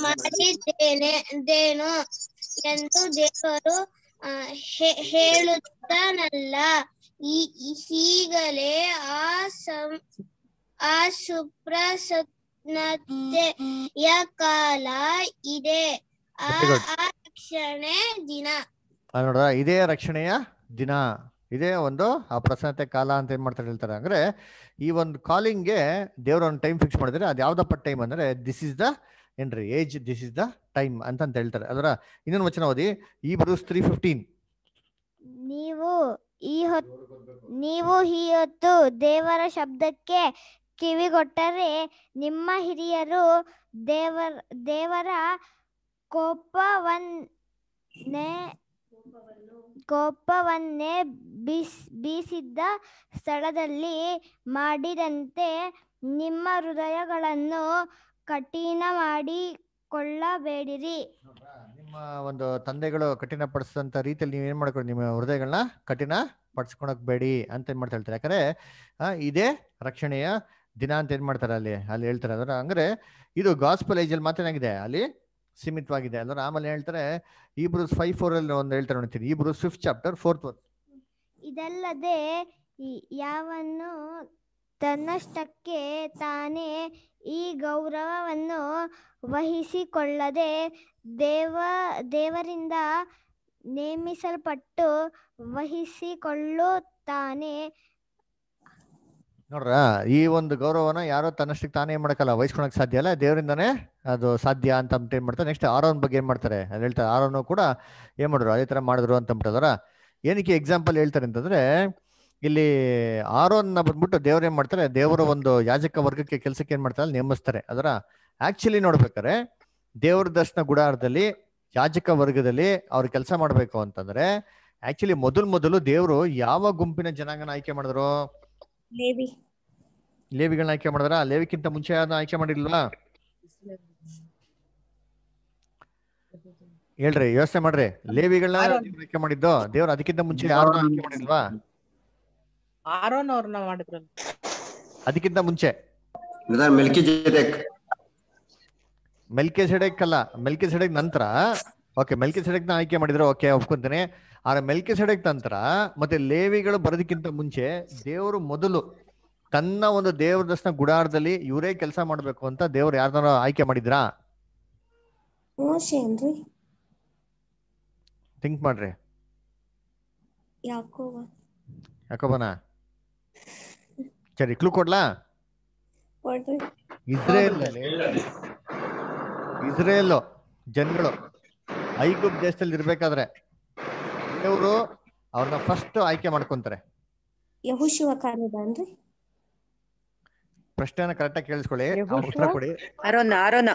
ಮಾಡಿದ್ದೇನೆ ದೇನು ಎಂದು ದೇವರು ಹೇಳುತ್ತಾನಲ್ಲ ಈಗಲೇ ಆ ಸಂ ಆ ಸುಪ್ರಸತ್ ನತ್ತೆಯ ಕಾಲ ಇದೆ ರಕ್ಷಣೆ ದಿನ ನೋಡ್ರ ಇದೇ ರಕ್ಷಣೆಯ ದಿನ ಇದೇ ಒಂದು ಆ ಪ್ರಸನ್ನತೆ ಕಾಲ ಅಂತ ಏನ್ ಮಾಡ್ತಾರೆ ಹೇಳ್ತಾರೆ ಅಂದ್ರೆ ಈ ಒಂದು ಕಾಲಿಂಗ್ಗೆ ದೇವ್ರ ಒಂದು ಟೈಮ್ ಫಿಕ್ಸ್ ಮಾಡಿದ್ರೆ ಅದು ಯಾವ್ದಪ್ಪ ಟೈಮ್ ಅಂದ್ರೆ ದಿಸ್ ಇಸ್ ದ ಏನ್ರಿ age this is the time ಅಂತ ಅಂತ ಹೇಳ್ತಾರೆ ಅದರ ಇನ್ನೊಂದು ವಚನ ಓದಿ ಈ ಬ್ರೂಸ್ ತ್ರೀ ಫಿಫ್ಟೀನ್ ನೀವು ಈ ಹೊತ್ತು ನೀವು ಈ ಹೊತ್ತು ದೇವರ ಶಬ್ದಕ್ಕೆ ಕಿವಿಗೊಟ್ಟರೆ ನಿಮ್ಮ ಹಿರಿಯರು ದೇವರ ದೇವರ ಕೋಪವನ್ನೇ ಕೋಪವನ್ನೇ ಬೀಸ್ ಬೀಸಿದ್ದ ಸ್ಥಳದಲ್ಲಿ ಮಾಡಿದಂತೆ ನಿಮ್ಮ ಹೃದಯಗಳನ್ನು ಕಠಿಣ ಮಾಡಿಕೊಳ್ಳಬೇಡಿರಿ ನಿಮ್ಮ ಒಂದು ತಂದೆಗಳು ಕಠಿಣ ಪಡಿಸಿದಂತ ರೀತಿಯಲ್ಲಿ ನೀವು ಏನು ಮಾಡ್ಕೊಳ್ಳಿ ನಿಮ್ಮ ಹೃದಯಗಳನ್ನ ಕಠಿಣ ಪಡಿಸ್ಕೊಳಕ್ ಬೇಡಿ ಅಂತ ಏನ್ ಮಾಡ್ತಾ ಹೇಳ್ತಾರೆ ಯಾಕಂದ್ರೆ ಇದೇ ರಕ್ಷಣೆಯ ದಿನ ಅಂತ ಏನ್ ಮಾಡ್ತಾರೆ ಅಲ್ಲಿ ಅಲ್ಲಿ ಹೇಳ್ತಾರೆ ಅದರ ಅಂದ್ರೆ ಇದು ಗಾಸ್ಪಲ್ ಏಜ್ ಅಲ್ಲಿ ಮಾತನಾಗಿದೆ ಅಲ್ಲಿ ಸೀಮಿತವಾಗಿದೆ ಅಲ್ಲ ಆಮೇಲೆ ಹೇಳ್ತಾರೆ ಈ ಬ್ರೂಸ್ ಫೈವ್ ಫೋರ್ ಅಲ್ಲಿ ಒಂದು ಹೇಳ್ತಾರೆ ನೋಡ್ತೀರಿ ಈ Hebrews fifth chapter fourth verse ಇದಲ್ಲದೆ ಯಾವನ್ನು ತನ್ನಷ್ಟಕ್ಕೆ ತಾನೇ ಈ ಗೌರವವನ್ನು ವಹಿಸಿಕೊಳ್ಳದೆ ದೇವ ದೇವರಿಂದ ನೇಮಿಸಲ್ಪಟ್ಟು ವಹಿಸಿಕೊಳ್ಳುತ್ತಾನೆ ನೋಡ್ರ ಈ ಒಂದು ಗೌರವನ ಯಾರೋ ತನ್ನಷ್ಟಕ್ಕೆ ತಾನೇ ಮಾಡಕ್ಕಲ್ಲ ಮಾಡಕಲ್ಲ ವಹಿಸ್ಕೊಳಕ್ ಸಾಧ್ಯ ಅಲ್ಲ ದೇವರಿಂದನೇ ಅದು ಸಾಧ್ಯ ಅಂತ ಅಂತ ಏನ್ ಮಾಡ್ತಾರೆ ನೆಕ್ಸ್ಟ್ ಆರೋನ್ ಬಗ್ಗೆ ಏನ್ ಮಾಡ್ತಾರೆ ಅದ್ ಹೇಳ್ತಾರೆ ಆರೋನು ಕೂಡ ಏನ್ ಮಾಡಿದ್ರು ಅದೇ ತರ ಮಾಡಿದ್ರು ಅಂತ ಅಂದ್ಬಿಟ್ಟದಾರ ಏನಕ್ಕೆ ಎಕ್ಸಾಂಪಲ್ ಹೇಳ್ತಾರೆ ಅಂತಂದ್ರೆ ಇಲ್ಲಿ ಆರೋನ್ನ ಬಂದ್ಬಿಟ್ಟು ದೇವ್ರ ಏನ್ ಮಾಡ್ತಾರೆ ದೇವರ ಒಂದು ಯಾಜಕ ವರ್ಗಕ್ಕೆ ಕೆಲ್ಸಕ್ಕೆ ಏನ್ ಮಾಡ್ತಾರೆ ನೇಮಿಸ್ತಾರೆ ಅದರ ಆಕ್ಚುಲಿ ನೋಡ್ಬೇಕಾರೆ ದೇವ್ರ ದರ್ಶನ ಗುಡಾರದಲ್ಲಿ ಯಾಜಕ ವರ್ಗದಲ್ಲಿ ಅವ್ರು ಕೆಲಸ ಮಾಡ್ಬೇಕು ಅಂತಂದ್ರೆ ಆಕ್ಚುಲಿ ಮೊದಲು ಮೊದಲು ದೇವರು ಯಾವ ಗುಂಪಿನ ಜನಾಂಗನ ಆಯ್ಕೆ ಮಾಡಿದ್ರು ಲೇವಿ ಲೇವಿಗಳನ್ನ ಆಯ್ಕೆ ಮಾಡಿದ್ರ ಲೇವಿಕ್ಕಿಂತ ಮುಂಚೆ ಅದನ್ನ ಆಯ್ಕೆ ಮಾಡಿರ್ಲಿಲ್ಲ ಹೇಳ್ರಿ ಯೋಚನೆ ಮಾಡ್ರಿ ಲೇವಿಗಳನ್ನ ಆಯ್ಕೆ ಮಾಡಿದ್ದು ದೇವ್ರ ಅದಕ್ಕಿಂತ ಮುಂಚೆ ಯಾರನ್ನ ಆಯ್ಕೆ ಮಾಡಿಲ್ವಾ ಆರೋನ್ ಅವ್ರನ್ನ ಮಾಡಿದ್ರು ಅದಕ್ಕಿಂತ ಮುಂಚೆ ಮೆಲ್ಕೆ ಸೆಡೆಕ್ ಅಲ್ಲ ಮೆಲ್ಕೆ ಸೆಡೆಕ್ ನಂತರ ಓಕೆ ಮೆಲ್ಕೆ ಸೆಡೆಕ್ ನ ಆಯ್ಕೆ ಮಾಡಿದ್ರು ಓಕೆ ಒಪ್ಕೊಂತೇನೆ ಆದ್ರೆ ಮೆಲ್ಕೆ ಸೆಡೆಕ್ ತಂತ್ರ ಮತ್ತೆ ಲೇವಿಗಳು ಬರೋದಕ್ಕಿಂತ ಮುಂಚೆ ದೇವರು ಮೊದಲು ತನ್ನ ಒಂದು ದೇವ್ರ ದರ್ಶನ ಗುಡಾರದಲ್ಲಿ ಇವರೇ ಕೆಲಸ ಮಾಡಬೇಕು ಅಂತ ದೇವ್ರು ಯಾರ ಆಯ್ಕೆ ಮಾಡಿದ್ರಾ ಥಿಂಕ್ ಮಾಡ್ರಿ ಯಾಕೋಬನ ಸರಿ ಕ್ಲೂ ಕೊಡ್ಲಾ ಇಸ್ರೇಲ್ ಇಸ್ರೇಲ್ ಜನಗಳು ಐಗುಪ್ ದೇಶದಲ್ಲಿ ಇರ್ಬೇಕಾದ್ರೆ ಇವರು ಅವ್ರನ್ನ ಫಸ್ಟ್ ಆಯ್ಕೆ ಮಾಡ್ಕೊಂತಾರೆ ಯಹುಶಿವ ಕಾರ್ಯದ ಪ್ರಶ್ನೆನ ಕರೆಕ್ಟ್ ಆಗಿ ಕೇಳಿಸ್ಕೊಳ್ಳಿ ಉತ್ತರ ಕೊಡಿ ಅರೋನ ಅರೋನ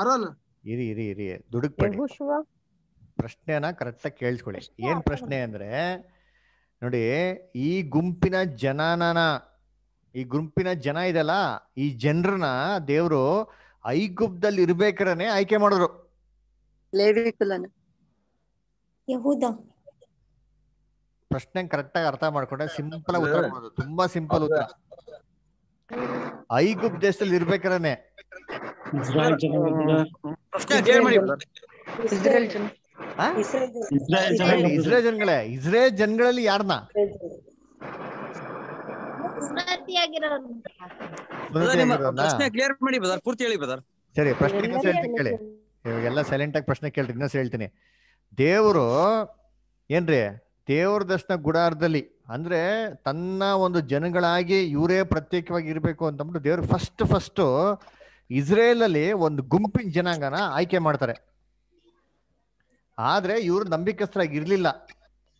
ಅರೋನ ಇರಿ ಇರಿ ಇರಿ ಪ್ರಶ್ನೆನ ಕರೆಕ್ಟ್ ಆಗಿ ಕೇಳಿಸ್ಕೊಳ್ಳಿ ಏನ್ ಪ್ರಶ್ನೆ ಅಂದ್ರೆ ನೋಡಿ ಈ ಗುಂಪಿನ ಜನನ ಈ ಗುಂಪಿನ ಜನ ಇದೆಲ್ಲ ಈ ಜನರನ್ನ ದೇವ್ರು ಐಗುಪ್ತದಲ್ಲಿ ಇರ್ಬೇಕಾರನೆ ಆಯ್ಕೆ ಮಾಡಿದ್ರು ಲೇವಿ ಯಹೂದ ಪ್ರಶ್ನೆ ಕರೆಕ್ಟ್ ಆಗಿ ಅರ್ಥ ಮಾಡ್ಕೊಂಡ್ರೆ ಸಿಂಪಲ್ ಆಗಿ ಉತ್ತರ ತುಂಬಾ ಸಿಂಪಲ್ ಉತ್ತರ ಐಗುಪ್ ದೇಶದಲ್ಲಿ ಇರ್ಬೇಕಾದ್ರೆ ಇಸ್ರೇಲ್ ಜನಗಳೇ ಇಸ್ರೇಲ್ ಜನಗಳಲ್ಲಿ ಯಾರನ್ನ ಸರಿ ಪ್ರಶ್ನೆ ಹೇಳ್ತೀನಿ ಕೇಳಿ ಇವಾಗೆಲ್ಲ ಸೈಲೆಂಟ್ ಆಗಿ ಪ್ರಶ್ನೆ ಕೇಳ್ರಿ ಇನ್ನೂ ಹೇಳ್ತೀನಿ ದೇವರು ಏನ್ರಿ ದೇವ್ರ ದರ್ಶನ ಗುಡಾರದಲ್ಲಿ ಅಂದ್ರೆ ತನ್ನ ಒಂದು ಜನಗಳಾಗಿ ಇವರೇ ಪ್ರತ್ಯೇಕವಾಗಿ ಇರಬೇಕು ಅಂತಂದ್ಬಿಟ್ಟು ದೇವ್ರ ಫಸ್ಟ್ ಫಸ್ಟ್ ಇಸ್ರೇಲ್ ಅಲ್ಲಿ ಒಂದು ಗುಂಪಿನ ಜನಾಂಗನ ಆಯ್ಕೆ ಮಾಡ್ತಾರೆ ಆದ್ರೆ ಇವ್ರ ನಂಬಿಕಸ್ಥರಾಗಿ ಇರ್ಲಿಲ್ಲ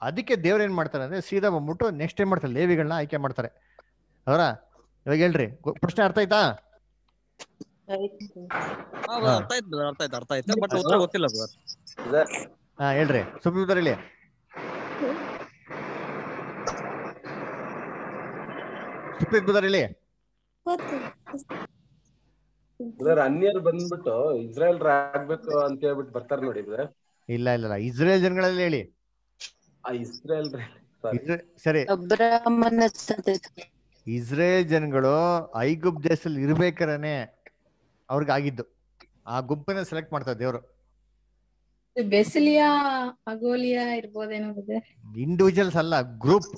ಅದಕ್ಕೆ ದೇವ್ರು ಏನ್ ಮಾಡ್ತಾರೆ ಅಂದ್ರೆ ಸೀದಾ ಬಂದ್ಬಿಟ್ಟು ನೆಕ್ಸ್ಟ್ ಏನ್ ಮಾಡ್ತಾರೆ ಲೇವಿಗಳನ್ನ ಆಯ್ಕೆ ಮಾಡ್ತಾರೆ ಅವರ ಇವಾಗ ಹೇಳ್ರಿ ಪ್ರಶ್ನೆ ಅರ್ಥ ಆಯ್ತಾ ಹಾ ಹೇಳ್ರಿ ಸುಪ್ರೀಂ ಹೇಳಿ ಗೊತ್ತೈತ್ ಬ್ರದರ್ ಇಲ್ಲಿ ಅನ್ಯರು ಬಂದ್ಬಿಟ್ಟು ಇಸ್ರೇಲ್ ಆಗ್ಬೇಕು ಅಂತ ಹೇಳ್ಬಿಟ್ಟು ಬರ್ತಾರೆ ನೋಡಿ ಇಲ್ಲ ಇಲ್ಲ ಇಲ್ಲ ಇಸ್ರೇಲ್ ಜನಗಳಲ್ಲಿ ಹೇಳಿ ಆ ಇಸ್ರೇಲ್ ಸರಿ ಇಸ್ರೇಲ್ ಜನಗಳು ಐಗುಪ್ ದೇಶದಲ್ಲಿ ಇರ್ಬೇಕಾರನೆ ಅವ್ರಿಗೆ ಆಗಿದ್ದು ಆ ಗುಂಪನ್ನ ಸೆಲೆಕ್ಟ್ ಮಾಡ್ತಾರೆ ದೇವರು ಬೆಸಿಲಿಯಾ ಅಗೋಲಿಯಾ ಇರ್ಬೋದೇನೋ ಇದೆ ಇಂಡಿವಿಜುವಲ್ಸ್ ಅಲ್ಲ ಗ್ರೂಪ್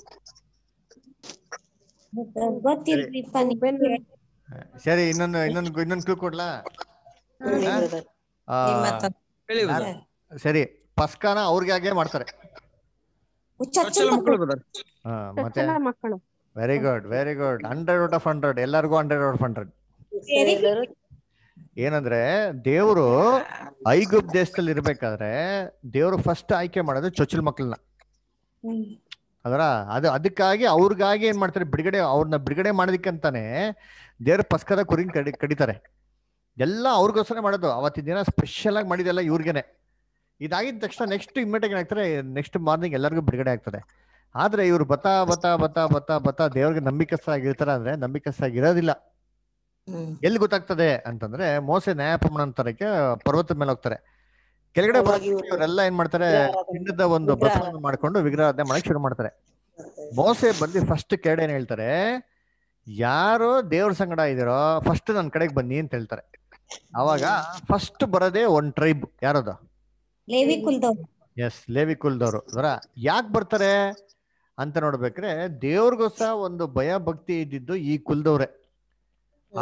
ಸರಿ ಇನ್ನೊಂದು ಇನ್ನೊಂದು ಇನ್ನೊಂದು ಕ್ಲೂ ಕೊಡ್ಲಾ ಸರಿ ಪಸ್ಕಾನ ಅವ್ರಿಗೆ ಹಾಗೆ ಮಾಡ್ತಾರೆ very good very good hundred out of hundred ಎಲ್ಲರಿಗೂ ಹಂಡ್ರೆಡ್ ಔಟ್ ಆಫ್ ಹಂಡ್ರೆಡ್ ಏನಂದ್ರೆ ದೇವರು ಐಗುಪ್ ದೇಶದಲ್ಲಿ ಇರ್ಬೇಕಾದ್ರೆ ದೇವರು ಫಸ್ಟ್ ಆಯ್ಕೆ ಮಾಡೋದು ಚೊಚ್ಚಲ್ ಮಕ್ಕಳನ್ನ ಅದರ ಅದ ಅದಕ್ಕಾಗಿ ಅವ್ರಿಗಾಗಿ ಏನ್ ಮಾಡ್ತಾರೆ ಬಿಡುಗಡೆ ಅವ್ರನ್ನ ಬಿಡುಗಡೆ ಮಾಡೋದಕ್ಕಂತಾನೆ ದೇವ್ರ ಪಸ್ಕದ ಕುರಿನ ಕಡಿ ಕಡಿತಾರೆ ಎಲ್ಲ ಅವ್ರಿಗೋಸ್ಕರ ಮಾಡೋದು ಅವತ್ತಿನ ದಿನ ಸ್ಪೆಷಲ್ ಆಗಿ ಮಾಡಿದೆಲ್ಲ ಇವ್ರಿಗೇನೆ ಇದಾಗಿದ ತಕ್ಷಣ ನೆಕ್ಸ್ಟ್ ಇಮ್ಮಿಡಿಯೇಟ್ ಆಗ್ತಾರೆ ನೆಕ್ಸ್ಟ್ ಮಾರ್ನಿಂಗ್ ಎಲ್ಲರಿಗೂ ಬಿಡುಗಡೆ ಆಗ್ತದೆ ಆದ್ರೆ ಇವ್ರು ಬತ ಬತ ಬತ ಬತ ಬತ ದೇವ್ರಿಗೆ ನಂಬಿಕಸ್ತಾಗಿರ್ತಾರ ಅಂದ್ರೆ ನಂಬಿಕಸ್ತಾಗಿರೋದಿಲ್ಲ ಎಲ್ಲಿ ಗೊತ್ತಾಗ್ತದೆ ಅಂತಂದ್ರೆ ಮೋಸೆ ನ್ಯಾಯಪ್ರಮಾಣ ಅಂತರಕ್ಕೆ ಪರ್ವತದ ಮೇಲೆ ಹೋಗ್ತಾರೆ ಕೆಳಗಡೆ ಇವರೆಲ್ಲ ಏನ್ ಮಾಡ್ತಾರೆ ಚಿನ್ನದ ಒಂದು ಬಸವನ್ನ ಮಾಡ್ಕೊಂಡು ವಿಗ್ರಹಾಧನೆ ಮಾಡಕ್ ಶುರು ಮಾಡ್ತಾರೆ ಮೋಸೆ ಬಂದು ಫಸ್ಟ್ ಕೆಡ ಏನ್ ಹೇಳ್ತಾರೆ ಯಾರು ದೇವ್ರ ಸಂಗಡ ಇದಿರೋ ಫಸ್ಟ್ ನನ್ ಕಡೆಗೆ ಬನ್ನಿ ಅಂತ ಹೇಳ್ತಾರೆ ಅವಾಗ ಫಸ್ಟ್ ಬರೋದೇ ಒಂದ್ ಟ್ರೈಬ್ ಯಾರದ ಎಸ್ ಲೇವಿ ಕುಲ್ದವ್ರು ಅದರ ಯಾಕೆ ಬರ್ತಾರೆ ಅಂತ ನೋಡ್ಬೇಕ್ರೆ ದೇವ್ರಿಗೂ ಒಂದು ಭಯ ಭಕ್ತಿ ಇದ್ದಿದ್ದು ಈ ಕುಲ್ದವ್ರೆ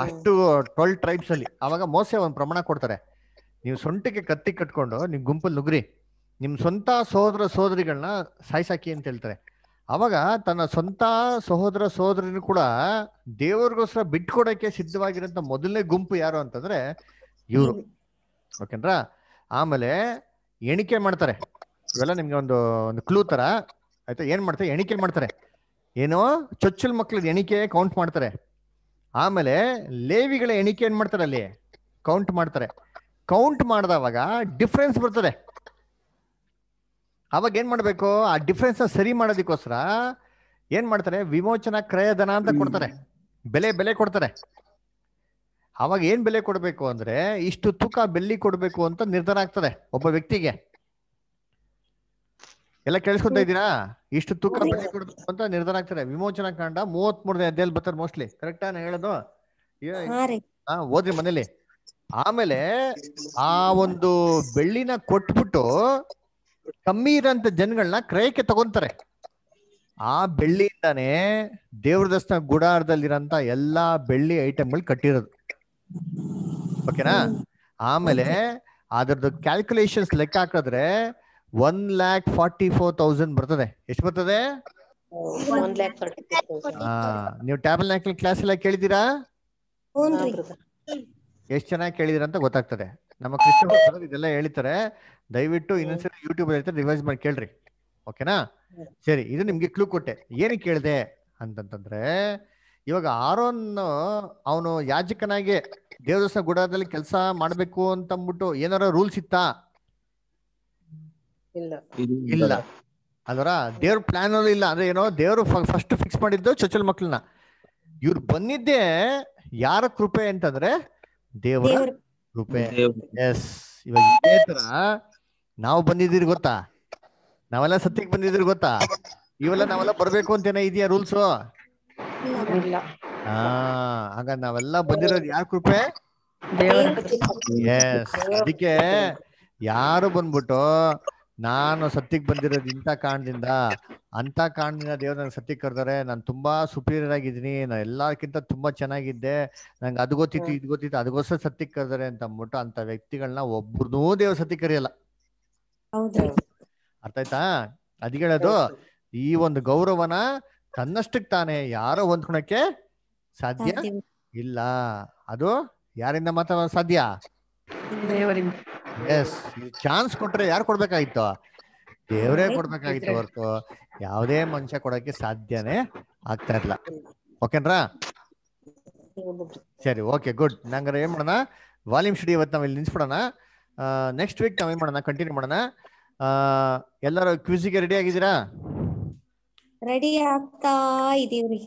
ಅಷ್ಟು ಟ್ವೆಲ್ ಟ್ರೈಬ್ಸ್ ಅಲ್ಲಿ ಅವಾಗ ಮೋಸೆ ಒಂದ್ ಪ್ರಮಾಣ ಕೊಡ್ತಾರೆ ನೀವು ಸೊಂಟಕ್ಕೆ ಕತ್ತಿ ಕಟ್ಕೊಂಡು ನಿಮ್ ಗುಂಪಲ್ಲಿ ನುಗ್ರಿ ನಿಮ್ ಸ್ವಂತ ಸಹೋದರ ಸಹೋದರಿಗಳನ್ನ ಸಾಯ್ಸಾಕಿ ಅಂತ ಹೇಳ್ತಾರೆ ಅವಾಗ ತನ್ನ ಸ್ವಂತ ಸಹೋದರ ಸಹೋದರಿನ ಕೂಡ ದೇವರಿಗೋಸ್ಕರ ಬಿಟ್ಕೊಡಕ್ಕೆ ಸಿದ್ಧವಾಗಿರೋಂತ ಮೊದಲನೇ ಗುಂಪು ಯಾರು ಅಂತಂದ್ರೆ ಇವರು ಓಕೆನ್ರ ಆಮೇಲೆ ಎಣಿಕೆ ಮಾಡ್ತಾರೆ ಇವೆಲ್ಲ ನಿಮ್ಗೆ ಒಂದು ಒಂದು ಕ್ಲೂ ತರ ಆಯ್ತಾ ಏನ್ ಮಾಡ್ತಾರೆ ಎಣಿಕೆ ಮಾಡ್ತಾರೆ ಏನೋ ಚೊಚ್ಚಲ್ ಮಕ್ಳಿಗೆ ಎಣಿಕೆ ಕೌಂಟ್ ಮಾಡ್ತಾರೆ ಆಮೇಲೆ ಲೇವಿಗಳ ಎಣಿಕೆ ಏನ್ ಮಾಡ್ತಾರೆ ಅಲ್ಲಿ ಕೌಂಟ್ ಮಾಡ್ತಾರೆ ಕೌಂಟ್ ಮಾಡಿದವಾಗ ಡಿಫ್ರೆನ್ಸ್ ಬರ್ತದೆ ಅವಾಗ ಏನ್ ಮಾಡ್ಬೇಕು ಆ ಡಿಫ್ರೆನ್ಸ್ ಸರಿ ಮಾಡೋದಕ್ಕೋಸ್ಕರ ಏನ್ ಮಾಡ್ತಾರೆ ವಿಮೋಚನಾ ಕ್ರಯಧನ ಅಂತ ಕೊಡ್ತಾರೆ ಬೆಲೆ ಬೆಲೆ ಕೊಡ್ತಾರೆ ಅವಾಗ ಏನ್ ಬೆಲೆ ಕೊಡ್ಬೇಕು ಅಂದ್ರೆ ಇಷ್ಟು ತೂಕ ಬೆಲ್ಲಿ ಕೊಡ್ಬೇಕು ಅಂತ ನಿರ್ಧಾರ ಆಗ್ತದೆ ಒಬ್ಬ ವ್ಯಕ್ತಿಗೆ ಎಲ್ಲ ಕೇಳಿಸ್ಕೊತಾ ಇದ್ದೀರಾ ಇಷ್ಟು ತೂಕ ಬೆಲೆ ಕೊಡ್ಬೇಕು ಅಂತ ನಿರ್ಧಾರ ಆಗ್ತದೆ ವಿಮೋಚನಾ ಕಾಂಡ ಮೂವತ್ಮೂರನೇ ಅಧ್ಯಾಯದಲ್ಲಿ ಬರ್ತಾರೆ ಮೋಸ್ಟ್ಲಿ ಕರೆಕ್ಟಾ ನಾನು ಹಾ ಓದ್ರಿ ಮನೇಲಿ ಆಮೇಲೆ ಆ ಒಂದು ಬೆಳ್ಳಿನ ಕೊಟ್ಬಿಟ್ಟು ಕಮ್ಮಿ ಇರೋಂತ ಜನಗಳನ್ನ ಕ್ರಯಕ್ಕೆ ತಗೊಂತಾರೆ ಆ ಬೆಳ್ಳಿಯಿಂದಾನೇ ದೇವ್ರ ದರ್ಶನ ಗುಡಾರದಲ್ಲಿರೋಂತ ಎಲ್ಲಾ ಬೆಳ್ಳಿ ಐಟಮ್ಗಳು ಕಟ್ಟಿರೋದು ಓಕೆನಾ ಆಮೇಲೆ ಅದರದ್ದು ಕ್ಯಾಲ್ಕುಲೇಷನ್ಸ್ ಲೆಕ್ಕ ಹಾಕಿದ್ರೆ one lakh forty four thousand ಬರ್ತದೆ ಎಷ್ಟು ಬರ್ತದೆ ನೀವು ಟ್ಯಾಬಲ್ ಕ್ಲಾಸ್ ಎಲ್ಲ ಕೇಳಿದೀರಾ ಎಷ್ಟು ಚೆನ್ನಾಗಿ ಕೇಳಿದ್ರ ಅಂತ ಗೊತ್ತಾಗ್ತದೆ ನಮ್ಮ ಕೃಷ್ಣ ಇದೆಲ್ಲ ಹೇಳ್ತಾರೆ ದಯವಿಟ್ಟು ಇನ್ನೊಂದ್ಸಲ ಯೂಟ್ಯೂಬ್ ಹೇಳ್ತಾರೆ ರಿವೈಸ್ ಮಾಡಿ ಕೇಳ್ರಿ ಓಕೆನಾ ಸರಿ ಇದು ನಿಮ್ಗೆ ಕ್ಲೂ ಕೊಟ್ಟೆ ಏನಕ್ಕೆ ಕೇಳಿದೆ ಅಂತಂತಂದ್ರೆ ಇವಾಗ ಆರೋನ್ ಅವನು ಯಾಜಕನಾಗೆ ದೇವದಸ್ಥ ಗುಡದಲ್ಲಿ ಕೆಲಸ ಮಾಡ್ಬೇಕು ಅಂತಂದ್ಬಿಟ್ಟು ಏನಾರ ರೂಲ್ಸ್ ಇತ್ತಾ ಇಲ್ಲ ಅದರ ದೇವ್ರ ಪ್ಲಾನ್ ಇಲ್ಲ ಅಂದ್ರೆ ಏನೋ ದೇವ್ರು ಫಸ್ಟ್ ಫಿಕ್ಸ್ ಮಾಡಿದ್ದು ಚೊಚ್ಚಲ್ ಮಕ್ಳನ್ನ ಇವ್ರು ಬಂದಿದ್ದೆ ಯಾರ ಕೃಪೆ ಅಂತಂದ್ರೆ ದೇವರ ಕೃಪೆ ಎಸ್ ಇವಾಗ ಇದೇ ತರ ನಾವು ಬಂದಿದ್ದೀರಿ ಗೊತ್ತಾ ನಾವೆಲ್ಲ ಸತ್ಯಕ್ಕೆ ಬಂದಿದ್ದೀರಿ ಗೊತ್ತಾ ಇವೆಲ್ಲ ನಾವೆಲ್ಲ ಬರ್ಬೇಕು ಏನೋ ಇದೆಯಾ ರೂಲ್ಸ್ ಹಾ ಹಾಗ ನಾವೆಲ್ಲ ಬಂದಿರೋದು ಯಾರ ಕೃಪೆ ಎಸ್ ಅದಕ್ಕೆ ಯಾರು ಬಂದ್ಬಿಟ್ಟು ನಾನು ಸತ್ಯಕ್ಕೆ ಬಂದಿರೋದು ಇಂಥ ಕಾರಣದಿಂದ ಅಂತ ಕಾರಣದಿಂದ ದೇವ್ರು ನನಗೆ ಸತ್ಯಕ್ಕೆ ಕರೆದಾರೆ ನಾನು ತುಂಬಾ ಸುಪೀರಿಯರ್ ಆಗಿದ್ದೀನಿ ನಾನು ಎಲ್ಲಕ್ಕಿಂತ ತುಂಬಾ ಚೆನ್ನಾಗಿದ್ದೆ ನಂಗೆ ಅದು ಗೊತ್ತಿತ್ತು ಇದು ಗೊತ್ತಿತ್ತು ಅದಕ್ಕೋಸ್ಕರ ಸತ್ಯಕ್ಕೆ ಕರೆದಾರೆ ಅಂತ ಅಂದ್ಬಿಟ್ಟು ಅಂತ ವ್ಯಕ್ತಿಗಳನ್ನ ಒಬ್ರನ್ನೂ ದೇವ್ರ ಸತಿ ಕರೆಯಲ್ಲ ಅರ್ಥ ಆಯ್ತಾ ಅದ್ ಈ ಒಂದು ಗೌರವನ ತನ್ನಷ್ಟಕ್ಕೆ ತಾನೇ ಯಾರೋ ಹೊಂದ್ಕೊಳಕ್ಕೆ ಸಾಧ್ಯ ಇಲ್ಲ ಅದು ಯಾರಿಂದ ಮಾತ್ರ ಸಾಧ್ಯ ಎಸ್ ಚಾನ್ಸ್ ಕೊಟ್ರೆ ಯಾರು ಕೊಡ್ಬೇಕಾಗಿತ್ತು ದೇವರೇ ಕೊಡ್ಬೇಕಾಗಿತ್ತು ಹೊರತು ಯಾವುದೇ ಮನುಷ್ಯ ಕೊಡಕ್ಕೆ ಸಾಧ್ಯನೇ ಆಗ್ತಾ ಇರ್ಲ ಓಕೆನ್ರಾ ಸರಿ ಓಕೆ ಗುಡ್ ನಂಗಾರ ಏನ್ ಮಾಡೋಣ ವಾಲ್ಯೂಮ್ ಸ್ಟಡಿ ಇವತ್ತು ನಾವ್ ಇಲ್ಲಿ ನಿಲ್ಸ್ಬಿಡೋಣ ನೆಕ್ಸ್ಟ್ ವೀಕ್ ನಾವೇನ್ ಮಾಡೋಣ ಕಂಟಿನ್ಯೂ ಮಾಡೋಣ ಎಲ್ಲರೂ ಕ್ಯೂಸಿಗೆ ರೆಡಿ ಆಗಿದ್ದೀರಾ ರೆಡಿ ಆಗ್ತಾ ಇದೀವ್ರಿ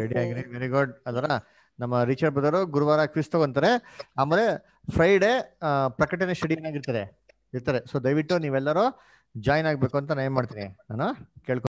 ರೆಡಿ ಆಗಿರಿ ವೆರಿ ಗುಡ್ ಅದರ ನಮ್ಮ ರಿಚರ್ಡ್ ಬ್ರದರ್ ಗುರುವಾರ ಕ್ವಿಸ್ ತಗೊಂತಾರೆ ಆಮೇಲೆ ಫ್ರೈಡೆ ಪ್ರಕಟಣೆ ಶೆಡ್ಯೂಲ್ ಆಗಿರ್ತದೆ ಇರ್ತಾರೆ ಸೊ ದಯವಿಟ್ಟು ನೀವೆಲ್ಲರೂ ಜಾಯ್ನ್ ಆಗ್ಬೇಕು ಅಂತ ನಾನು ಏನ್ ಮಾಡ್ತೀನಿ ನಾನು ಕೇಳ್ಕೊ